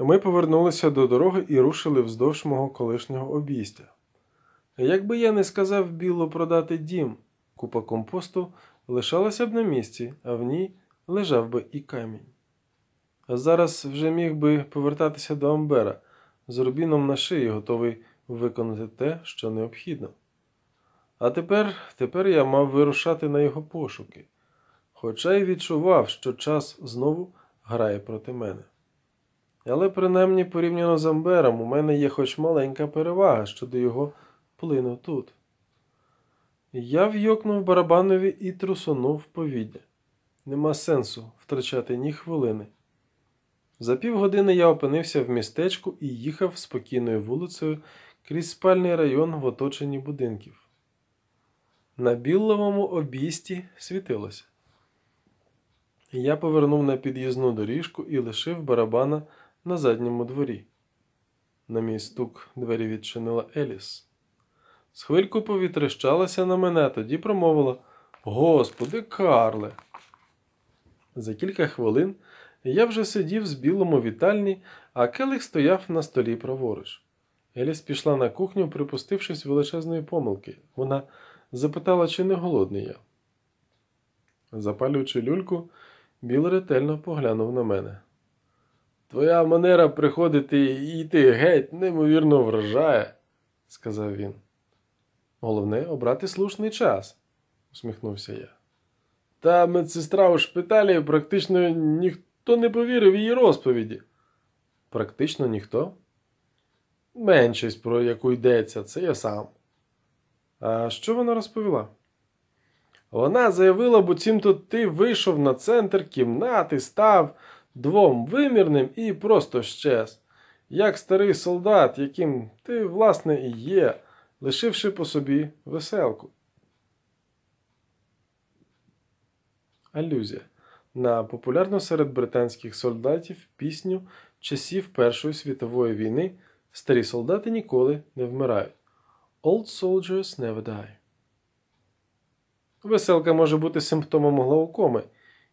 Ми повернулися до дороги і рушили вздовж мого колишнього обійстя. Якби я не сказав Білу продати дім, купа компосту лишалася б на місці, а в ній лежав би і камінь. А зараз вже міг би повертатися до Амбера з рубіном на шиї, готовий виконати те, що необхідно. А тепер, тепер я мав вирушати на його пошуки, хоча й відчував, що час знову грає проти мене. Але принаймні порівняно з Амбером у мене є хоч маленька перевага щодо його плину тут. Я вйокнув барабанові і трусонув повіддя. Нема сенсу втрачати ні хвилини. За півгодини я опинився в містечку і їхав спокійною вулицею крізь спальний район в оточенні будинків. На білловому обійсті світилося. Я повернув на під'їзну доріжку і лишив барабана на задньому дворі. На мій стук двері відчинила Еліс. З хвильку повітрищалася на мене, тоді промовила Господи, Карле. За кілька хвилин я вже сидів з білому вітальні, а келих стояв на столі праворуч. Еліс пішла на кухню, припустившись величезної помилки. Вона запитала, чи не голодний я. Запалюючи люльку, Біл ретельно поглянув на мене. Твоя манера приходити і йти геть, неймовірно вражає, сказав він. Головне обрати слушний час, усміхнувся я. Та медсестра у шпиталі практично ніхто не повірив її розповіді. Практично ніхто? Меншість, про яку йдеться, це я сам. А що вона розповіла? Вона заявила, буцімто ти вийшов на центр кімнати, став. Двом вимірним і просто щез, як старий солдат, яким ти, власне, і є, лишивши по собі веселку. Алюзія на популярну серед британських солдатів пісню часів Першої світової війни старі солдати ніколи не вмирають. Old soldiers never die. Веселка може бути симптомом глаукоми,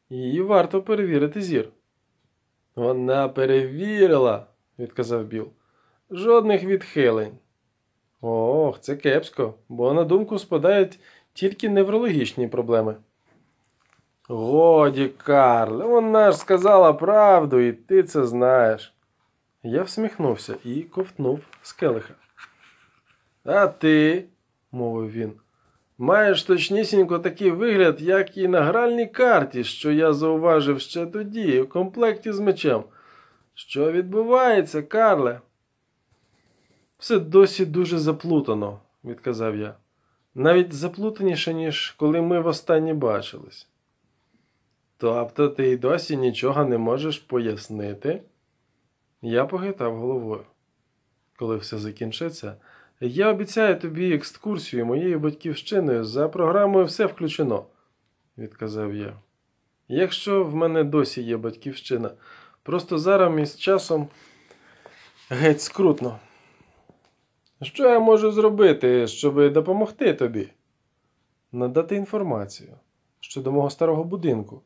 її варто перевірити зір. Вона перевірила, відказав Біл. Жодних відхилень. Ох, це кепсько, бо на думку спадають тільки неврологічні проблеми. Годі, Карл, вона ж сказала правду, і ти це знаєш. Я всміхнувся і ковтнув з келиха. А ти, мовив він. Маєш точнісінько такий вигляд, як і на гральній карті, що я зауважив ще тоді, у комплекті з мечем. Що відбувається, Карле? Все досі дуже заплутано, відказав я. Навіть заплутаніше, ніж коли ми востаннє бачились. Тобто ти й досі нічого не можеш пояснити? Я похитав головою. Коли все закінчиться. Я обіцяю тобі екскурсію моєю батьківщиною за програмою все включено, відказав я. Якщо в мене досі є батьківщина, просто зараз із часом геть скрутно. Що я можу зробити, щоб допомогти тобі? Надати інформацію щодо мого старого будинку,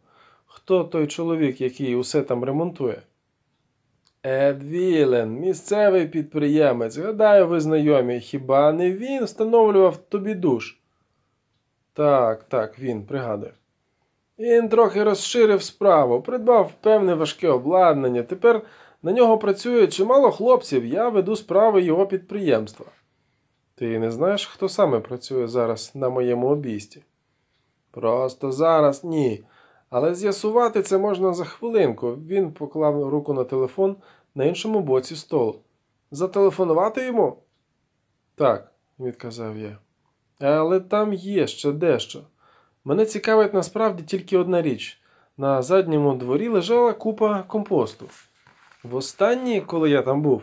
хто той чоловік, який усе там ремонтує. Ед Вілен, місцевий підприємець. Гадаю, ви знайомі, хіба не він встановлював тобі душ? Так, так, він пригадує. Він трохи розширив справу, придбав певне важке обладнання. Тепер на нього працює чимало хлопців, я веду справи його підприємства. Ти не знаєш, хто саме працює зараз на моєму обійсті? Просто зараз ні. Але з'ясувати це можна за хвилинку. Він поклав руку на телефон на іншому боці столу. Зателефонувати йому? Так, відказав я. Але там є ще дещо. Мене цікавить насправді тільки одна річ. На задньому дворі лежала купа компосту. Востаннє, коли я там був,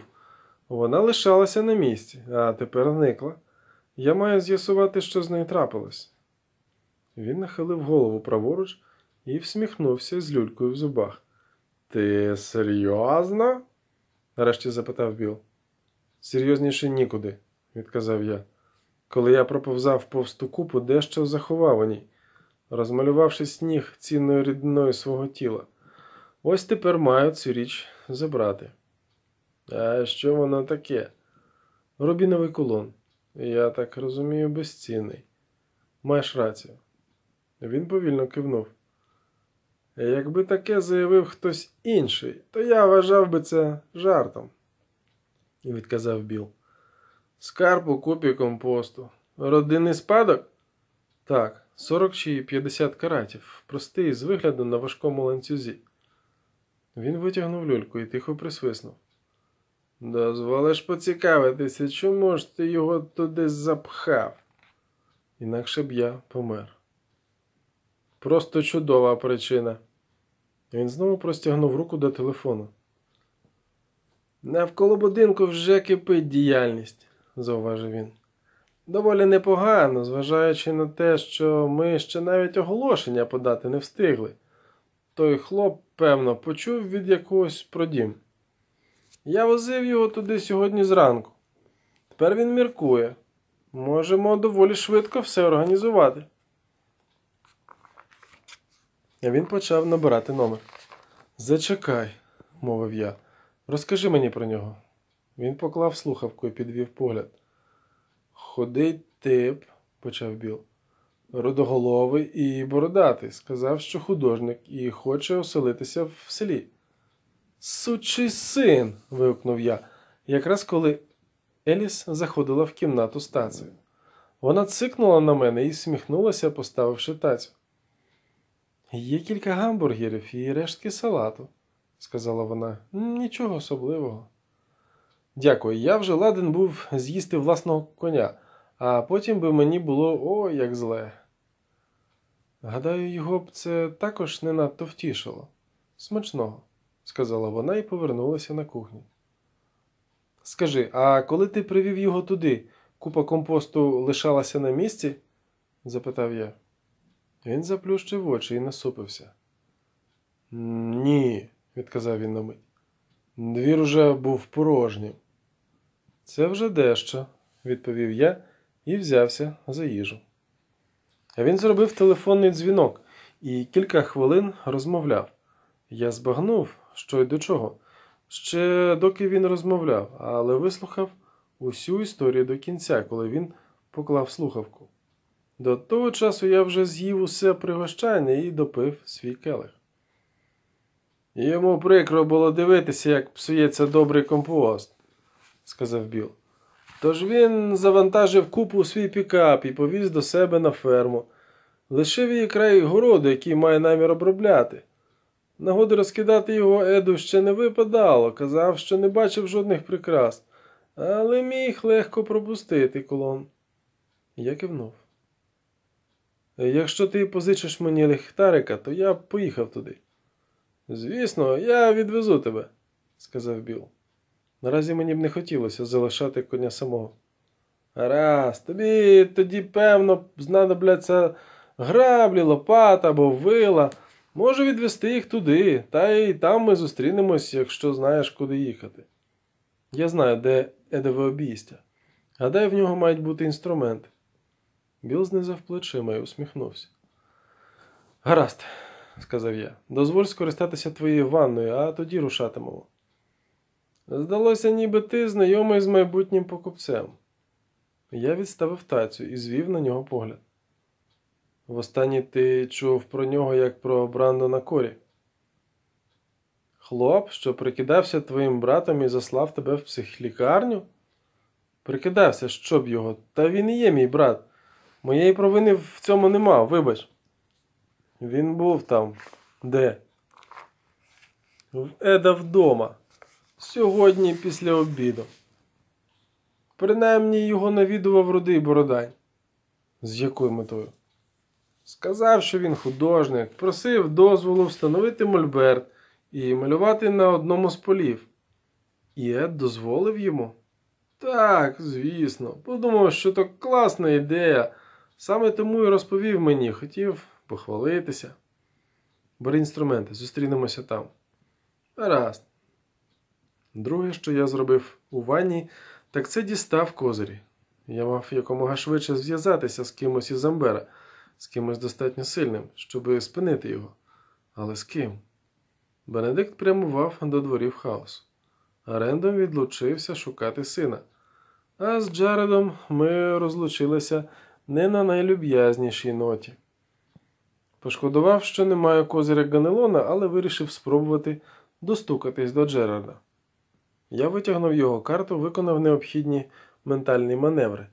вона лишалася на місці, а тепер зникла. Я маю з'ясувати, що з нею трапилось. Він нахилив голову праворуч і всміхнувся з люлькою в зубах. Ти серйозно? нарешті запитав Біл. Серйозніше нікуди, відказав я. Коли я проповзав повсту купу, дещо заховав у ній, розмалювавши сніг цінною рідною свого тіла. Ось тепер маю цю річ забрати. А що воно таке? Рубіновий кулон. Я так розумію, безцінний. Маєш рацію. Він повільно кивнув. Якби таке заявив хтось інший, то я вважав би це жартом, і відказав Біл. Скарб у купі компосту. Родинний спадок? Так, 40 чи 50 каратів, простий з вигляду на важкому ланцюзі. Він витягнув люльку і тихо присвиснув. Дозволиш поцікавитися, чому ж ти його туди запхав? Інакше б я помер. Просто чудова причина. Він знову простягнув руку до телефону. Навколо будинку вже кипить діяльність, зауважив він. Доволі непогано, зважаючи на те, що ми ще навіть оголошення подати не встигли. Той хлоп, певно, почув від якогось про дім. Я возив його туди сьогодні зранку. Тепер він міркує. Можемо доволі швидко все організувати. А він почав набирати номер. Зачекай, мовив я. Розкажи мені про нього. Він поклав слухавку і підвів погляд. Ходить тип, почав Біл, родоголовий і бородатий, сказав, що художник і хоче оселитися в селі. Сучий син. вигукнув я, якраз коли Еліс заходила в кімнату стацію. Вона цикнула на мене і сміхнулася, поставивши тацю. Є кілька гамбургерів і рештки салату, сказала вона. Нічого особливого. Дякую, я вже ладен був з'їсти власного коня, а потім би мені було о як зле. Гадаю, його б це також не надто втішило. Смачного, сказала вона і повернулася на кухню. Скажи, а коли ти привів його туди, купа компосту лишалася на місці? запитав я. Він заплющив очі і насупився. Ні, відказав він на мить. Двір уже був порожнім. Це вже дещо, відповів я і взявся за їжу. А він зробив телефонний дзвінок і кілька хвилин розмовляв. Я збагнув, що й до чого. Ще доки він розмовляв, але вислухав усю історію до кінця, коли він поклав слухавку. До того часу я вже з'їв усе пригощання і допив свій келих. Йому прикро було дивитися, як псується добрий компост, сказав Біл. Тож він завантажив купу у свій пікап і повіз до себе на ферму, лишив її край городу, який має намір обробляти. Нагоди розкидати його еду ще не випадало, казав, що не бачив жодних прикрас, але міг легко пропустити колон. Я кивнув. Якщо ти позичиш мені ліхтарика, то я поїхав туди. Звісно, я відвезу тебе, сказав Біл. Наразі мені б не хотілося залишати коня самого. Гаразд, тобі тоді, певно, знадобляться граблі, лопата або вила. Можу відвести їх туди, та й там ми зустрінемось, якщо знаєш, куди їхати. Я знаю, де едове обійстя. Гадаю, в нього мають бути інструменти. Біл знизав плечима і усміхнувся. Гаразд, сказав я, дозволь скористатися твоєю ванною, а тоді рушатимемо. Здалося, ніби ти знайомий з майбутнім покупцем. Я відставив тацю і звів на нього погляд. Востаннє ти чув про нього як про Брандона Корі. Хлоп, що прикидався твоїм братом і заслав тебе в психлікарню? Прикидався, щоб його, та він і є мій брат. Моєї провини в цьому нема, вибач. Він був там. Де? В Еда вдома. Сьогодні після обіду. Принаймні його навідував рудий Бородань. З якою метою? Сказав, що він художник, просив дозволу встановити мольберт і малювати на одному з полів. І Ед дозволив йому? Так, звісно, подумав, що то класна ідея. Саме тому і розповів мені, хотів похвалитися. Бери інструменти, зустрінемося там. Гаразд. Друге, що я зробив у ванні, так це дістав козирі. Я мав якомога швидше зв'язатися з кимось із Амбера, з кимось достатньо сильним, щоб спинити його. Але з ким? Бенедикт прямував до дворів хаосу. Рендом відлучився шукати сина. А з Джаредом ми розлучилися не на найлюб'язнішій ноті. Пошкодував, що немає козиря Ганелона, але вирішив спробувати достукатись до Джерарда. Я витягнув його карту, виконав необхідні ментальні маневри.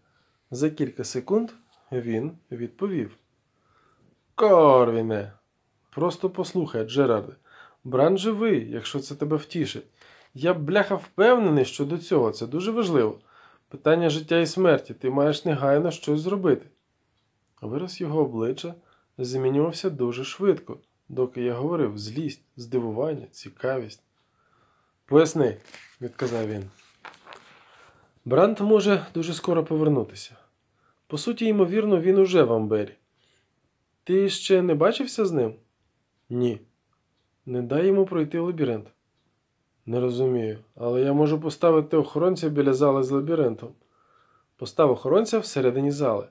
За кілька секунд він відповів: Корвіне! Просто послухай, Джерарде, бран живий, якщо це тебе втішить. Я бляха впевнений, що до цього це дуже важливо. Питання життя і смерті, ти маєш негайно щось зробити. Вираз його обличчя змінювався дуже швидко, доки я говорив злість, здивування, цікавість. Поясни, відказав він. Брант може дуже скоро повернутися. По суті, ймовірно, він уже в Амбері. Ти ще не бачився з ним? Ні. Не дай йому пройти лабіринт. Не розумію, але я можу поставити охоронця біля зали з лабіринтом. Постав охоронця всередині зали.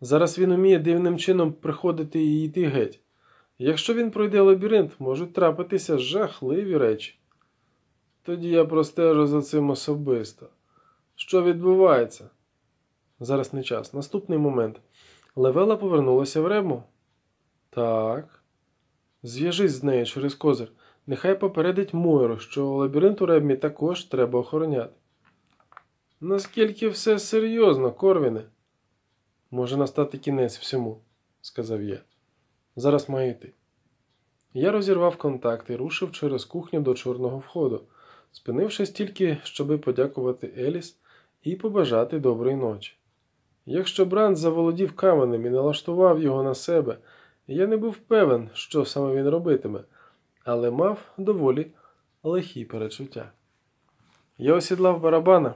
Зараз він уміє дивним чином приходити і йти геть. Якщо він пройде лабіринт, можуть трапитися жахливі речі. Тоді я простежу за цим особисто. Що відбувається? Зараз не час. Наступний момент. Левела повернулася в рему. Так. Зв'яжись з нею через козир. Нехай попередить Мойру, що лабіринт у Ребмі також треба охороняти. Наскільки все серйозно, Корвіне? Може настати кінець всьому, сказав я. Зараз маю йти. Я розірвав контакт і рушив через кухню до чорного входу, спинившись тільки, щоби подякувати Еліс і побажати доброї ночі. Якщо Бранд заволодів каменем і налаштував його на себе, я не був певен, що саме він робитиме але мав доволі лихі перечуття. Я осідлав барабана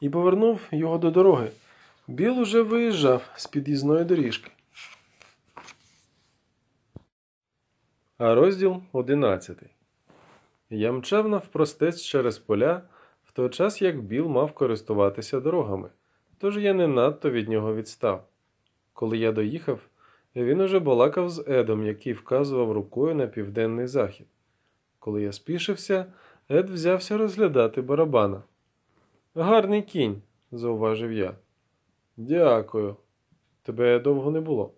і повернув його до дороги. Біл уже виїжджав з під'їзної доріжки. А розділ 11. Я мчав навпростець через поля в той час, як Біл мав користуватися дорогами, тож я не надто від нього відстав. Коли я доїхав, він уже балакав з Едом, який вказував рукою на південний захід. Коли я спішився, Ед взявся розглядати барабана. Гарний кінь, зауважив я. Дякую. Тебе довго не було.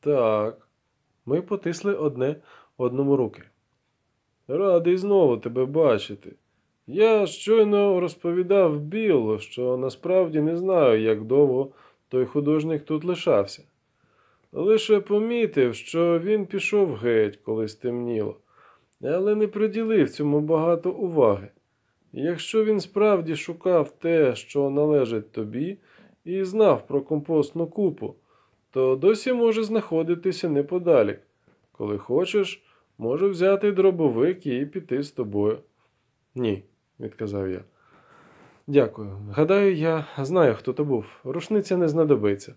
Так. Ми потисли одне одному руки. Радий знову тебе бачити. Я щойно розповідав Біллу, що насправді не знаю, як довго той художник тут лишався лише помітив, що він пішов геть, коли стемніло, але не приділив цьому багато уваги. Якщо він справді шукав те, що належить тобі, і знав про компостну купу, то досі може знаходитися неподалік. Коли хочеш, можу взяти дробовик і піти з тобою. Ні, відказав я. Дякую. Гадаю, я знаю, хто то був. Рушниця не знадобиться.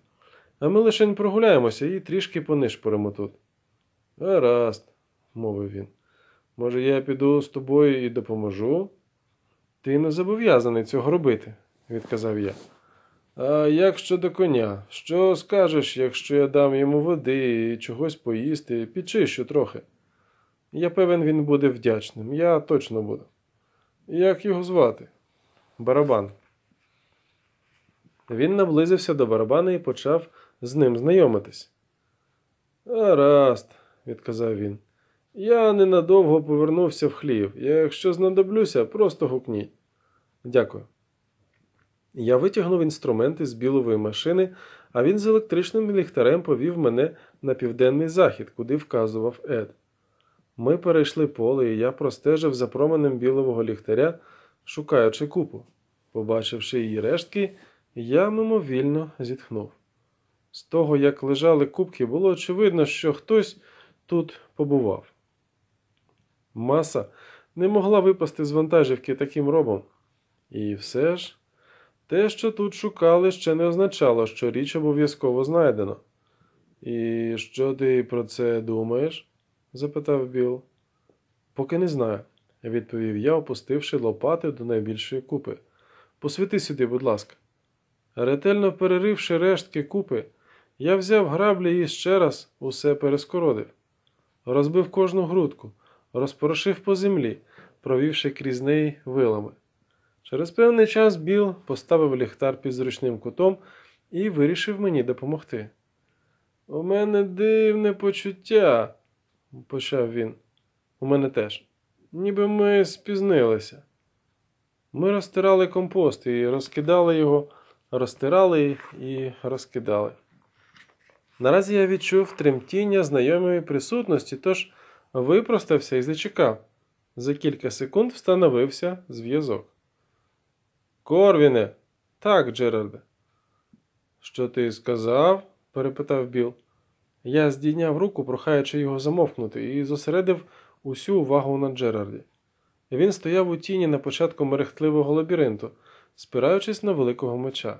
А ми лишень прогуляємося і трішки понишпоримо тут. Гаразд, мовив він. Може, я піду з тобою і допоможу? Ти не зобов'язаний цього робити, відказав я. А як щодо коня, що скажеш, якщо я дам йому води і чогось поїсти, підчищу трохи. Я певен, він буде вдячним, я точно буду. Як його звати? Барабан. Він наблизився до барабана і почав з ним знайомитись. Гаразд, відказав він. Я ненадовго повернувся в хлів. Якщо знадоблюся, просто гукніть. Дякую. Я витягнув інструменти з білової машини, а він з електричним ліхтарем повів мене на південний захід, куди вказував Ед. Ми перейшли поле, і я простежив за променем білого ліхтаря, шукаючи купу. Побачивши її рештки, я мимовільно зітхнув. З того, як лежали кубки, було очевидно, що хтось тут побував. Маса не могла випасти з вантажівки таким робом. І все ж, те, що тут шукали, ще не означало, що річ обов'язково знайдено. І що ти про це думаєш? запитав Біл. Поки не знаю, відповів я, опустивши лопати до найбільшої купи. Посвіти сюди, будь ласка. Ретельно переривши рештки купи, я взяв граблі і ще раз усе перескородив, розбив кожну грудку, розпорошив по землі, провівши крізь неї вилами. Через певний час Біл поставив ліхтар під зручним кутом і вирішив мені допомогти. У мене дивне почуття, почав він. У мене теж. Ніби ми спізнилися. Ми розтирали компост і розкидали його, розтирали і розкидали. Наразі я відчув тремтіння знайомої присутності, тож випростався і зачекав. За кілька секунд встановився зв'язок. Корвіне, так, Джеральде. Що ти сказав? перепитав Біл. Я здійняв руку, прохаючи його замовкнути, і зосередив усю увагу на Джерарді. Він стояв у тіні на початку мерехтливого лабіринту, спираючись на великого меча.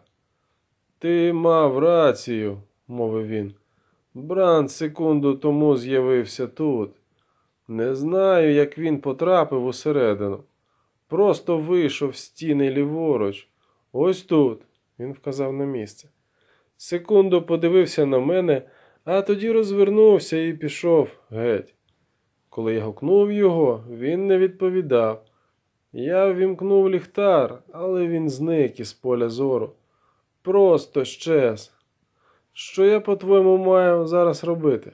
Ти мав рацію, мовив він. Бран секунду тому з'явився тут. Не знаю, як він потрапив усередину. Просто вийшов стіни ліворуч. Ось тут, він вказав на місце. Секунду подивився на мене, а тоді розвернувся і пішов геть. Коли я гукнув його, він не відповідав. Я вімкнув ліхтар, але він зник із поля зору. Просто щез. Що я, по-твоєму, маю зараз робити?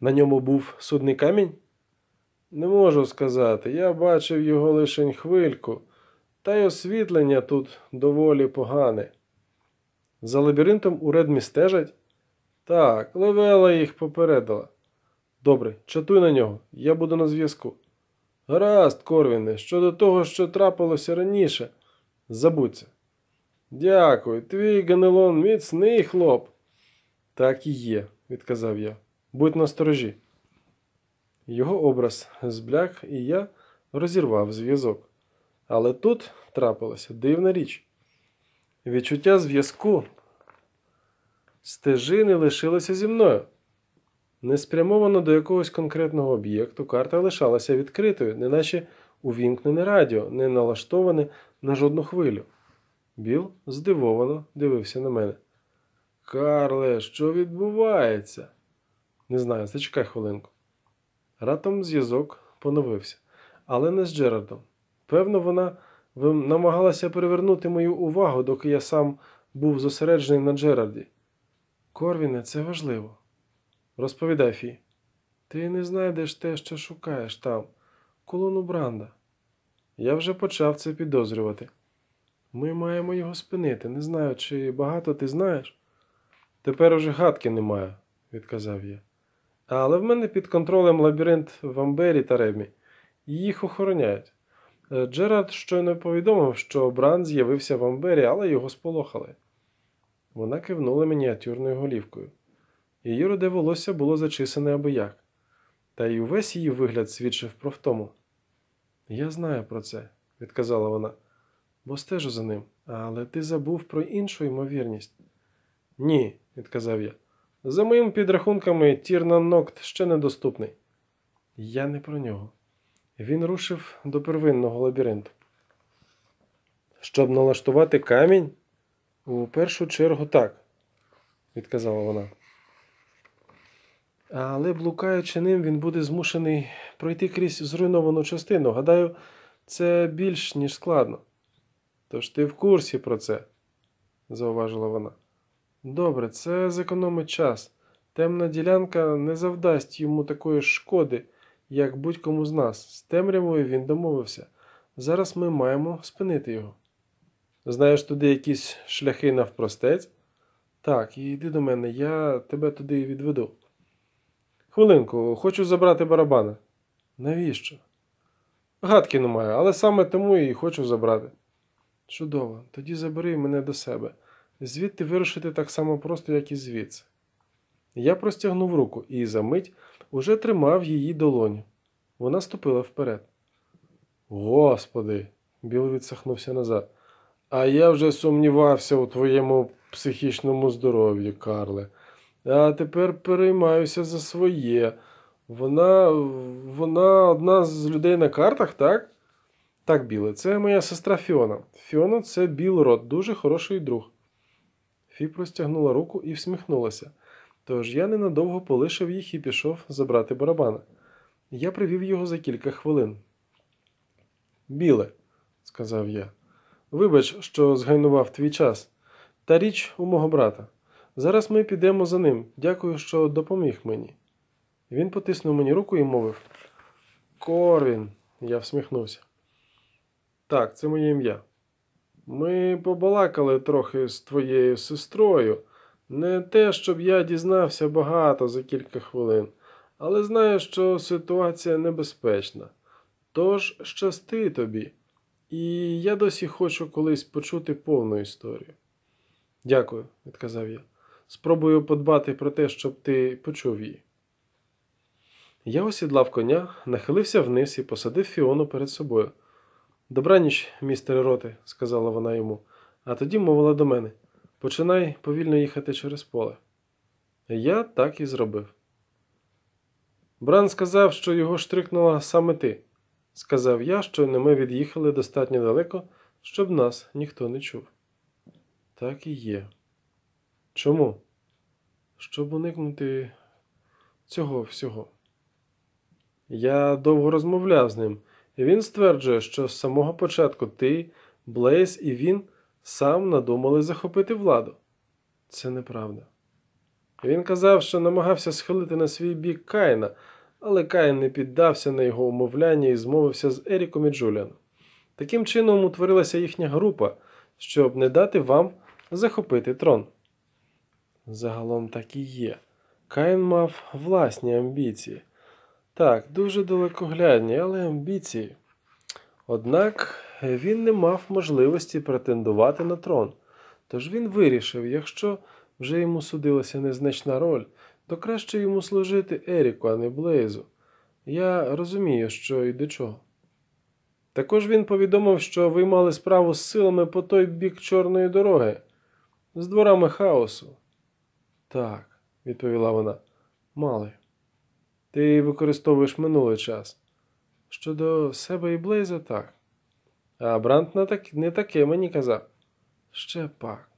На ньому був судний камінь? Не можу сказати. Я бачив його лише хвильку, та й освітлення тут доволі погане. За лабіринтом у Редмі стежать? Так, левела їх попередила. Добре, чатуй на нього, я буду на зв'язку. Гаразд, Корвіне, щодо того, що трапилося раніше, забудься. Дякую, твій ганелон міцний хлоп. Так і є, відказав я. Будь насторожі. Його образ збляк, і я розірвав зв'язок. Але тут трапилася дивна річ. Відчуття зв'язку стежини лишилося зі мною. Не спрямовано до якогось конкретного об'єкту, карта лишалася відкритою, неначе увімкнене радіо, не налаштоване на жодну хвилю. Біл здивовано дивився на мене. Карле, що відбувається? Не знаю, зачекай хвилинку. Ратом зв'язок поновився, але не з Джерардом. Певно, вона намагалася привернути мою увагу, доки я сам був зосереджений на Джерарді. Корвіне, це важливо. Розповідай Фі. Ти не знайдеш те, що шукаєш там, колону Бранда. Я вже почав це підозрювати. Ми маємо його спинити. Не знаю, чи багато ти знаєш. Тепер уже гадки немає, відказав я. Але в мене під контролем лабіринт в Амбері та Ремі. Їх охороняють. Е, Джерард щойно повідомив, що Бран з'явився в Амбері, але його сполохали. Вона кивнула мініатюрною голівкою. Її роде волосся було зачисане як. та й увесь її вигляд свідчив про втому. Я знаю про це, відказала вона, бо стежу за ним. Але ти забув про іншу ймовірність. Ні, відказав я. За моїми підрахунками, Тірнан Нокт ще недоступний. Я не про нього. Він рушив до первинного лабіринту. Щоб налаштувати камінь? У першу чергу так, відказала вона. Але, блукаючи ним, він буде змушений пройти крізь зруйновану частину. Гадаю, це більш ніж складно. Тож ти в курсі про це, зауважила вона. Добре, це зекономить час. Темна ділянка не завдасть йому такої шкоди, як будь-кому з нас. З темрявою він домовився. Зараз ми маємо спинити його. Знаєш туди якісь шляхи навпростець? Так, йди до мене, я тебе туди відведу. Хвилинку, хочу забрати барабана. Навіщо? Гадки немає, але саме тому і хочу забрати. Чудово, тоді забери мене до себе звідти вирушити так само просто, як і звідси. Я простягнув руку і за мить уже тримав її долоню. Вона ступила вперед. Господи, Біл відсахнувся назад. А я вже сумнівався у твоєму психічному здоров'ї, Карле. А тепер переймаюся за своє. Вона вона одна з людей на картах, так? Так, Біле, це моя сестра Фіона. Фіона це Білрод, дуже хороший друг. Фі простягнула руку і всміхнулася. Тож я ненадовго полишив їх і пішов забрати барабана. Я привів його за кілька хвилин. Біле, сказав я, вибач, що згайнував твій час. Та річ у мого брата. Зараз ми підемо за ним. Дякую, що допоміг мені. Він потиснув мені руку і мовив Корвін. Я всміхнувся. Так, це моє ім'я. Ми побалакали трохи з твоєю сестрою. Не те, щоб я дізнався багато за кілька хвилин, але знаю, що ситуація небезпечна. Тож щасти тобі, і я досі хочу колись почути повну історію. Дякую, відказав я. Спробую подбати про те, щоб ти почув її. Я осідлав коня, нахилився вниз і посадив фіону перед собою. Добраніч, містере роти, сказала вона йому, а тоді мовила до мене починай повільно їхати через поле. Я так і зробив. Бран сказав, що його штрикнула саме ти. Сказав я, що не ми від'їхали достатньо далеко, щоб нас ніхто не чув. Так і є. Чому? Щоб уникнути цього всього. Я довго розмовляв з ним він стверджує, що з самого початку ти, Блейз і він сам надумали захопити владу. Це неправда. Він казав, що намагався схилити на свій бік Кайна, але Каїн не піддався на його умовляння і змовився з Еріком і Джуліаном. Таким чином утворилася їхня група, щоб не дати вам захопити трон. Загалом так і є. Каїн мав власні амбіції. Так, дуже далекоглядні, але амбіції. Однак він не мав можливості претендувати на трон, тож він вирішив, якщо вже йому судилася незначна роль, то краще йому служити Еріку, а не Блейзу. Я розумію, що і до чого. Також він повідомив, що ви мали справу з силами по той бік чорної дороги, з дворами хаосу. Так, відповіла вона, мали. Ти використовуєш минулий час. Щодо себе і Блейза, так. А Брант не, таке мені казав. Ще пак.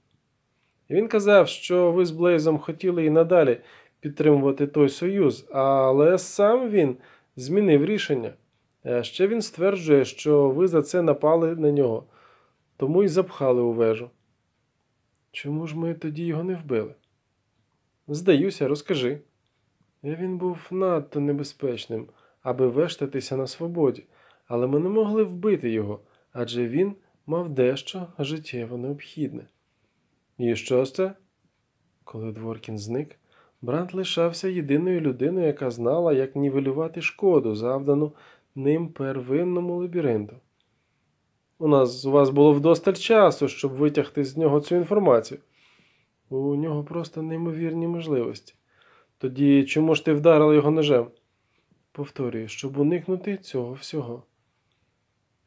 він казав, що ви з Блейзом хотіли і надалі підтримувати той союз, але сам він змінив рішення. Е, ще він стверджує, що ви за це напали на нього, тому й запхали у вежу. Чому ж ми тоді його не вбили? Здаюся, розкажи. Він був надто небезпечним, аби вештатися на свободі, але ми не могли вбити його, адже він мав дещо життєво необхідне. І що це? Коли Дворкін зник, Брант лишався єдиною людиною, яка знала, як нівелювати шкоду, завдану ним первинному лабіринту. У нас у вас було вдосталь часу, щоб витягти з нього цю інформацію. У нього просто неймовірні можливості. Тоді чому ж ти вдарила його ножем? Повторюю, щоб уникнути цього всього.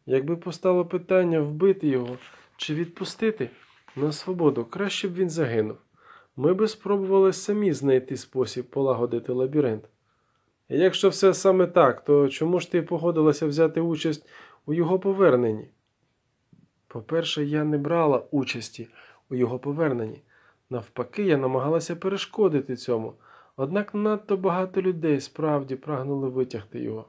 Якби постало питання вбити його чи відпустити на свободу, краще б він загинув. Ми би спробували самі знайти спосіб полагодити лабіринт. Якщо все саме так, то чому ж ти погодилася взяти участь у його поверненні? По-перше, я не брала участі у його поверненні. Навпаки, я намагалася перешкодити цьому. Однак надто багато людей справді прагнули витягти його.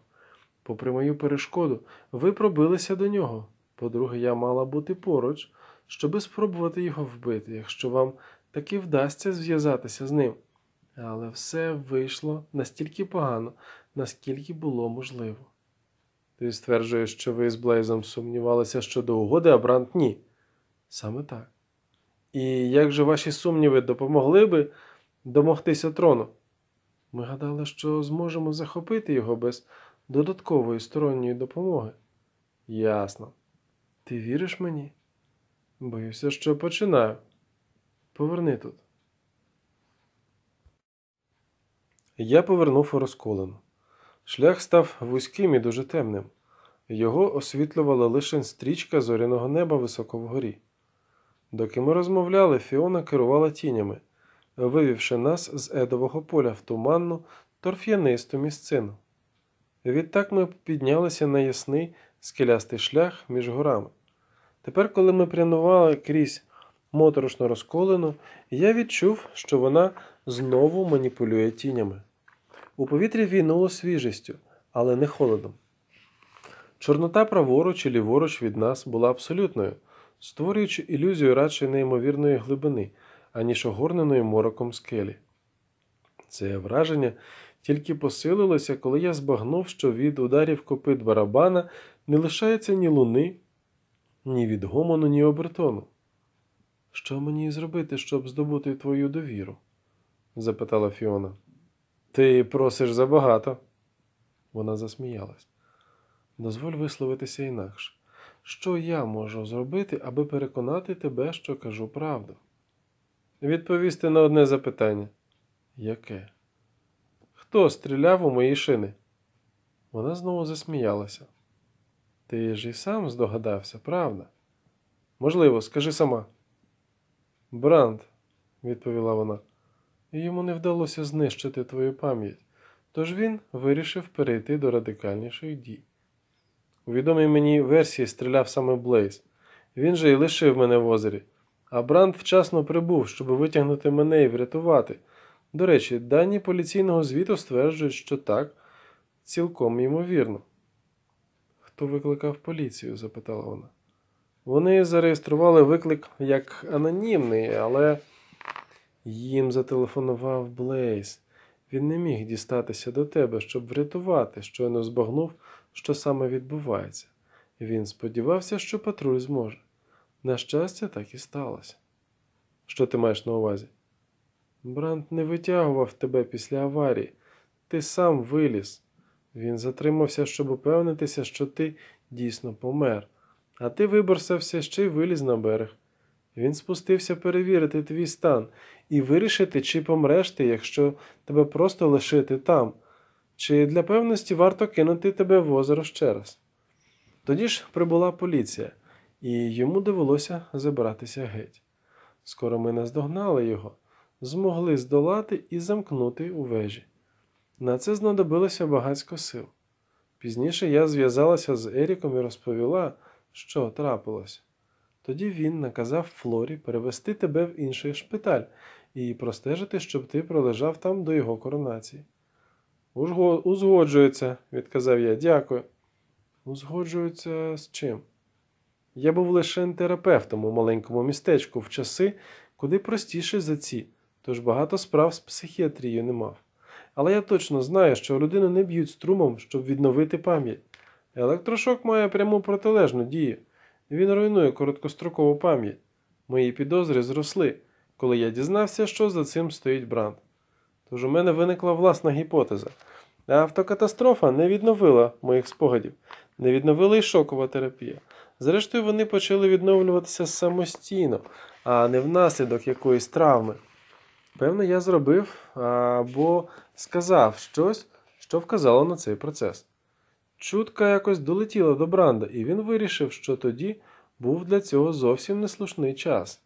Попри мою перешкоду, ви пробилися до нього. По-друге, я мала бути поруч, щоби спробувати його вбити, якщо вам таки вдасться зв'язатися з ним. Але все вийшло настільки погано, наскільки було можливо. Ти стверджуєш, що ви з Блейзом сумнівалися щодо угоди, а Брант – ні. Саме так. І як же ваші сумніви допомогли би домогтися трону? Ми гадали, що зможемо захопити його без додаткової сторонньої допомоги. Ясно. Ти віриш мені? Боюся, що починаю. Поверни тут. Я повернув у розколину. Шлях став вузьким і дуже темним. Його освітлювала лише стрічка зоряного неба високо вгорі. Доки ми розмовляли, Фіона керувала тінями вивівши нас з едового поля в туманну, торф'янисту місцину. Відтак ми піднялися на ясний скелястий шлях між горами. Тепер, коли ми прянували крізь моторошно розколену, я відчув, що вона знову маніпулює тінями. У повітрі війнуло свіжістю, але не холодом. Чорнота праворуч і ліворуч від нас була абсолютною, створюючи ілюзію радше неймовірної глибини аніж огорненої мороком скелі. Це враження тільки посилилося, коли я збагнув, що від ударів копит барабана не лишається ні луни, ні від гомону, ні обертону. Що мені зробити, щоб здобути твою довіру? запитала Фіона. Ти просиш забагато. Вона засміялась. Дозволь висловитися інакше. Що я можу зробити, аби переконати тебе, що кажу правду? відповісти на одне запитання. Яке? Хто стріляв у мої шини? Вона знову засміялася. Ти ж і сам здогадався, правда? Можливо, скажи сама. Бранд, відповіла вона, йому не вдалося знищити твою пам'ять, тож він вирішив перейти до радикальніших дій. У відомій мені версії стріляв саме Блейз. Він же й лишив мене в озері. А Бранд вчасно прибув, щоб витягнути мене і врятувати. До речі, дані поліційного звіту стверджують, що так, цілком ймовірно. Хто викликав поліцію? запитала вона. Вони зареєстрували виклик як анонімний, але їм зателефонував Блейз. Він не міг дістатися до тебе, щоб врятувати, щойно збагнув, що саме відбувається. Він сподівався, що патруль зможе. На щастя, так і сталося. Що ти маєш на увазі? Брант не витягував тебе після аварії, ти сам виліз. Він затримався, щоб упевнитися, що ти дійсно помер, а ти виборсався ще й виліз на берег. Він спустився перевірити твій стан і вирішити, чи помреш ти, якщо тебе просто лишити там, чи для певності варто кинути тебе в озеро ще раз. Тоді ж прибула поліція і йому довелося забратися геть. Скоро ми наздогнали його, змогли здолати і замкнути у вежі. На це знадобилося багатько сил. Пізніше я зв'язалася з Еріком і розповіла, що трапилося. Тоді він наказав Флорі перевести тебе в інший шпиталь і простежити, щоб ти пролежав там до його коронації. Узгоджується, відказав я, дякую. Узгоджується з чим? Я був лише терапевтом у маленькому містечку в часи, куди простіше за ці, тож багато справ з психіатрією не мав. Але я точно знаю, що людину не б'ють струмом, щоб відновити пам'ять. Електрошок має пряму протилежну дію. Він руйнує короткострокову пам'ять. Мої підозри зросли, коли я дізнався, що за цим стоїть бранд. Тож у мене виникла власна гіпотеза. Автокатастрофа не відновила моїх спогадів, не відновила й шокова терапія. Зрештою, вони почали відновлюватися самостійно, а не внаслідок якоїсь травми. Певно, я зробив або сказав щось, що вказало на цей процес. Чутка якось долетіла до Бранда, і він вирішив, що тоді був для цього зовсім неслушний час.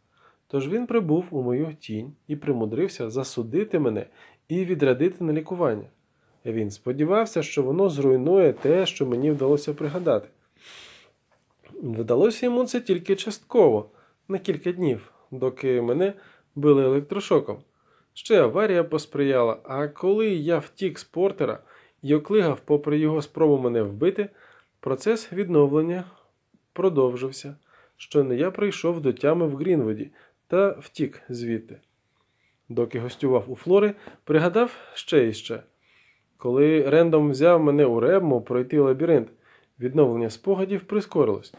Тож він прибув у мою тінь і примудрився засудити мене і відрядити на лікування. Він сподівався, що воно зруйнує те, що мені вдалося пригадати. Вдалося йому це тільки частково, на кілька днів, доки мене били електрошоком. Ще аварія посприяла, а коли я втік з портера і оклигав, попри його спробу мене вбити, процес відновлення продовжився, що не я прийшов до тями в Грінвуді та втік звідти. Доки гостював у флори, пригадав ще і ще. Коли рендом взяв мене у ребму пройти лабіринт, відновлення спогадів прискорилось.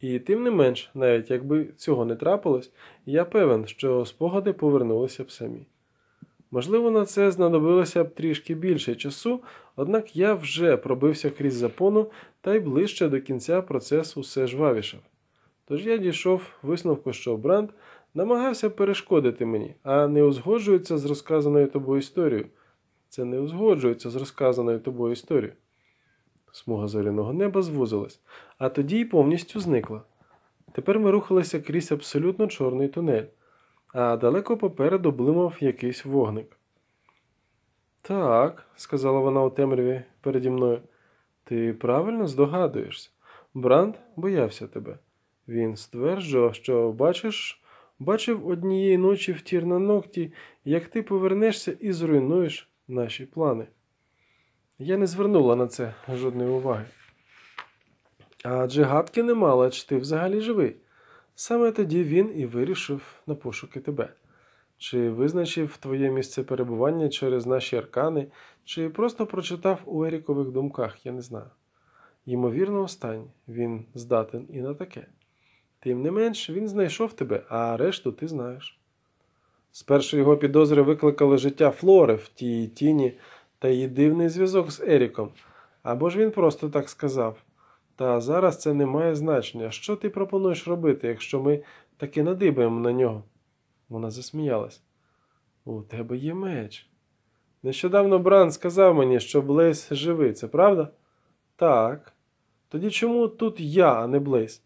І тим не менш, навіть якби цього не трапилось, я певен, що спогади повернулися б самі. Можливо, на це знадобилося б трішки більше часу, однак я вже пробився крізь запону та й ближче до кінця процес усе жвавішав. Тож я дійшов висновку, що Бранд намагався перешкодити мені, а не узгоджується з розказаною тобою історією. Це не узгоджується з розказаною тобою історією смуга зоряного неба звузилась, а тоді й повністю зникла. Тепер ми рухалися крізь абсолютно чорний тунель, а далеко попереду блимав якийсь вогник. Так, сказала вона у темряві переді мною, ти правильно здогадуєшся. Бранд боявся тебе. Він стверджував, що бачиш, бачив однієї ночі в тір на ногті, як ти повернешся і зруйнуєш наші плани. Я не звернула на це жодної уваги. Адже гадки не мала, чи ти взагалі живий. Саме тоді він і вирішив на пошуки тебе. Чи визначив твоє місце перебування через наші аркани, чи просто прочитав у Ерікових думках, я не знаю. Ймовірно, останнє він здатен і на таке. Тим не менш, він знайшов тебе, а решту ти знаєш. Спершу його підозри викликали життя Флори в тій тіні та її дивний зв'язок з Еріком. Або ж він просто так сказав. Та зараз це не має значення. Що ти пропонуєш робити, якщо ми таки надибаємо на нього? Вона засміялась. У тебе є меч. Нещодавно Бран сказав мені, що Блейс живий, це правда? Так. Тоді чому тут я, а не Блейс?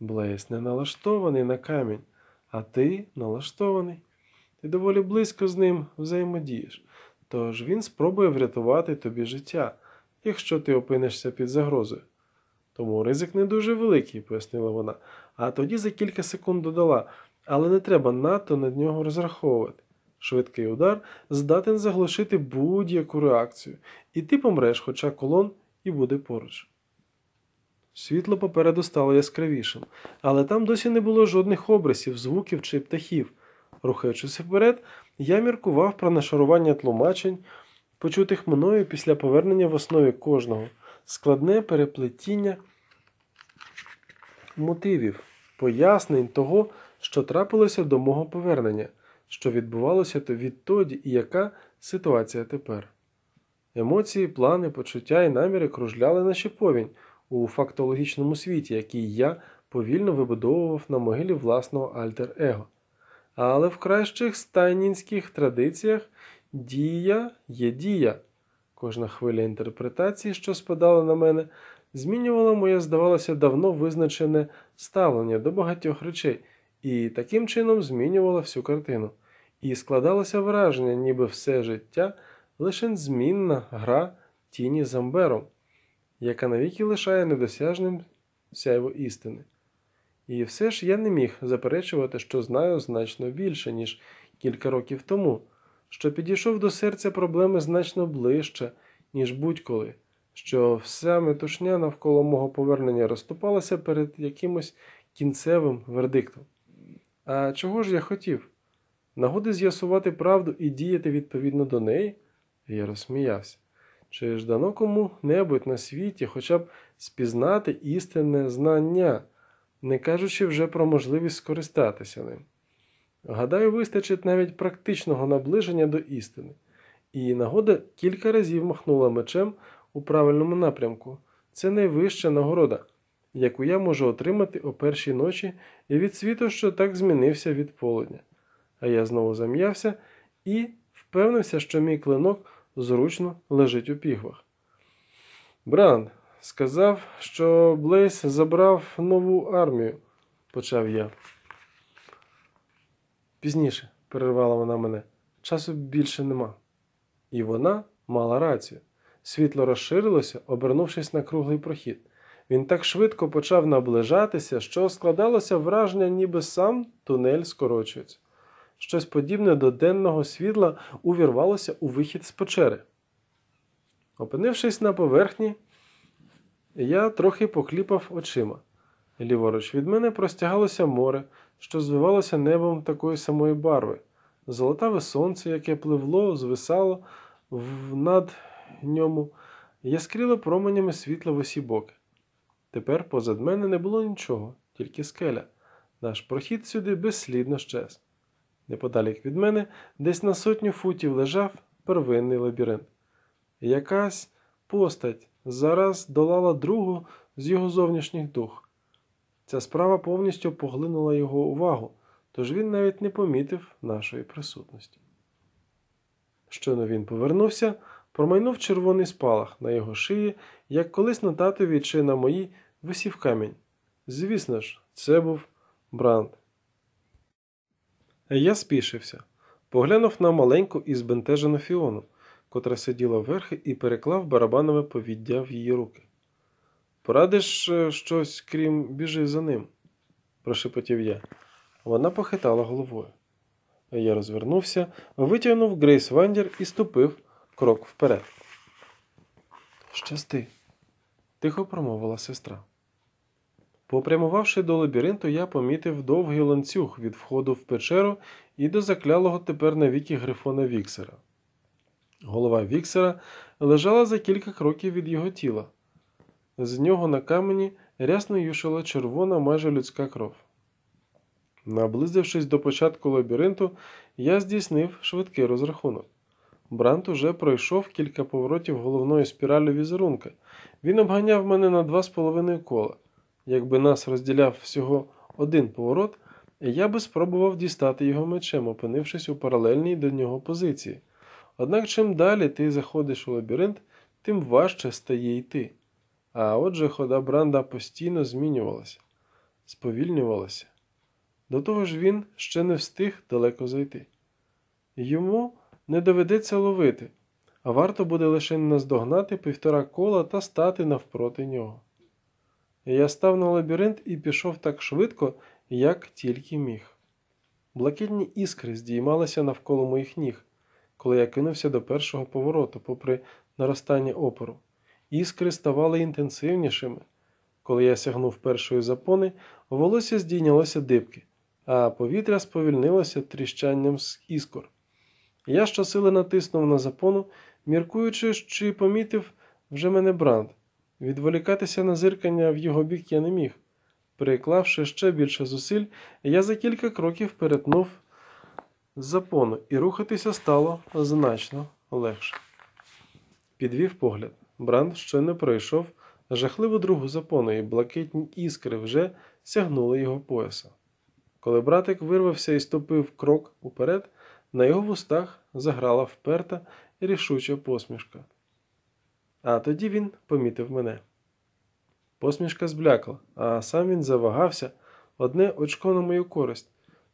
Блейс не налаштований на камінь, а ти налаштований. Ти доволі близько з ним взаємодієш. Тож він спробує врятувати тобі життя, якщо ти опинишся під загрозою. Тому ризик не дуже великий, пояснила вона, а тоді за кілька секунд додала, але не треба надто на нього розраховувати. Швидкий удар здатен заглушити будь-яку реакцію, і ти помреш, хоча колон і буде поруч. Світло попереду стало яскравішим, але там досі не було жодних образів, звуків чи птахів. Рухаючись вперед, я міркував про нашарування тлумачень, почутих мною після повернення в основі кожного, складне переплетіння мотивів, пояснень того, що трапилося до мого повернення, що відбувалося відтоді і яка ситуація тепер. Емоції, плани, почуття і наміри кружляли на щеповінь у фактологічному світі, який я повільно вибудовував на могилі власного альтер-его. Але в кращих стайнінських традиціях дія є дія. Кожна хвиля інтерпретації, що спадала на мене, змінювала моє, здавалося, давно визначене ставлення до багатьох речей, і таким чином змінювала всю картину. І складалося враження, ніби все життя лише змінна гра тіні з амбером, яка навіки лишає недосяжним сяйво істини. І все ж я не міг заперечувати, що знаю значно більше, ніж кілька років тому, що підійшов до серця проблеми значно ближче, ніж будь-коли, що вся метушня навколо мого повернення розступалася перед якимось кінцевим вердиктом. А чого ж я хотів? Нагоди з'ясувати правду і діяти відповідно до неї? Я розсміявся. Чи ж дано кому-небудь на світі хоча б спізнати істинне знання? не кажучи вже про можливість скористатися ним. Гадаю, вистачить навіть практичного наближення до істини, і нагода кілька разів махнула мечем у правильному напрямку. Це найвища нагорода, яку я можу отримати о першій ночі і від світу, що так змінився від полудня. А я знову зам'явся і впевнився, що мій клинок зручно лежить у пігвах. Бран! Сказав, що Блейс забрав нову армію, почав я. Пізніше, перервала вона мене, часу більше нема. І вона мала рацію. Світло розширилося, обернувшись на круглий прохід. Він так швидко почав наближатися, що складалося враження, ніби сам тунель скорочується. Щось подібне до денного світла увірвалося у вихід з печери. Опинившись на поверхні, я трохи покліпав очима. Ліворуч від мене простягалося море, що звивалося небом такої самої барви, золотаве сонце, яке пливло, звисало в... над ньому, яскріло променями світла в усі боки. Тепер позад мене не було нічого, тільки скеля. Наш прохід сюди безслідно щез. Неподалік від мене, десь на сотню футів лежав первинний лабіринт. Якась постать зараз долала другу з його зовнішніх дух. Ця справа повністю поглинула його увагу, тож він навіть не помітив нашої присутності. Щойно він повернувся, промайнув червоний спалах на його шиї, як колись на татові чи на моїй висів камінь. Звісно ж, це був Бранд. Я спішився, поглянув на маленьку і збентежену фіону котра сиділа верхи і переклав барабанове повіддя в її руки. Порадиш е, щось, крім біжи за ним, прошепотів я. Вона похитала головою. Я розвернувся, витягнув Грейс Вандір і ступив крок вперед. Щасти, тихо промовила сестра. Попрямувавши до лабіринту, я помітив довгий ланцюг від входу в печеру і до заклялого тепер навіки грифона Віксера. Голова Віксера лежала за кілька кроків від його тіла. З нього на камені рясно юшила червона майже людська кров. Наблизившись до початку лабіринту, я здійснив швидкий розрахунок. Брант уже пройшов кілька поворотів головної спіралі візерунка. Він обганяв мене на два з половиною кола. Якби нас розділяв всього один поворот, я би спробував дістати його мечем, опинившись у паралельній до нього позиції. Однак чим далі ти заходиш у лабіринт, тим важче стає йти. А отже, хода Бранда постійно змінювалася, сповільнювалася. До того ж він ще не встиг далеко зайти. Йому не доведеться ловити, а варто буде лише наздогнати півтора кола та стати навпроти нього. Я став на лабіринт і пішов так швидко, як тільки міг. Блакитні іскри здіймалися навколо моїх ніг коли я кинувся до першого повороту, попри наростання опору. Іскри ставали інтенсивнішими. Коли я сягнув першої запони, волосся здійнялося дибки, а повітря сповільнилося тріщанням з іскор. Я щосили натиснув на запону, міркуючи, чи помітив вже мене бранд. Відволікатися на зиркання в його бік я не міг. Приклавши ще більше зусиль, я за кілька кроків перетнув запону, і рухатися стало значно легше. Підвів погляд. Бранд ще не пройшов жахливу другу запону, і блакитні іскри вже сягнули його пояса. Коли братик вирвався і ступив крок уперед, на його вустах заграла вперта і рішуча посмішка. А тоді він помітив мене. Посмішка зблякла, а сам він завагався одне очко на мою користь.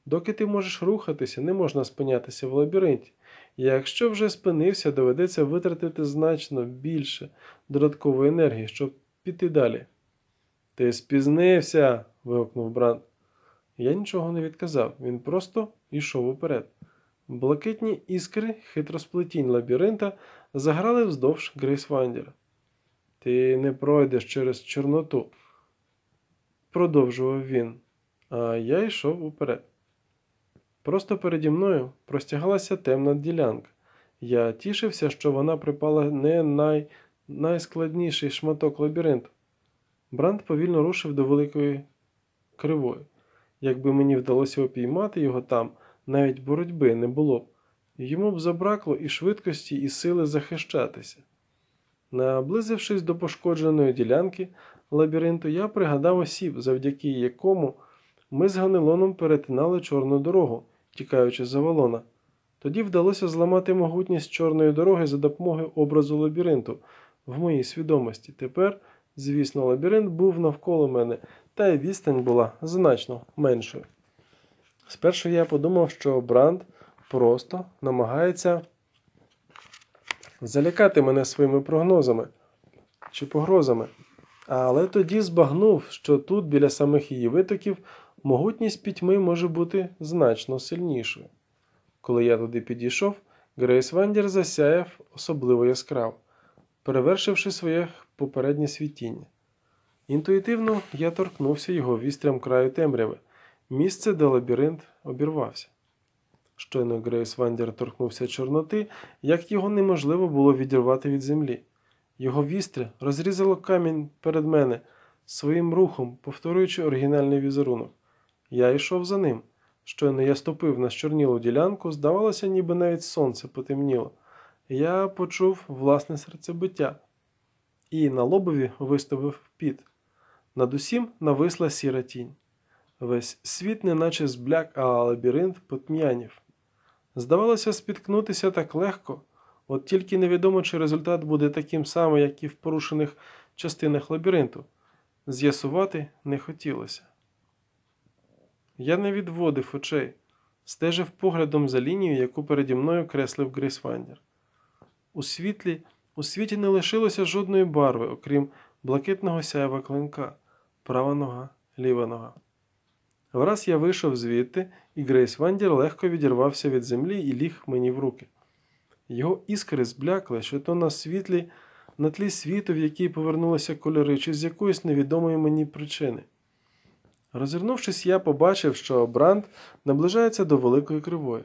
Доки ти можеш рухатися, не можна спинятися в лабіринті. Якщо вже спинився, доведеться витратити значно більше додаткової енергії, щоб піти далі. Ти спізнився. вигукнув Бранд. Я нічого не відказав, він просто йшов уперед. Блакитні іскри хитросплетінь лабіринта заграли вздовж Грейсвандера. Ти не пройдеш через Чорноту, продовжував він, а я йшов уперед. Просто переді мною простягалася темна ділянка. Я тішився, що вона припала не най... найскладніший шматок лабіринту. Бранд повільно рушив до великої кривої. Якби мені вдалося опіймати його там, навіть боротьби не було б, йому б забракло і швидкості, і сили захищатися. Наблизившись до пошкодженої ділянки лабіринту, я пригадав осіб, завдяки якому ми з Ганелоном перетинали чорну дорогу тікаючи за Авалона. Тоді вдалося зламати могутність чорної дороги за допомогою образу лабіринту в моїй свідомості. Тепер, звісно, лабіринт був навколо мене, та й відстань була значно меншою. Спершу я подумав, що Бранд просто намагається залякати мене своїми прогнозами чи погрозами, але тоді збагнув, що тут, біля самих її витоків, могутність пітьми може бути значно сильнішою. Коли я туди підійшов, Грейс Вандір засяяв особливо яскрав, перевершивши своє попереднє світіння. Інтуїтивно я торкнувся його вістрям краю темряви, місце, де лабіринт обірвався. Щойно Грейс Вандір торкнувся Чорноти, як його неможливо було відірвати від землі. Його вістря розрізало камінь перед мене своїм рухом, повторюючи оригінальний візерунок. Я йшов за ним. Щойно я ступив на щорнілу ділянку, здавалося, ніби навіть сонце потемніло. Я почув власне серцебиття і на лобові виставив піт. Над усім нависла сіра тінь. Весь світ, неначе збляк, а лабіринт потм'янів. Здавалося, спіткнутися так легко, от тільки невідомо, чи результат буде таким самим, як і в порушених частинах лабіринту. З'ясувати не хотілося. Я не відводив очей, стежив поглядом за лінією, яку переді мною креслив Грейсвандер. У світлі, у світі не лишилося жодної барви, окрім блакитного сяєва клинка, права нога, ліва нога. Враз я вийшов звідти, і Грейс легко відірвався від землі і ліг мені в руки. Його іскри зблякли, що то на світлі, на тлі світу, в якій повернулися кольори, чи з якоїсь невідомої мені причини. Розвернувшись, я побачив, що Бранд наближається до великої кривої.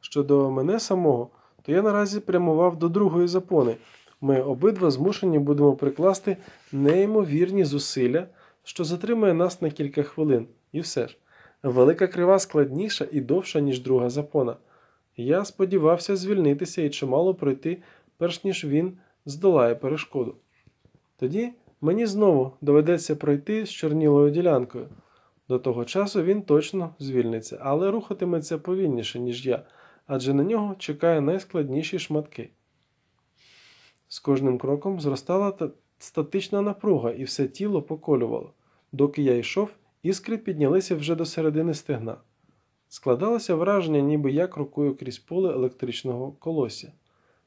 Щодо мене самого, то я наразі прямував до другої запони. Ми обидва змушені будемо прикласти неймовірні зусилля, що затримує нас на кілька хвилин, і все ж. Велика крива складніша і довша, ніж друга запона. Я сподівався звільнитися і чимало пройти, перш ніж він здолає перешкоду. Тоді мені знову доведеться пройти з чорнілою ділянкою. До того часу він точно звільниться, але рухатиметься повільніше, ніж я, адже на нього чекає найскладніші шматки. З кожним кроком зростала статична напруга, і все тіло поколювало. Доки я йшов, іскри піднялися вже до середини стегна. Складалося враження, ніби я крокую крізь поле електричного колосся.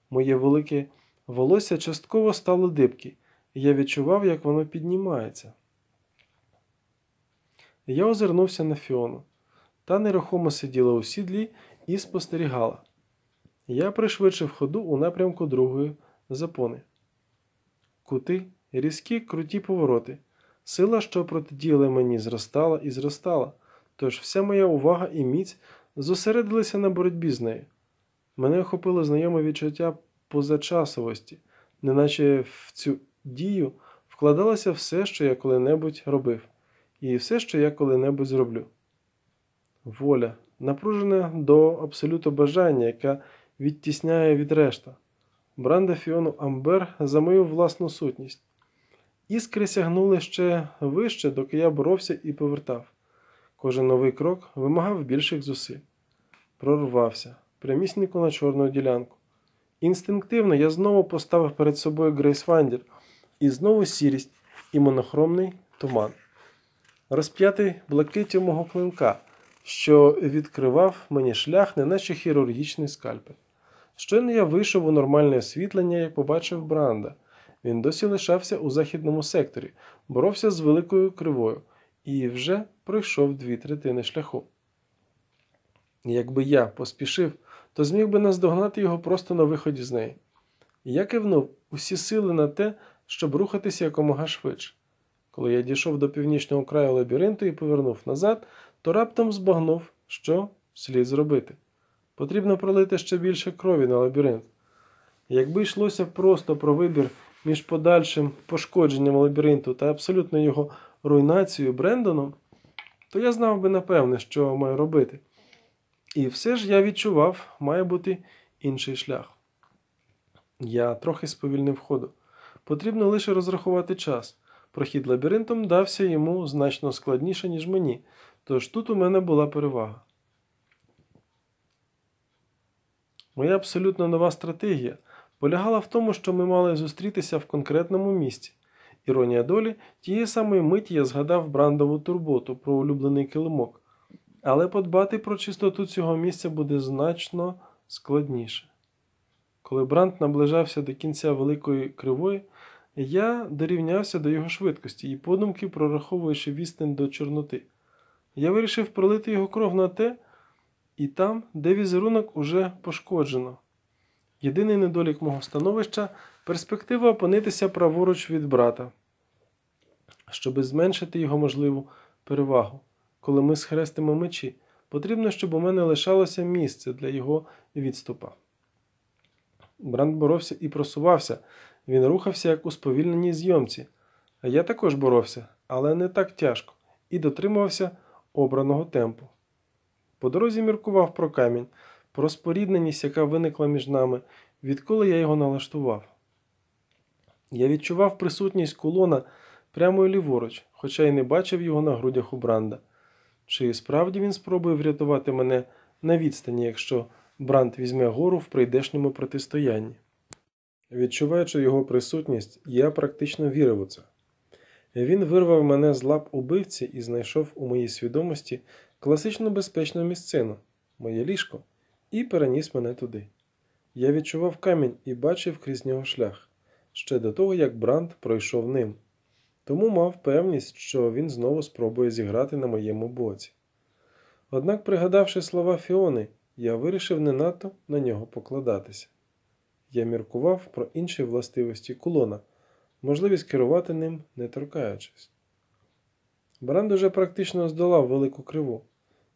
Моє велике волосся частково стало дибки, і я відчував, як воно піднімається. Я озирнувся на Фіону. Та нерухомо сиділа у сідлі і спостерігала. Я пришвидшив ходу у напрямку другої запони. Кути, різкі, круті повороти. Сила, що протидіяла мені, зростала і зростала, тож вся моя увага і міць зосередилися на боротьбі з нею. Мене охопило знайоме відчуття позачасовості, неначе в цю дію вкладалося все, що я коли-небудь робив і все, що я коли-небудь зроблю. Воля напружена до абсолюту бажання, яке відтісняє від решта, бранда Фіону Амбер за мою власну сутність. Іскри сягнули ще вище, доки я боровся і повертав. Кожен новий крок вимагав більших зусиль. Прорвався прямісніко на чорну ділянку. Інстинктивно я знову поставив перед собою Грейсвандір, і знову сірість і монохромний туман розп'ятий блакитю мого клинка, що відкривав мені шлях, неначе хірургічний скальпель. Щойно я вийшов у нормальне освітлення, як побачив Бранда. Він досі лишався у західному секторі, боровся з великою кривою і вже пройшов дві третини шляху. Якби я поспішив, то зміг би наздогнати його просто на виході з неї. Я кивнув усі сили на те, щоб рухатися якомога швидше. Коли я дійшов до північного краю лабіринту і повернув назад, то раптом збагнув, що слід зробити. Потрібно пролити ще більше крові на лабіринт. Якби йшлося просто про вибір між подальшим пошкодженням лабіринту та абсолютно його руйнацією Брендоном, то я знав би напевне, що маю робити. І все ж я відчував, має бути інший шлях. Я трохи сповільнив ходу. Потрібно лише розрахувати час. Прохід лабіринтом дався йому значно складніше, ніж мені, тож тут у мене була перевага. Моя абсолютно нова стратегія полягала в тому, що ми мали зустрітися в конкретному місці. Іронія долі, тієї самої миті я згадав брандову турботу про улюблений килимок, але подбати про чистоту цього місця буде значно складніше. Коли Бранд наближався до кінця великої кривої, я дорівнявся до його швидкості і подумки, прораховуючи вістень до Чорноти. Я вирішив пролити його кров на те і там, де візерунок уже пошкоджено. Єдиний недолік мого становища перспектива опинитися праворуч від брата, щоби зменшити його можливу перевагу. Коли ми схрестимо мечі, потрібно, щоб у мене лишалося місце для його відступа. Брант боровся і просувався, він рухався як у сповільненій зйомці. Я також боровся, але не так тяжко, і дотримувався обраного темпу. По дорозі міркував про камінь, про спорідненість, яка виникла між нами, відколи я його налаштував. Я відчував присутність колона прямо ліворуч, хоча й не бачив його на грудях у Бранда. Чи справді він спробує врятувати мене на відстані, якщо Бранд візьме гору в прийдешньому протистоянні? Відчуваючи його присутність, я практично вірив у це. Він вирвав мене з лап убивці і знайшов у моїй свідомості класичну безпечну місцину, моє ліжко, і переніс мене туди. Я відчував камінь і бачив крізь нього шлях, ще до того, як Бранд пройшов ним, тому мав певність, що він знову спробує зіграти на моєму боці. Однак, пригадавши слова Фіони, я вирішив не надто на нього покладатися. Я міркував про інші властивості кулона, можливість керувати ним, не торкаючись. Бранд уже практично здолав велику криву.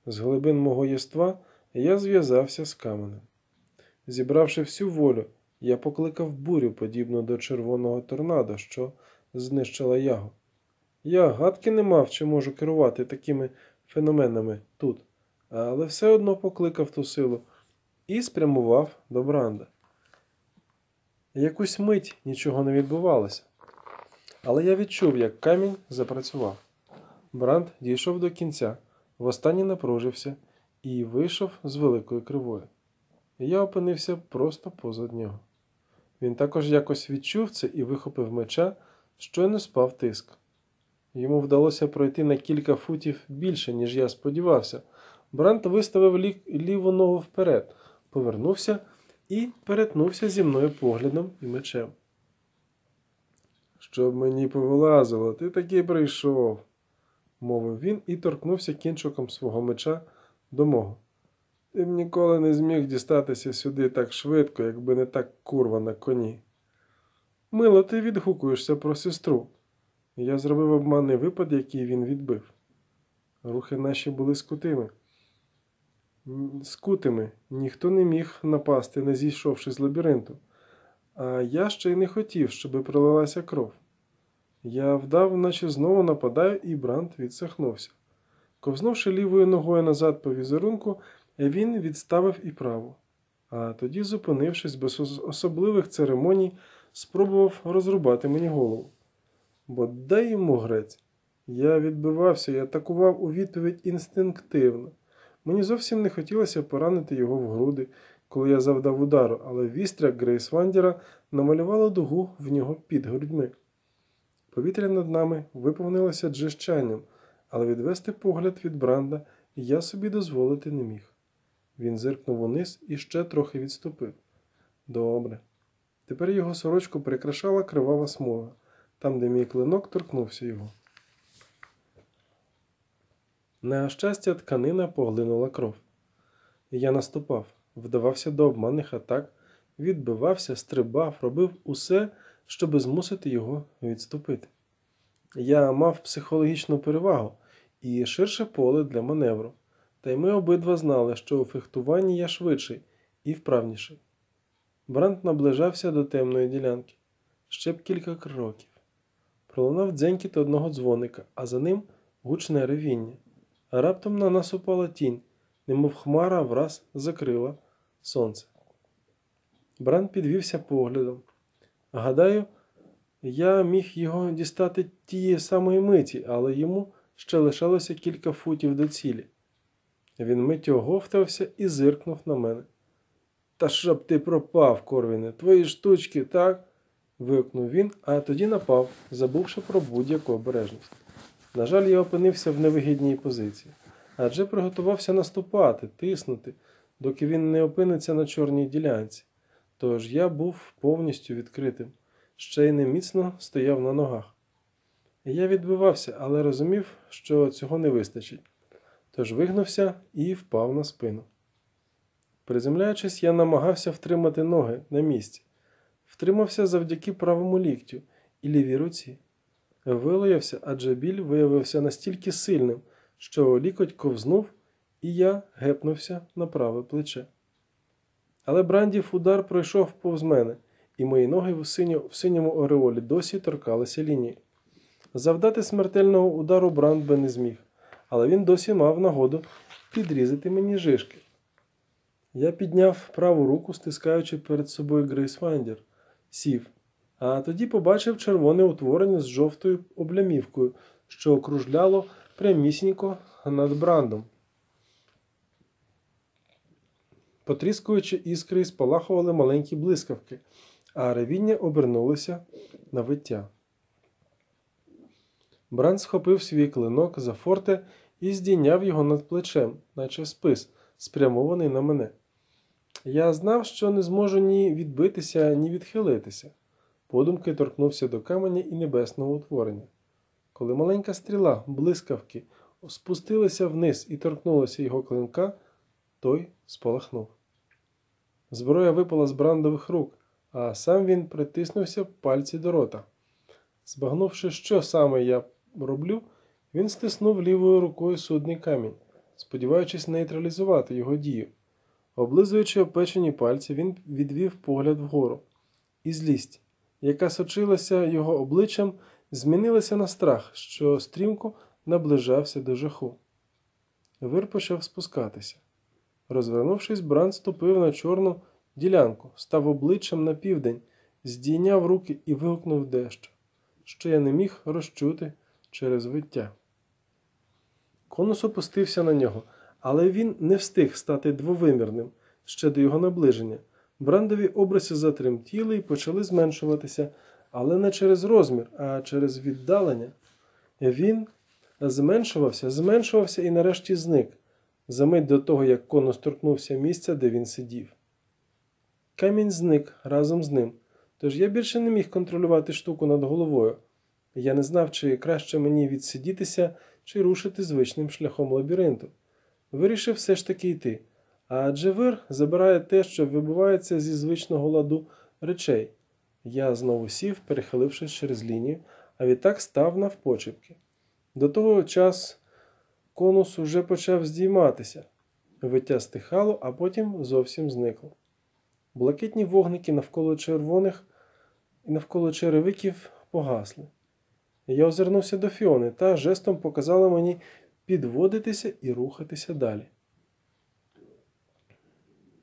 З глибин мого єства я зв'язався з каменем. Зібравши всю волю, я покликав бурю, подібну до червоного торнадо, що знищила яго. Я гадки не мав, чи можу керувати такими феноменами тут, але все одно покликав ту силу і спрямував до Бранда. Якусь мить нічого не відбувалося. Але я відчув, як камінь запрацював. Бранд дійшов до кінця, востаннє напружився і вийшов з великою кривою. Я опинився просто позад нього. Він також якось відчув це і вихопив меча, щойно спав тиск. Йому вдалося пройти на кілька футів більше, ніж я сподівався. Брант виставив лів... ліву ногу вперед, повернувся і перетнувся зі мною поглядом і мечем. Щоб мені повилазило, ти таки прийшов, мовив він і торкнувся кінчиком свого меча до мого. Ти б ніколи не зміг дістатися сюди так швидко, якби не так курва на коні. Мило, ти відгукуєшся про сестру. Я зробив обманний випад, який він відбив. Рухи наші були скутими скутими, ніхто не міг напасти, не зійшовши з лабіринту. А я ще й не хотів, щоб пролилася кров. Я вдав, наче знову нападаю, і Брант відсахнувся. Ковзнувши лівою ногою назад по візерунку, він відставив і праву. А тоді, зупинившись без особливих церемоній, спробував розрубати мені голову. Бо дай йому грець. Я відбивався і атакував у відповідь інстинктивно. Мені зовсім не хотілося поранити його в груди, коли я завдав удару, але вістря Грейсвандера намалювала дугу в нього під грудьми. Повітря над нами виповнилося джищанням, але відвести погляд від бранда я собі дозволити не міг. Він зиркнув униз і ще трохи відступив. Добре. Тепер його сорочку прикрашала кривава смуга, там, де мій клинок торкнувся його. На щастя, тканина поглинула кров. Я наступав, вдавався до обманних атак, відбивався, стрибав, робив усе, щоби змусити його відступити. Я мав психологічну перевагу і ширше поле для маневру, та й ми обидва знали, що у фехтуванні я швидший і вправніший. Брант наближався до темної ділянки ще б кілька кроків. Пролунав дзенькіт одного дзвоника, а за ним гучне ревіння. Раптом на нас упала тінь, немов хмара враз закрила сонце. Бран підвівся поглядом. Гадаю, я міг його дістати тієї самої миті, але йому ще лишалося кілька футів до цілі. Він миттю оговтався і зиркнув на мене. Та щоб ти пропав, Корвіне, твої штучки, так? вигукнув він, а тоді напав, забувши про будь-яку обережність. На жаль, я опинився в невигідній позиції, адже приготувався наступати, тиснути, доки він не опиниться на чорній ділянці. Тож я був повністю відкритим, ще й не міцно стояв на ногах. Я відбивався, але розумів, що цього не вистачить. Тож вигнувся і впав на спину. Приземляючись, я намагався втримати ноги на місці, втримався завдяки правому ліктю і лівій руці вилаявся, адже біль виявився настільки сильним, що лікоть ковзнув, і я гепнувся на праве плече. Але Брандів удар пройшов повз мене, і мої ноги в, синьо, в синьому ореолі досі торкалися лінії. Завдати смертельного удару Бранд би не зміг, але він досі мав нагоду підрізати мені жишки. Я підняв праву руку, стискаючи перед собою Грейсвандір, сів а тоді побачив червоне утворення з жовтою облямівкою, що окружляло прямісінько над брандом. Потріскуючи іскри, спалахували маленькі блискавки, а ревіння обернулося на виття. Бранд схопив свій клинок за форте і здійняв його над плечем, наче спис, спрямований на мене. Я знав, що не зможу ні відбитися, ні відхилитися подумки торкнувся до каменя і небесного утворення. Коли маленька стріла, блискавки, спустилася вниз і торкнулася його клинка, той спалахнув. Зброя випала з брандових рук, а сам він притиснувся пальці до рота. Збагнувши, що саме я роблю, він стиснув лівою рукою судний камінь, сподіваючись нейтралізувати його дію. Облизуючи опечені пальці, він відвів погляд вгору і злість, яка сочилася його обличчям, змінилася на страх, що стрімко наближався до жаху. Вир почав спускатися. Розвернувшись, Бран ступив на чорну ділянку, став обличчям на південь, здійняв руки і вигукнув дещо, що я не міг розчути через виття. Конус опустився на нього, але він не встиг стати двовимірним ще до його наближення. Брендові обриси затремтіли і почали зменшуватися, але не через розмір, а через віддалення. Він зменшувався, зменшувався і нарешті зник, за мить до того, як коно торкнувся місця, де він сидів. Камінь зник разом з ним, тож я більше не міг контролювати штуку над головою. Я не знав, чи краще мені відсидітися, чи рушити звичним шляхом лабіринту. Вирішив все ж таки йти а джевер забирає те, що вибивається зі звичного ладу речей. Я знову сів, перехилившись через лінію, а відтак став навпочепки. До того часу конус уже почав здійматися, виття стихало, а потім зовсім зникло. Блакитні вогники навколо червоних і навколо черевиків погасли. Я озирнувся до Фіони та жестом показала мені підводитися і рухатися далі.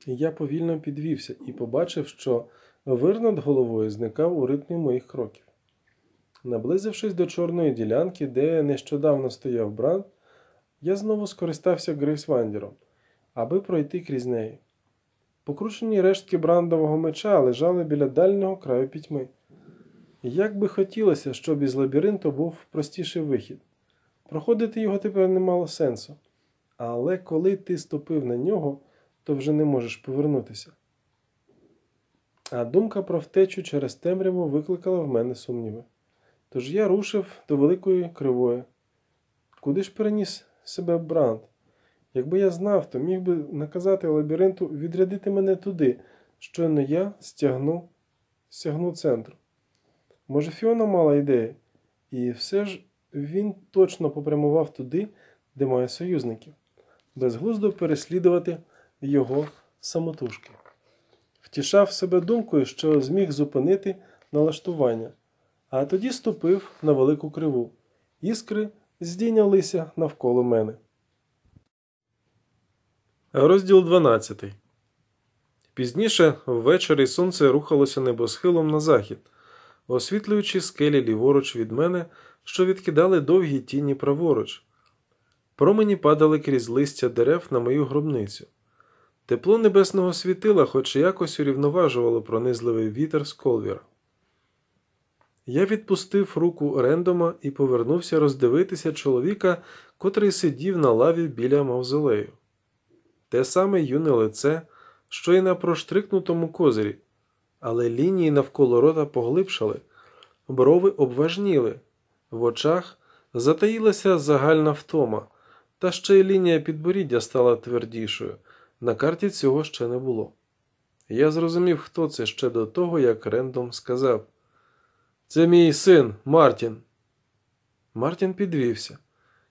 Я повільно підвівся і побачив, що вир над головою зникав у ритмі моїх кроків. Наблизившись до чорної ділянки, де нещодавно стояв брат, я знову скористався грейсвандіром, аби пройти крізь неї. Покручені рештки брандового меча лежали біля дальнього краю пітьми. Як би хотілося, щоб із лабіринту був простіший вихід. Проходити його тепер не мало сенсу. Але коли ти ступив на нього, то вже не можеш повернутися. А думка про втечу через темряву викликала в мене сумніви. Тож я рушив до Великої Кривої. Куди ж переніс себе Бранд? Якби я знав, то міг би наказати лабіринту відрядити мене туди, щойно я стягну стягну центру. Може, Фіона мала ідеї, і все ж він точно попрямував туди, де має союзників, безглуздо переслідувати його самотужки. Втішав себе думкою, що зміг зупинити налаштування, а тоді ступив на велику криву. Іскри здійнялися навколо мене. Розділ 12 Пізніше ввечері сонце рухалося небосхилом на захід, освітлюючи скелі ліворуч від мене, що відкидали довгі тіні праворуч. Промені падали крізь листя дерев на мою гробницю. Тепло небесного світила хоч якось урівноважувало пронизливий вітер з колвіра. Я відпустив руку рендома і повернувся роздивитися чоловіка, котрий сидів на лаві біля мавзолею. Те саме юне лице, що й на проштрикнутому козирі, але лінії навколо рота поглибшали, брови обважніли, в очах затаїлася загальна втома, та ще й лінія підборіддя стала твердішою. На карті цього ще не було. Я зрозумів, хто це ще до того, як Рендом сказав: Це мій син Мартін. Мартін підвівся.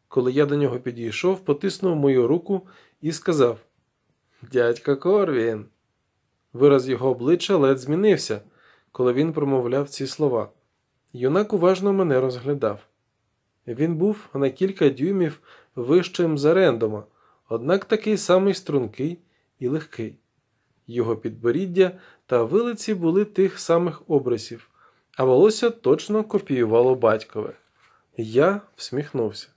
Коли я до нього підійшов, потиснув мою руку і сказав: Дядька Корвін. Вираз його обличчя ледь змінився, коли він промовляв ці слова. Юнак уважно мене розглядав. Він був на кілька дюймів вищим за рендома однак такий самий стрункий і легкий. Його підборіддя та вилиці були тих самих образів, а волосся точно копіювало батькове. Я всміхнувся.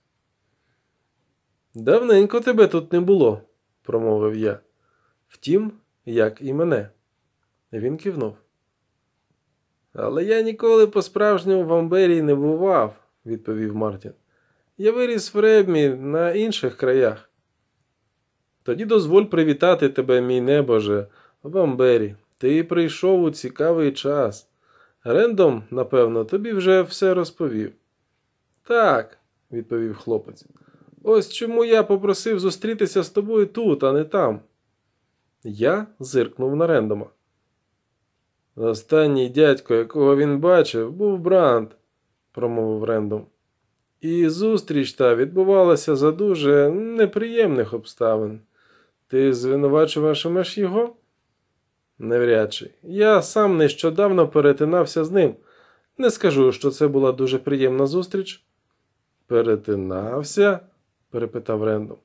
Давненько тебе тут не було, промовив я. Втім, як і мене. Він кивнув. Але я ніколи по-справжньому в Амберії не бував, відповів Мартін. Я виріс в Ребмі на інших краях. Тоді дозволь привітати тебе, мій небоже, Вамбері, ти прийшов у цікавий час. Рендом, напевно, тобі вже все розповів. Так, відповів хлопець. Ось чому я попросив зустрітися з тобою тут, а не там. Я зиркнув на рендома. Останній дядько, якого він бачив, був Бранд, промовив рендом. І зустріч та відбувалася за дуже неприємних обставин. Ти звинувачуватимеш його? Невряд чи. Я сам нещодавно перетинався з ним. Не скажу, що це була дуже приємна зустріч. Перетинався? перепитав Рендом.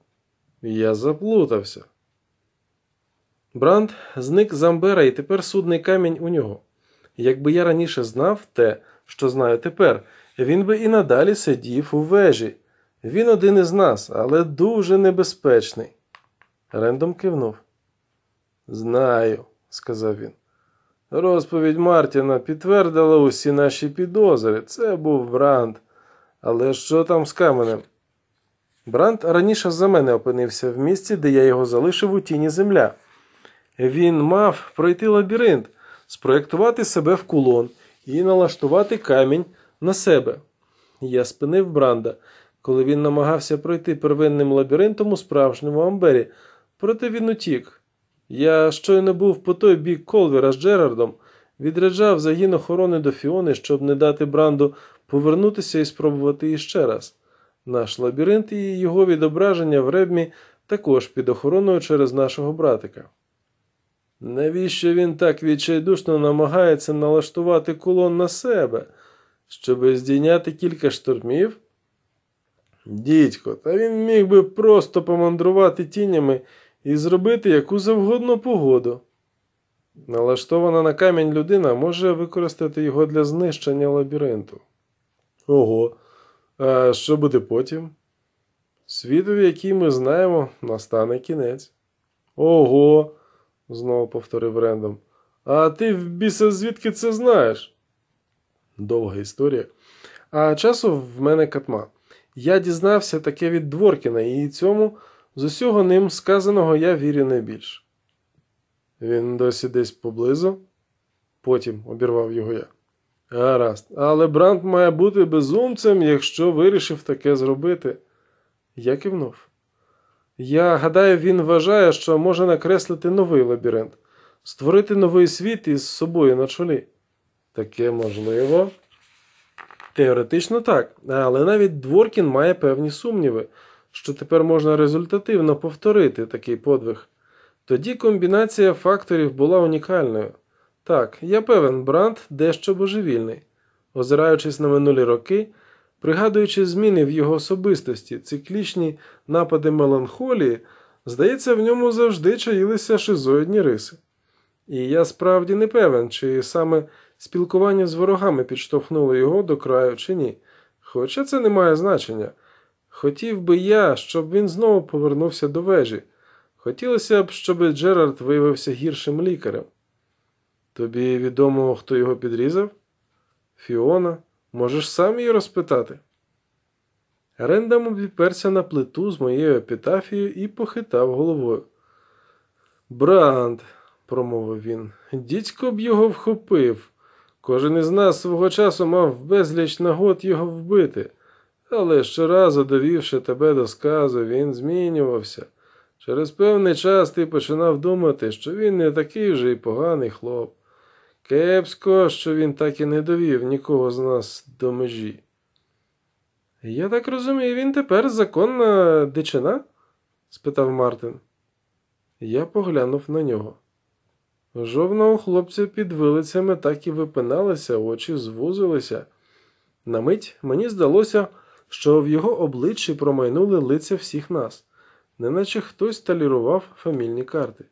Я заплутався. Бранд зник з Амбера і тепер судний камінь у нього. Якби я раніше знав те, що знаю тепер, він би і надалі сидів у вежі. Він один із нас, але дуже небезпечний. Рендом кивнув. Знаю, сказав він. Розповідь Мартіна підтвердила усі наші підозри. Це був Бранд. Але що там з каменем? Бранд раніше за мене опинився в місці, де я його залишив у тіні земля. Він мав пройти лабіринт, спроєктувати себе в кулон і налаштувати камінь на себе. Я спинив Бранда, коли він намагався пройти первинним лабіринтом у справжньому Амбері. Проте він утік. Я щойно був по той бік Колвера з Джерардом, відряджав загін охорони до Фіони, щоб не дати бранду повернутися і спробувати іще раз. Наш лабіринт і його відображення в Ребмі також під охороною через нашого братика. Навіщо він так відчайдушно намагається налаштувати кулон на себе, щоб здійняти кілька штурмів? Дідько, та він міг би просто помандрувати тінями і зробити яку завгодно погоду. Налаштована на камінь людина може використати його для знищення лабіринту. Ого, а що буде потім? в який ми знаємо, настане кінець. Ого, знову повторив Рендом. А ти в біса звідки це знаєш? Довга історія. А часу в мене катма. Я дізнався таке від Дворкіна і цьому. З усього ним сказаного я вірю найбільш. Він досі десь поблизу, потім обірвав його я. Гаразд, але Брант має бути безумцем, якщо вирішив таке зробити. Я кивнув. Я гадаю, він вважає, що може накреслити новий лабіринт, створити новий світ із собою на чолі. Таке можливо. Теоретично так, але навіть Дворкін має певні сумніви що тепер можна результативно повторити такий подвиг. Тоді комбінація факторів була унікальною. Так, я певен, Бранд дещо божевільний. Озираючись на минулі роки, пригадуючи зміни в його особистості, циклічні напади меланхолії, здається, в ньому завжди чаїлися шизоїдні риси. І я справді не певен, чи саме спілкування з ворогами підштовхнуло його до краю чи ні. Хоча це не має значення. Хотів би я, щоб він знову повернувся до вежі. Хотілося б, щоб Джерард виявився гіршим лікарем. Тобі відомо, хто його підрізав? Фіона, можеш сам її розпитати. Рендам обіперся на плиту з моєю епітафією і похитав головою. Бранд, промовив він, дідько б його вхопив. Кожен із нас свого часу мав безліч нагод його вбити але щоразу довівши тебе до сказу, він змінювався. Через певний час ти починав думати, що він не такий вже й поганий хлоп. Кепсько, що він так і не довів нікого з нас до межі. Я так розумію, він тепер законна дичина? спитав Мартин. Я поглянув на нього. Жовного хлопця під вилицями так і випиналися, очі звузилися. На мить мені здалося, що в його обличчі промайнули лиця всіх нас, неначе хтось талірував фамільні карти.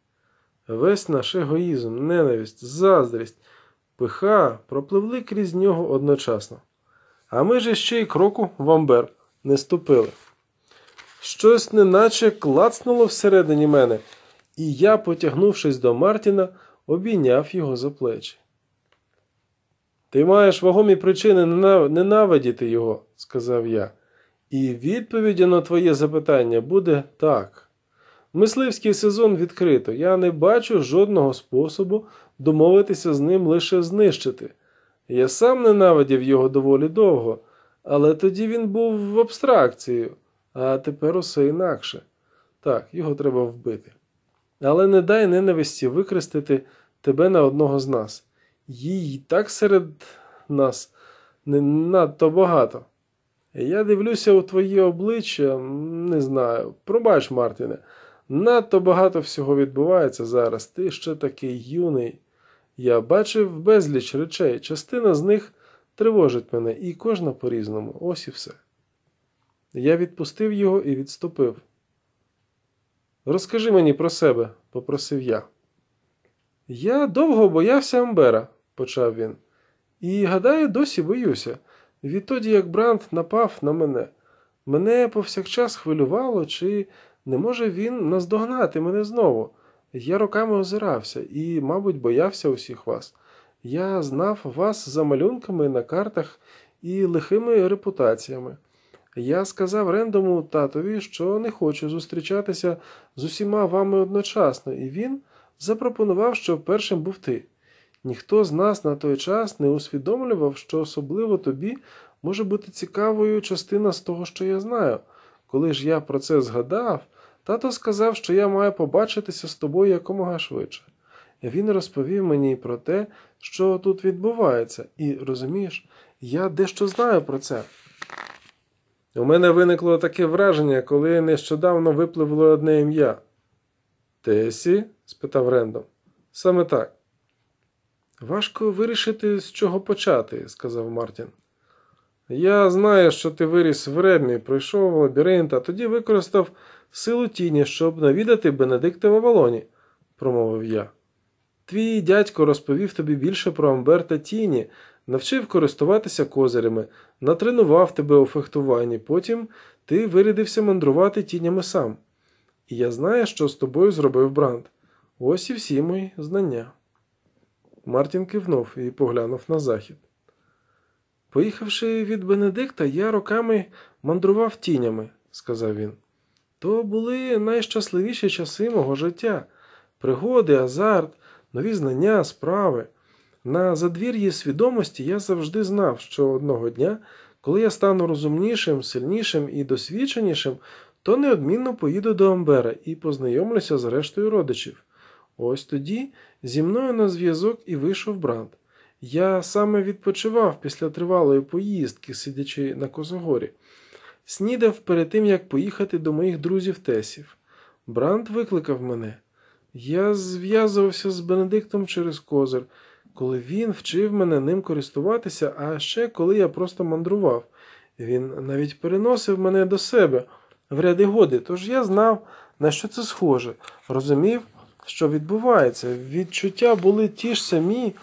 Весь наш егоїзм, ненависть, заздрість, пиха пропливли крізь нього одночасно. А ми ж ще й кроку в амбер не ступили. Щось неначе клацнуло всередині мене, і я, потягнувшись до Мартіна, обійняв його за плечі. Ти маєш вагомі причини ненавидіти його, сказав я, і відповіді на твоє запитання буде так. Мисливський сезон відкрито, я не бачу жодного способу домовитися з ним лише знищити. Я сам ненавидів його доволі довго, але тоді він був в абстракції, а тепер усе інакше. Так, його треба вбити. Але не дай ненависті викрестити тебе на одного з нас. Їй так серед нас не надто багато. Я дивлюся у твоє обличчя, не знаю. Пробач, Мартіне, надто багато всього відбувається зараз. Ти ще такий юний. Я бачив безліч речей, частина з них тривожить мене, і кожна по різному, ось і все. Я відпустив його і відступив. Розкажи мені про себе, попросив я. Я довго боявся Амбера, почав він, і, гадаю, досі боюся. Відтоді як Бранд напав на мене. Мене повсякчас хвилювало, чи не може він наздогнати мене знову. Я роками озирався і, мабуть, боявся усіх вас. Я знав вас за малюнками на картах і лихими репутаціями. Я сказав рендому татові, що не хочу зустрічатися з усіма вами одночасно, і він запропонував, щоб першим був ти. Ніхто з нас на той час не усвідомлював, що особливо тобі може бути цікавою частина з того, що я знаю. Коли ж я про це згадав, тато сказав, що я маю побачитися з тобою якомога швидше. Він розповів мені про те, що тут відбувається, і розумієш, я дещо знаю про це. У мене виникло таке враження, коли нещодавно випливло одне ім'я. Тесі? спитав Рендом. Саме так. Важко вирішити, з чого почати, сказав Мартін. Я знаю, що ти виріс в ремі, пройшов в лабіринт, а тоді використав силу тіні, щоб навідати Бенедикта в Авалоні, промовив я. Твій дядько розповів тобі більше про Амберта Тіні, навчив користуватися козирями, натренував тебе у фехтуванні, потім ти вирядився мандрувати тінями сам. І я знаю, що з тобою зробив Бранд. Ось і всі мої знання. Мартін кивнув і поглянув на захід. Поїхавши від Бенедикта, я роками мандрував тінями, сказав він. То були найщасливіші часи мого життя пригоди, азарт, нові знання, справи. На задвір'ї свідомості я завжди знав, що одного дня, коли я стану розумнішим, сильнішим і досвідченішим, то неодмінно поїду до Амбера і познайомлюся з рештою родичів. Ось тоді зі мною на зв'язок і вийшов брат. Я саме відпочивав після тривалої поїздки, сидячи на Козогорі, снідав перед тим, як поїхати до моїх друзів Тесів. Брант викликав мене. Я зв'язувався з Бенедиктом через козир, коли він вчив мене ним користуватися, а ще коли я просто мандрував. Він навіть переносив мене до себе в ряди годи, тож я знав, на що це схоже, розумів, що відбувається. Відчуття були ті ж самі,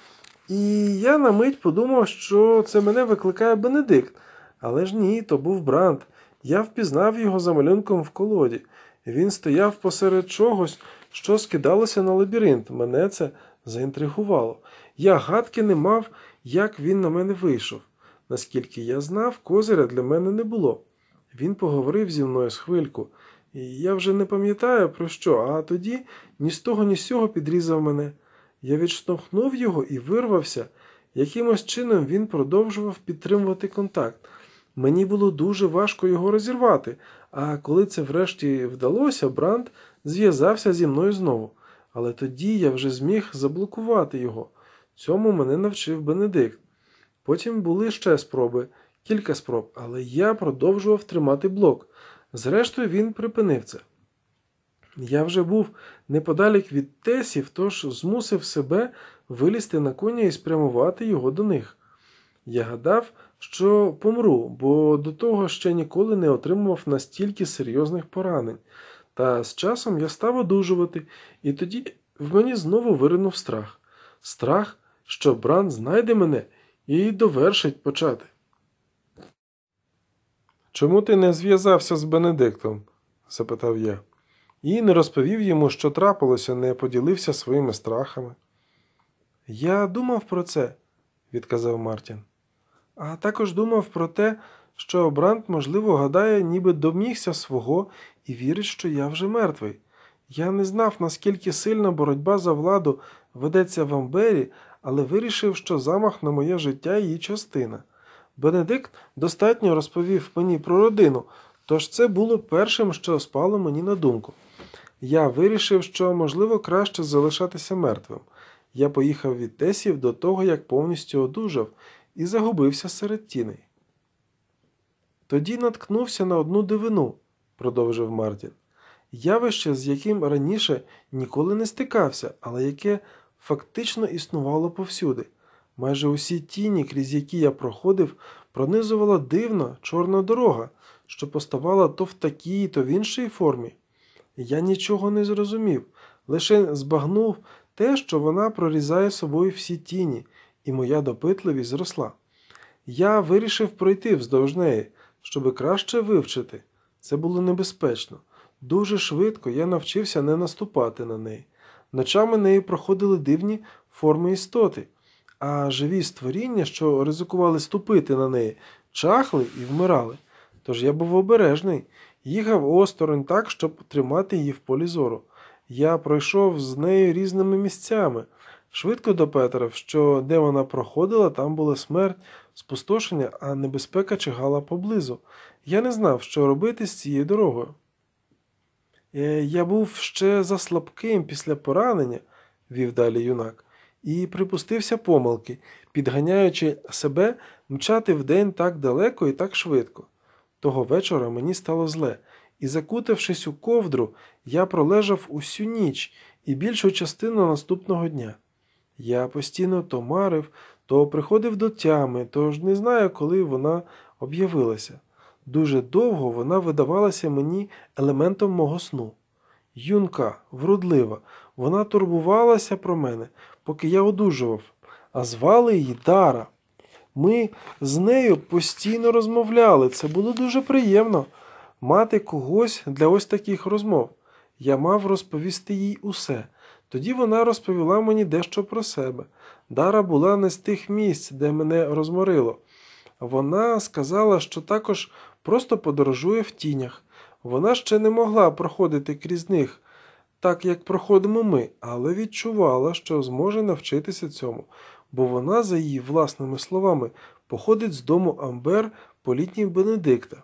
і я на мить подумав, що це мене викликає Бенедикт. Але ж ні, то був Бранд. Я впізнав його за малюнком в колоді. Він стояв посеред чогось, що скидалося на лабіринт. Мене це заінтригувало. Я гадки не мав, як він на мене вийшов. Наскільки я знав, козиря для мене не було. Він поговорив зі мною з хвильку, і я вже не пам'ятаю про що, а тоді ні з того, ні з сього підрізав мене. Я відштовхнув його і вирвався. Якимось чином він продовжував підтримувати контакт. Мені було дуже важко його розірвати, а коли це врешті вдалося, Бранд зв'язався зі мною знову. Але тоді я вже зміг заблокувати його. Цьому мене навчив Бенедикт. Потім були ще спроби, кілька спроб, але я продовжував тримати блок. Зрештою, він припинив це. Я вже був неподалік від тесів, тож змусив себе вилізти на коня і спрямувати його до них. Я гадав, що помру, бо до того ще ніколи не отримував настільки серйозних поранень. Та з часом я став одужувати, і тоді в мені знову виринув страх. Страх, що Бран знайде мене і довершить почати. Чому ти не зв'язався з Бенедиктом? запитав я і не розповів йому, що трапилося, не поділився своїми страхами. Я думав про це, відказав Мартін, а також думав про те, що Брант, можливо, гадає, ніби домігся свого і вірить, що я вже мертвий. Я не знав, наскільки сильна боротьба за владу ведеться в Амбері, але вирішив, що замах на моє життя її частина. Бенедикт достатньо розповів мені про родину, тож це було першим, що спало мені на думку. Я вирішив, що, можливо, краще залишатися мертвим. Я поїхав від Тесів до того, як повністю одужав, і загубився серед тіней. Тоді наткнувся на одну дивину, продовжив Мартін. Явище, з яким раніше ніколи не стикався, але яке фактично існувало повсюди. Майже усі тіні, крізь які я проходив, пронизувала дивна чорна дорога, що поставала то в такій, то в іншій формі. Я нічого не зрозумів, лише збагнув те, що вона прорізає собою всі тіні, і моя допитливість зросла. Я вирішив пройти вздовж неї, щоби краще вивчити. Це було небезпечно. Дуже швидко я навчився не наступати на неї. Ночами неї проходили дивні форми істоти, а живі створіння, що ризикували ступити на неї, чахли і вмирали. Тож я був обережний їхав осторонь так, щоб тримати її в полі зору. Я пройшов з нею різними місцями. Швидко до Петра, що де вона проходила, там була смерть, спустошення, а небезпека чигала поблизу. Я не знав, що робити з цією дорогою. Е, я був ще за слабким після поранення, вів далі юнак, і припустився помилки, підганяючи себе мчати вдень так далеко і так швидко. Того вечора мені стало зле, і, закутавшись у ковдру, я пролежав усю ніч і більшу частину наступного дня. Я постійно то марив, то приходив до тями, тож не знаю, коли вона об'явилася. Дуже довго вона видавалася мені елементом мого сну. Юнка, вродлива, вона турбувалася про мене, поки я одужував, а звали її Дара. Ми з нею постійно розмовляли, це було дуже приємно мати когось для ось таких розмов. Я мав розповісти їй усе. Тоді вона розповіла мені дещо про себе. Дара була не з тих місць, де мене розморило. Вона сказала, що також просто подорожує в тінях. Вона ще не могла проходити крізь них, так як проходимо ми, але відчувала, що зможе навчитися цьому бо вона, за її власними словами, походить з дому Амбер політнів Бенедикта.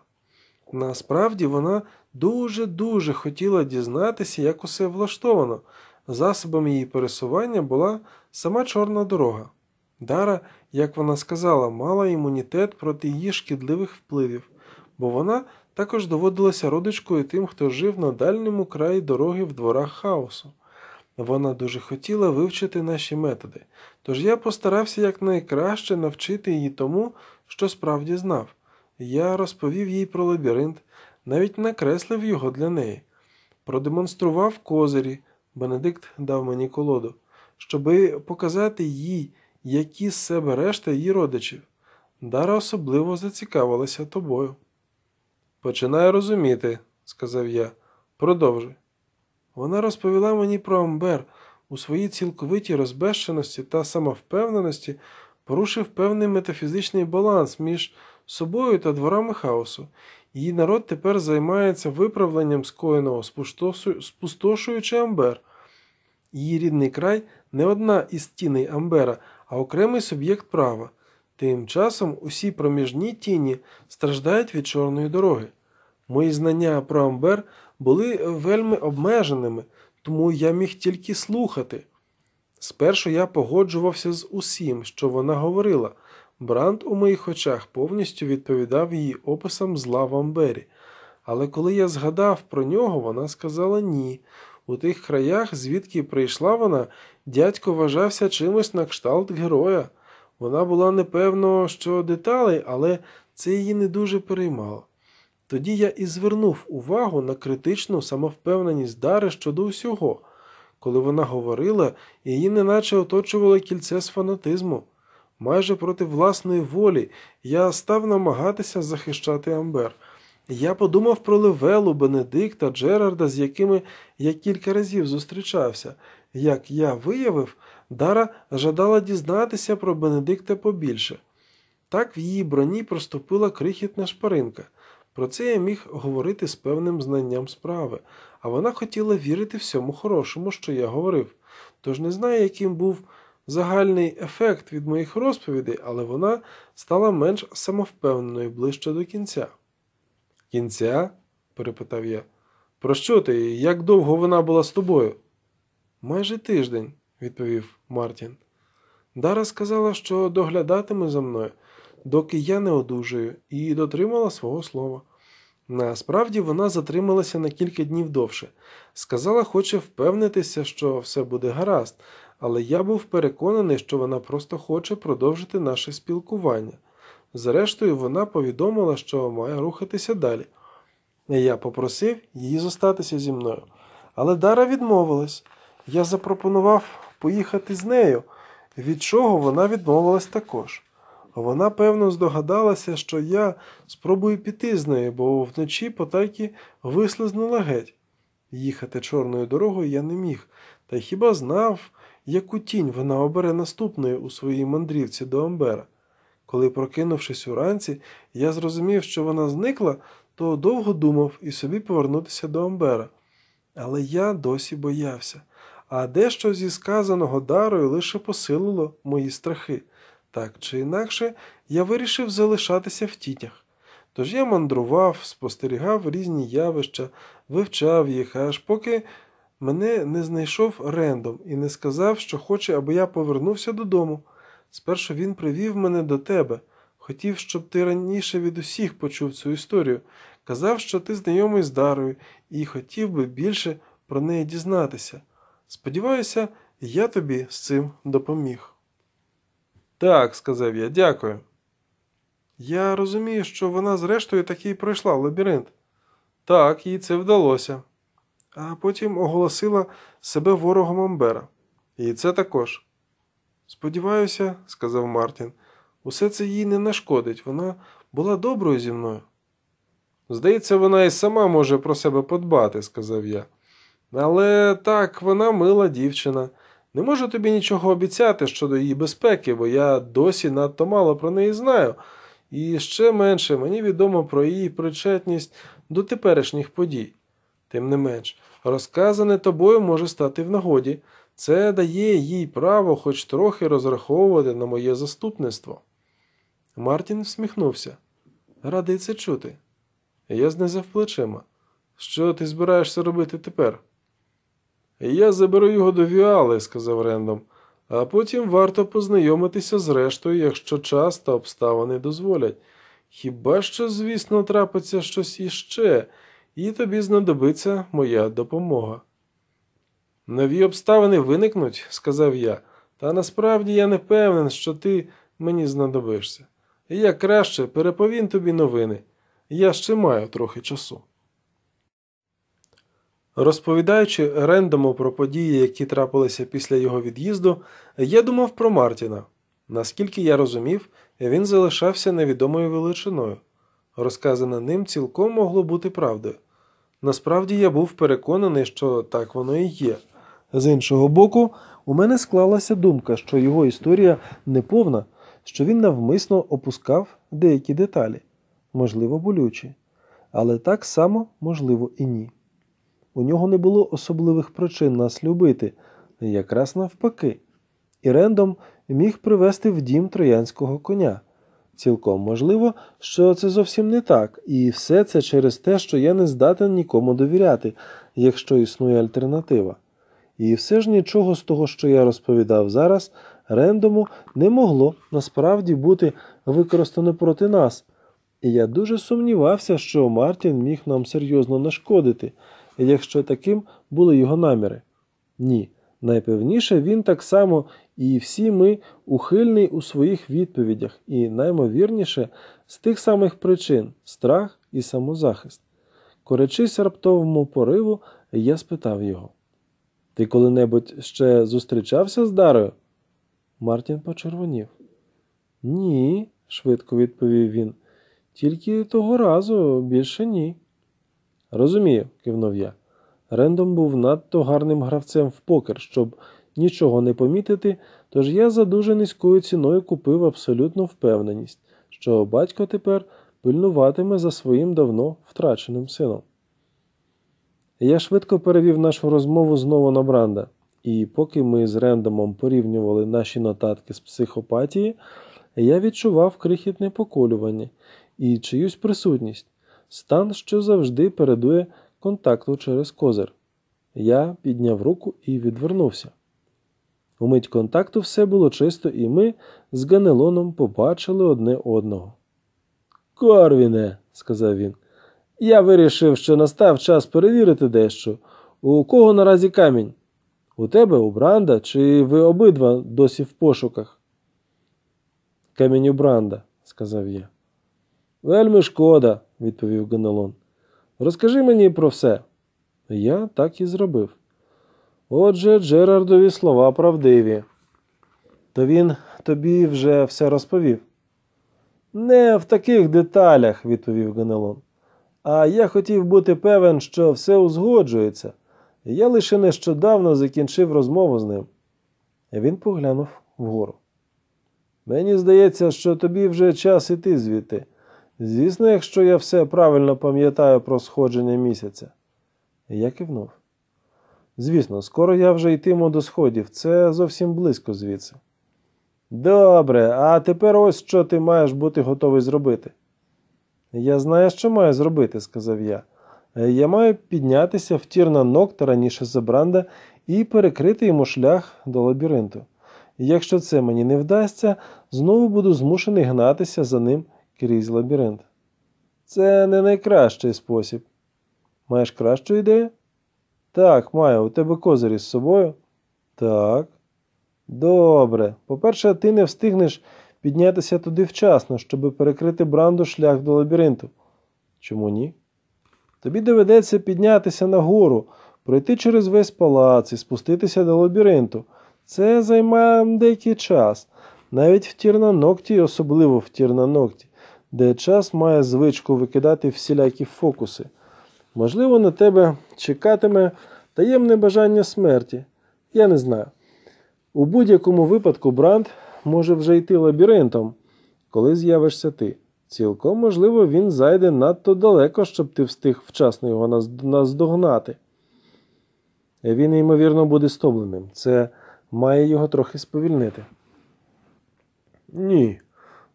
Насправді вона дуже-дуже хотіла дізнатися, як усе влаштовано. Засобом її пересування була сама чорна дорога. Дара, як вона сказала, мала імунітет проти її шкідливих впливів, бо вона також доводилася родичкою тим, хто жив на дальньому краї дороги в дворах хаосу. Вона дуже хотіла вивчити наші методи, тож я постарався якнайкраще навчити її тому, що справді знав. Я розповів їй про лабіринт, навіть накреслив його для неї, продемонстрував козирі, Бенедикт дав мені колоду, щоби показати їй, які з себе решта її родичів. Дара особливо зацікавилася тобою. Починаю розуміти, сказав я. Продовжуй. Вона розповіла мені про Амбер у своїй цілковитій розбещеності та самовпевненості порушив певний метафізичний баланс між собою та дворами хаосу. Її народ тепер займається виправленням скоєного, спустошуючи Амбер. Її рідний край не одна із тіней Амбера, а окремий суб'єкт права. Тим часом усі проміжні тіні страждають від чорної дороги. Мої знання про Амбер були е, вельми обмеженими, тому я міг тільки слухати. Спершу я погоджувався з усім, що вона говорила. Бранд у моїх очах повністю відповідав її описам зла в Амбері. Але коли я згадав про нього, вона сказала ні. У тих краях, звідки прийшла вона, дядько вважався чимось на кшталт героя. Вона була непевно, що деталей, але це її не дуже переймало. Тоді я і звернув увагу на критичну самовпевненість Дари щодо усього. Коли вона говорила, її неначе оточувало кільце з фанатизму. Майже проти власної волі я став намагатися захищати Амбер. Я подумав про Левелу, Бенедикта, Джерарда, з якими я кілька разів зустрічався. Як я виявив, Дара жадала дізнатися про Бенедикта побільше. Так в її броні проступила крихітна шпаринка. Про це я міг говорити з певним знанням справи, а вона хотіла вірити всьому хорошому, що я говорив. Тож не знаю, яким був загальний ефект від моїх розповідей, але вона стала менш самовпевненою ближче до кінця. Кінця? перепитав я. Про що ти? Як довго вона була з тобою? Майже тиждень, відповів Мартін. Дара сказала, що доглядатиме за мною доки я не одужаю, і дотримала свого слова. Насправді вона затрималася на кілька днів довше. Сказала, хоче впевнитися, що все буде гаразд, але я був переконаний, що вона просто хоче продовжити наше спілкування. Зрештою, вона повідомила, що має рухатися далі. Я попросив її зостатися зі мною. Але Дара відмовилась. Я запропонував поїхати з нею, від чого вона відмовилась також. Вона, певно, здогадалася, що я спробую піти з нею, бо вночі потайки вислизнула геть. Їхати чорною дорогою я не міг, та й хіба знав, яку тінь вона обере наступною у своїй мандрівці до Амбера. Коли, прокинувшись уранці, я зрозумів, що вона зникла, то довго думав і собі повернутися до Амбера. Але я досі боявся, а дещо зі сказаного дарою лише посилило мої страхи. Так чи інакше, я вирішив залишатися в тітях. Тож я мандрував, спостерігав різні явища, вивчав їх, аж поки мене не знайшов рендом і не сказав, що хоче, аби я повернувся додому. Спершу він привів мене до тебе. Хотів, щоб ти раніше від усіх почув цю історію. Казав, що ти знайомий з Дарою, і хотів би більше про неї дізнатися. Сподіваюся, я тобі з цим допоміг. Так, сказав я, дякую. Я розумію, що вона, зрештою, таки пройшла в лабіринт. Так, їй це вдалося. А потім оголосила себе ворогом Амбера. І це також. Сподіваюся, сказав Мартін, усе це їй не нашкодить. Вона була доброю зі мною. Здається, вона і сама може про себе подбати, сказав я. Але так, вона мила дівчина. Не можу тобі нічого обіцяти щодо її безпеки, бо я досі надто мало про неї знаю, і ще менше мені відомо про її причетність до теперішніх подій. Тим не менш, розказане тобою може стати в нагоді, це дає їй право хоч трохи розраховувати на моє заступництво. Мартін всміхнувся. Радий це чути. Я знизав плечима. Що ти збираєшся робити тепер? Я заберу його до Віали, сказав Рендом, а потім варто познайомитися з рештою, якщо час та обставини дозволять. Хіба що, звісно, трапиться щось іще, і тобі знадобиться моя допомога. Нові обставини виникнуть, сказав я, та насправді я не певен, що ти мені знадобишся. Я краще переповім тобі новини. Я ще маю трохи часу. Розповідаючи рендому про події, які трапилися після його від'їзду, я думав про Мартіна. Наскільки я розумів, він залишався невідомою величиною. Розказане ним цілком могло бути правдою. Насправді я був переконаний, що так воно і є. З іншого боку, у мене склалася думка, що його історія неповна, що він навмисно опускав деякі деталі, можливо, болючі, але так само можливо і ні у нього не було особливих причин нас любити, якраз навпаки, і рендом міг привести в дім троянського коня. Цілком можливо, що це зовсім не так, і все це через те, що я не здатен нікому довіряти, якщо існує альтернатива. І все ж нічого з того, що я розповідав зараз, рендому не могло насправді бути використано проти нас. І я дуже сумнівався, що Мартін міг нам серйозно нашкодити якщо таким були його наміри. Ні, найпевніше він так само і всі ми ухильний у своїх відповідях, і наймовірніше з тих самих причин страх і самозахист. Коречись раптовому пориву, я спитав його Ти коли-небудь ще зустрічався з Дарою? Мартін почервонів. Ні, швидко відповів він. Тільки того разу більше ні. Розумію, кивнув я. Рендом був надто гарним гравцем в покер, щоб нічого не помітити, тож я за дуже низькою ціною купив абсолютну впевненість, що батько тепер пильнуватиме за своїм давно втраченим сином. Я швидко перевів нашу розмову знову на Бранда, і поки ми з рендомом порівнювали наші нотатки з психопатії, я відчував крихітне поколювання і чиюсь присутність стан, що завжди передує контакту через козир. Я підняв руку і відвернувся. У мить контакту все було чисто, і ми з Ганелоном побачили одне одного. Корвіне, сказав він, я вирішив, що настав час перевірити дещо. У кого наразі камінь? У тебе, у Бранда, чи ви обидва досі в пошуках? Камінь у Бранда, сказав я. Вельми шкода, відповів Ганелон. Розкажи мені про все. Я так і зробив. Отже, Джерардові слова правдиві. То він тобі вже все розповів. Не в таких деталях, відповів Ганелон. А я хотів бути певен, що все узгоджується. Я лише нещодавно закінчив розмову з ним. Він поглянув вгору. Мені здається, що тобі вже час іти звідти. Звісно, якщо я все правильно пам'ятаю про сходження місяця. Я кивнув. Звісно, скоро я вже йтиму до сходів, це зовсім близько звідси. Добре, а тепер ось що ти маєш бути готовий зробити. Я знаю, що маю зробити, сказав я. Е, я маю піднятися в тір на нокта раніше за і перекрити йому шлях до лабіринту. Якщо це мені не вдасться, знову буду змушений гнатися за ним крізь лабіринт. Це не найкращий спосіб. Маєш кращу ідею? Так, маю. У тебе козирі з собою? Так. Добре. По-перше, ти не встигнеш піднятися туди вчасно, щоб перекрити бранду шлях до лабіринту. Чому ні? Тобі доведеться піднятися нагору, пройти через весь палац і спуститися до лабіринту. Це займає деякий час, навіть в тірнанокті, особливо в тірнанокті де час має звичку викидати всілякі фокуси. Можливо, на тебе чекатиме таємне бажання смерті. Я не знаю. У будь-якому випадку Бранд може вже йти лабіринтом, коли з'явишся ти. Цілком можливо, він зайде надто далеко, щоб ти встиг вчасно його наздогнати. Він, ймовірно, буде стомленим. Це має його трохи сповільнити. Ні.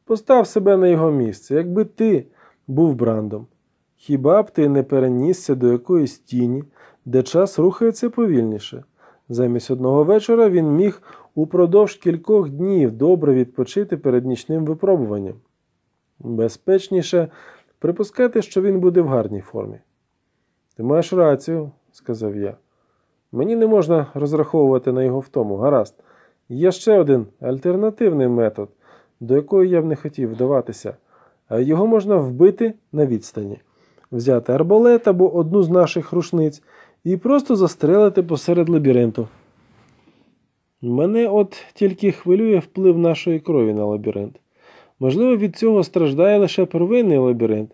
Постав себе на його місце, якби ти був брандом. Хіба б ти не перенісся до якоїсь тіні, де час рухається повільніше? Замість одного вечора він міг упродовж кількох днів добре відпочити перед нічним випробуванням. Безпечніше припускати, що він буде в гарній формі. Ти маєш рацію, сказав я. Мені не можна розраховувати на його втому, гаразд. Є ще один альтернативний метод до якої я б не хотів вдаватися. Його можна вбити на відстані, взяти арбалет або одну з наших рушниць і просто застрелити посеред лабіринту. Мене от тільки хвилює вплив нашої крові на лабіринт. Можливо, від цього страждає лише первинний лабіринт,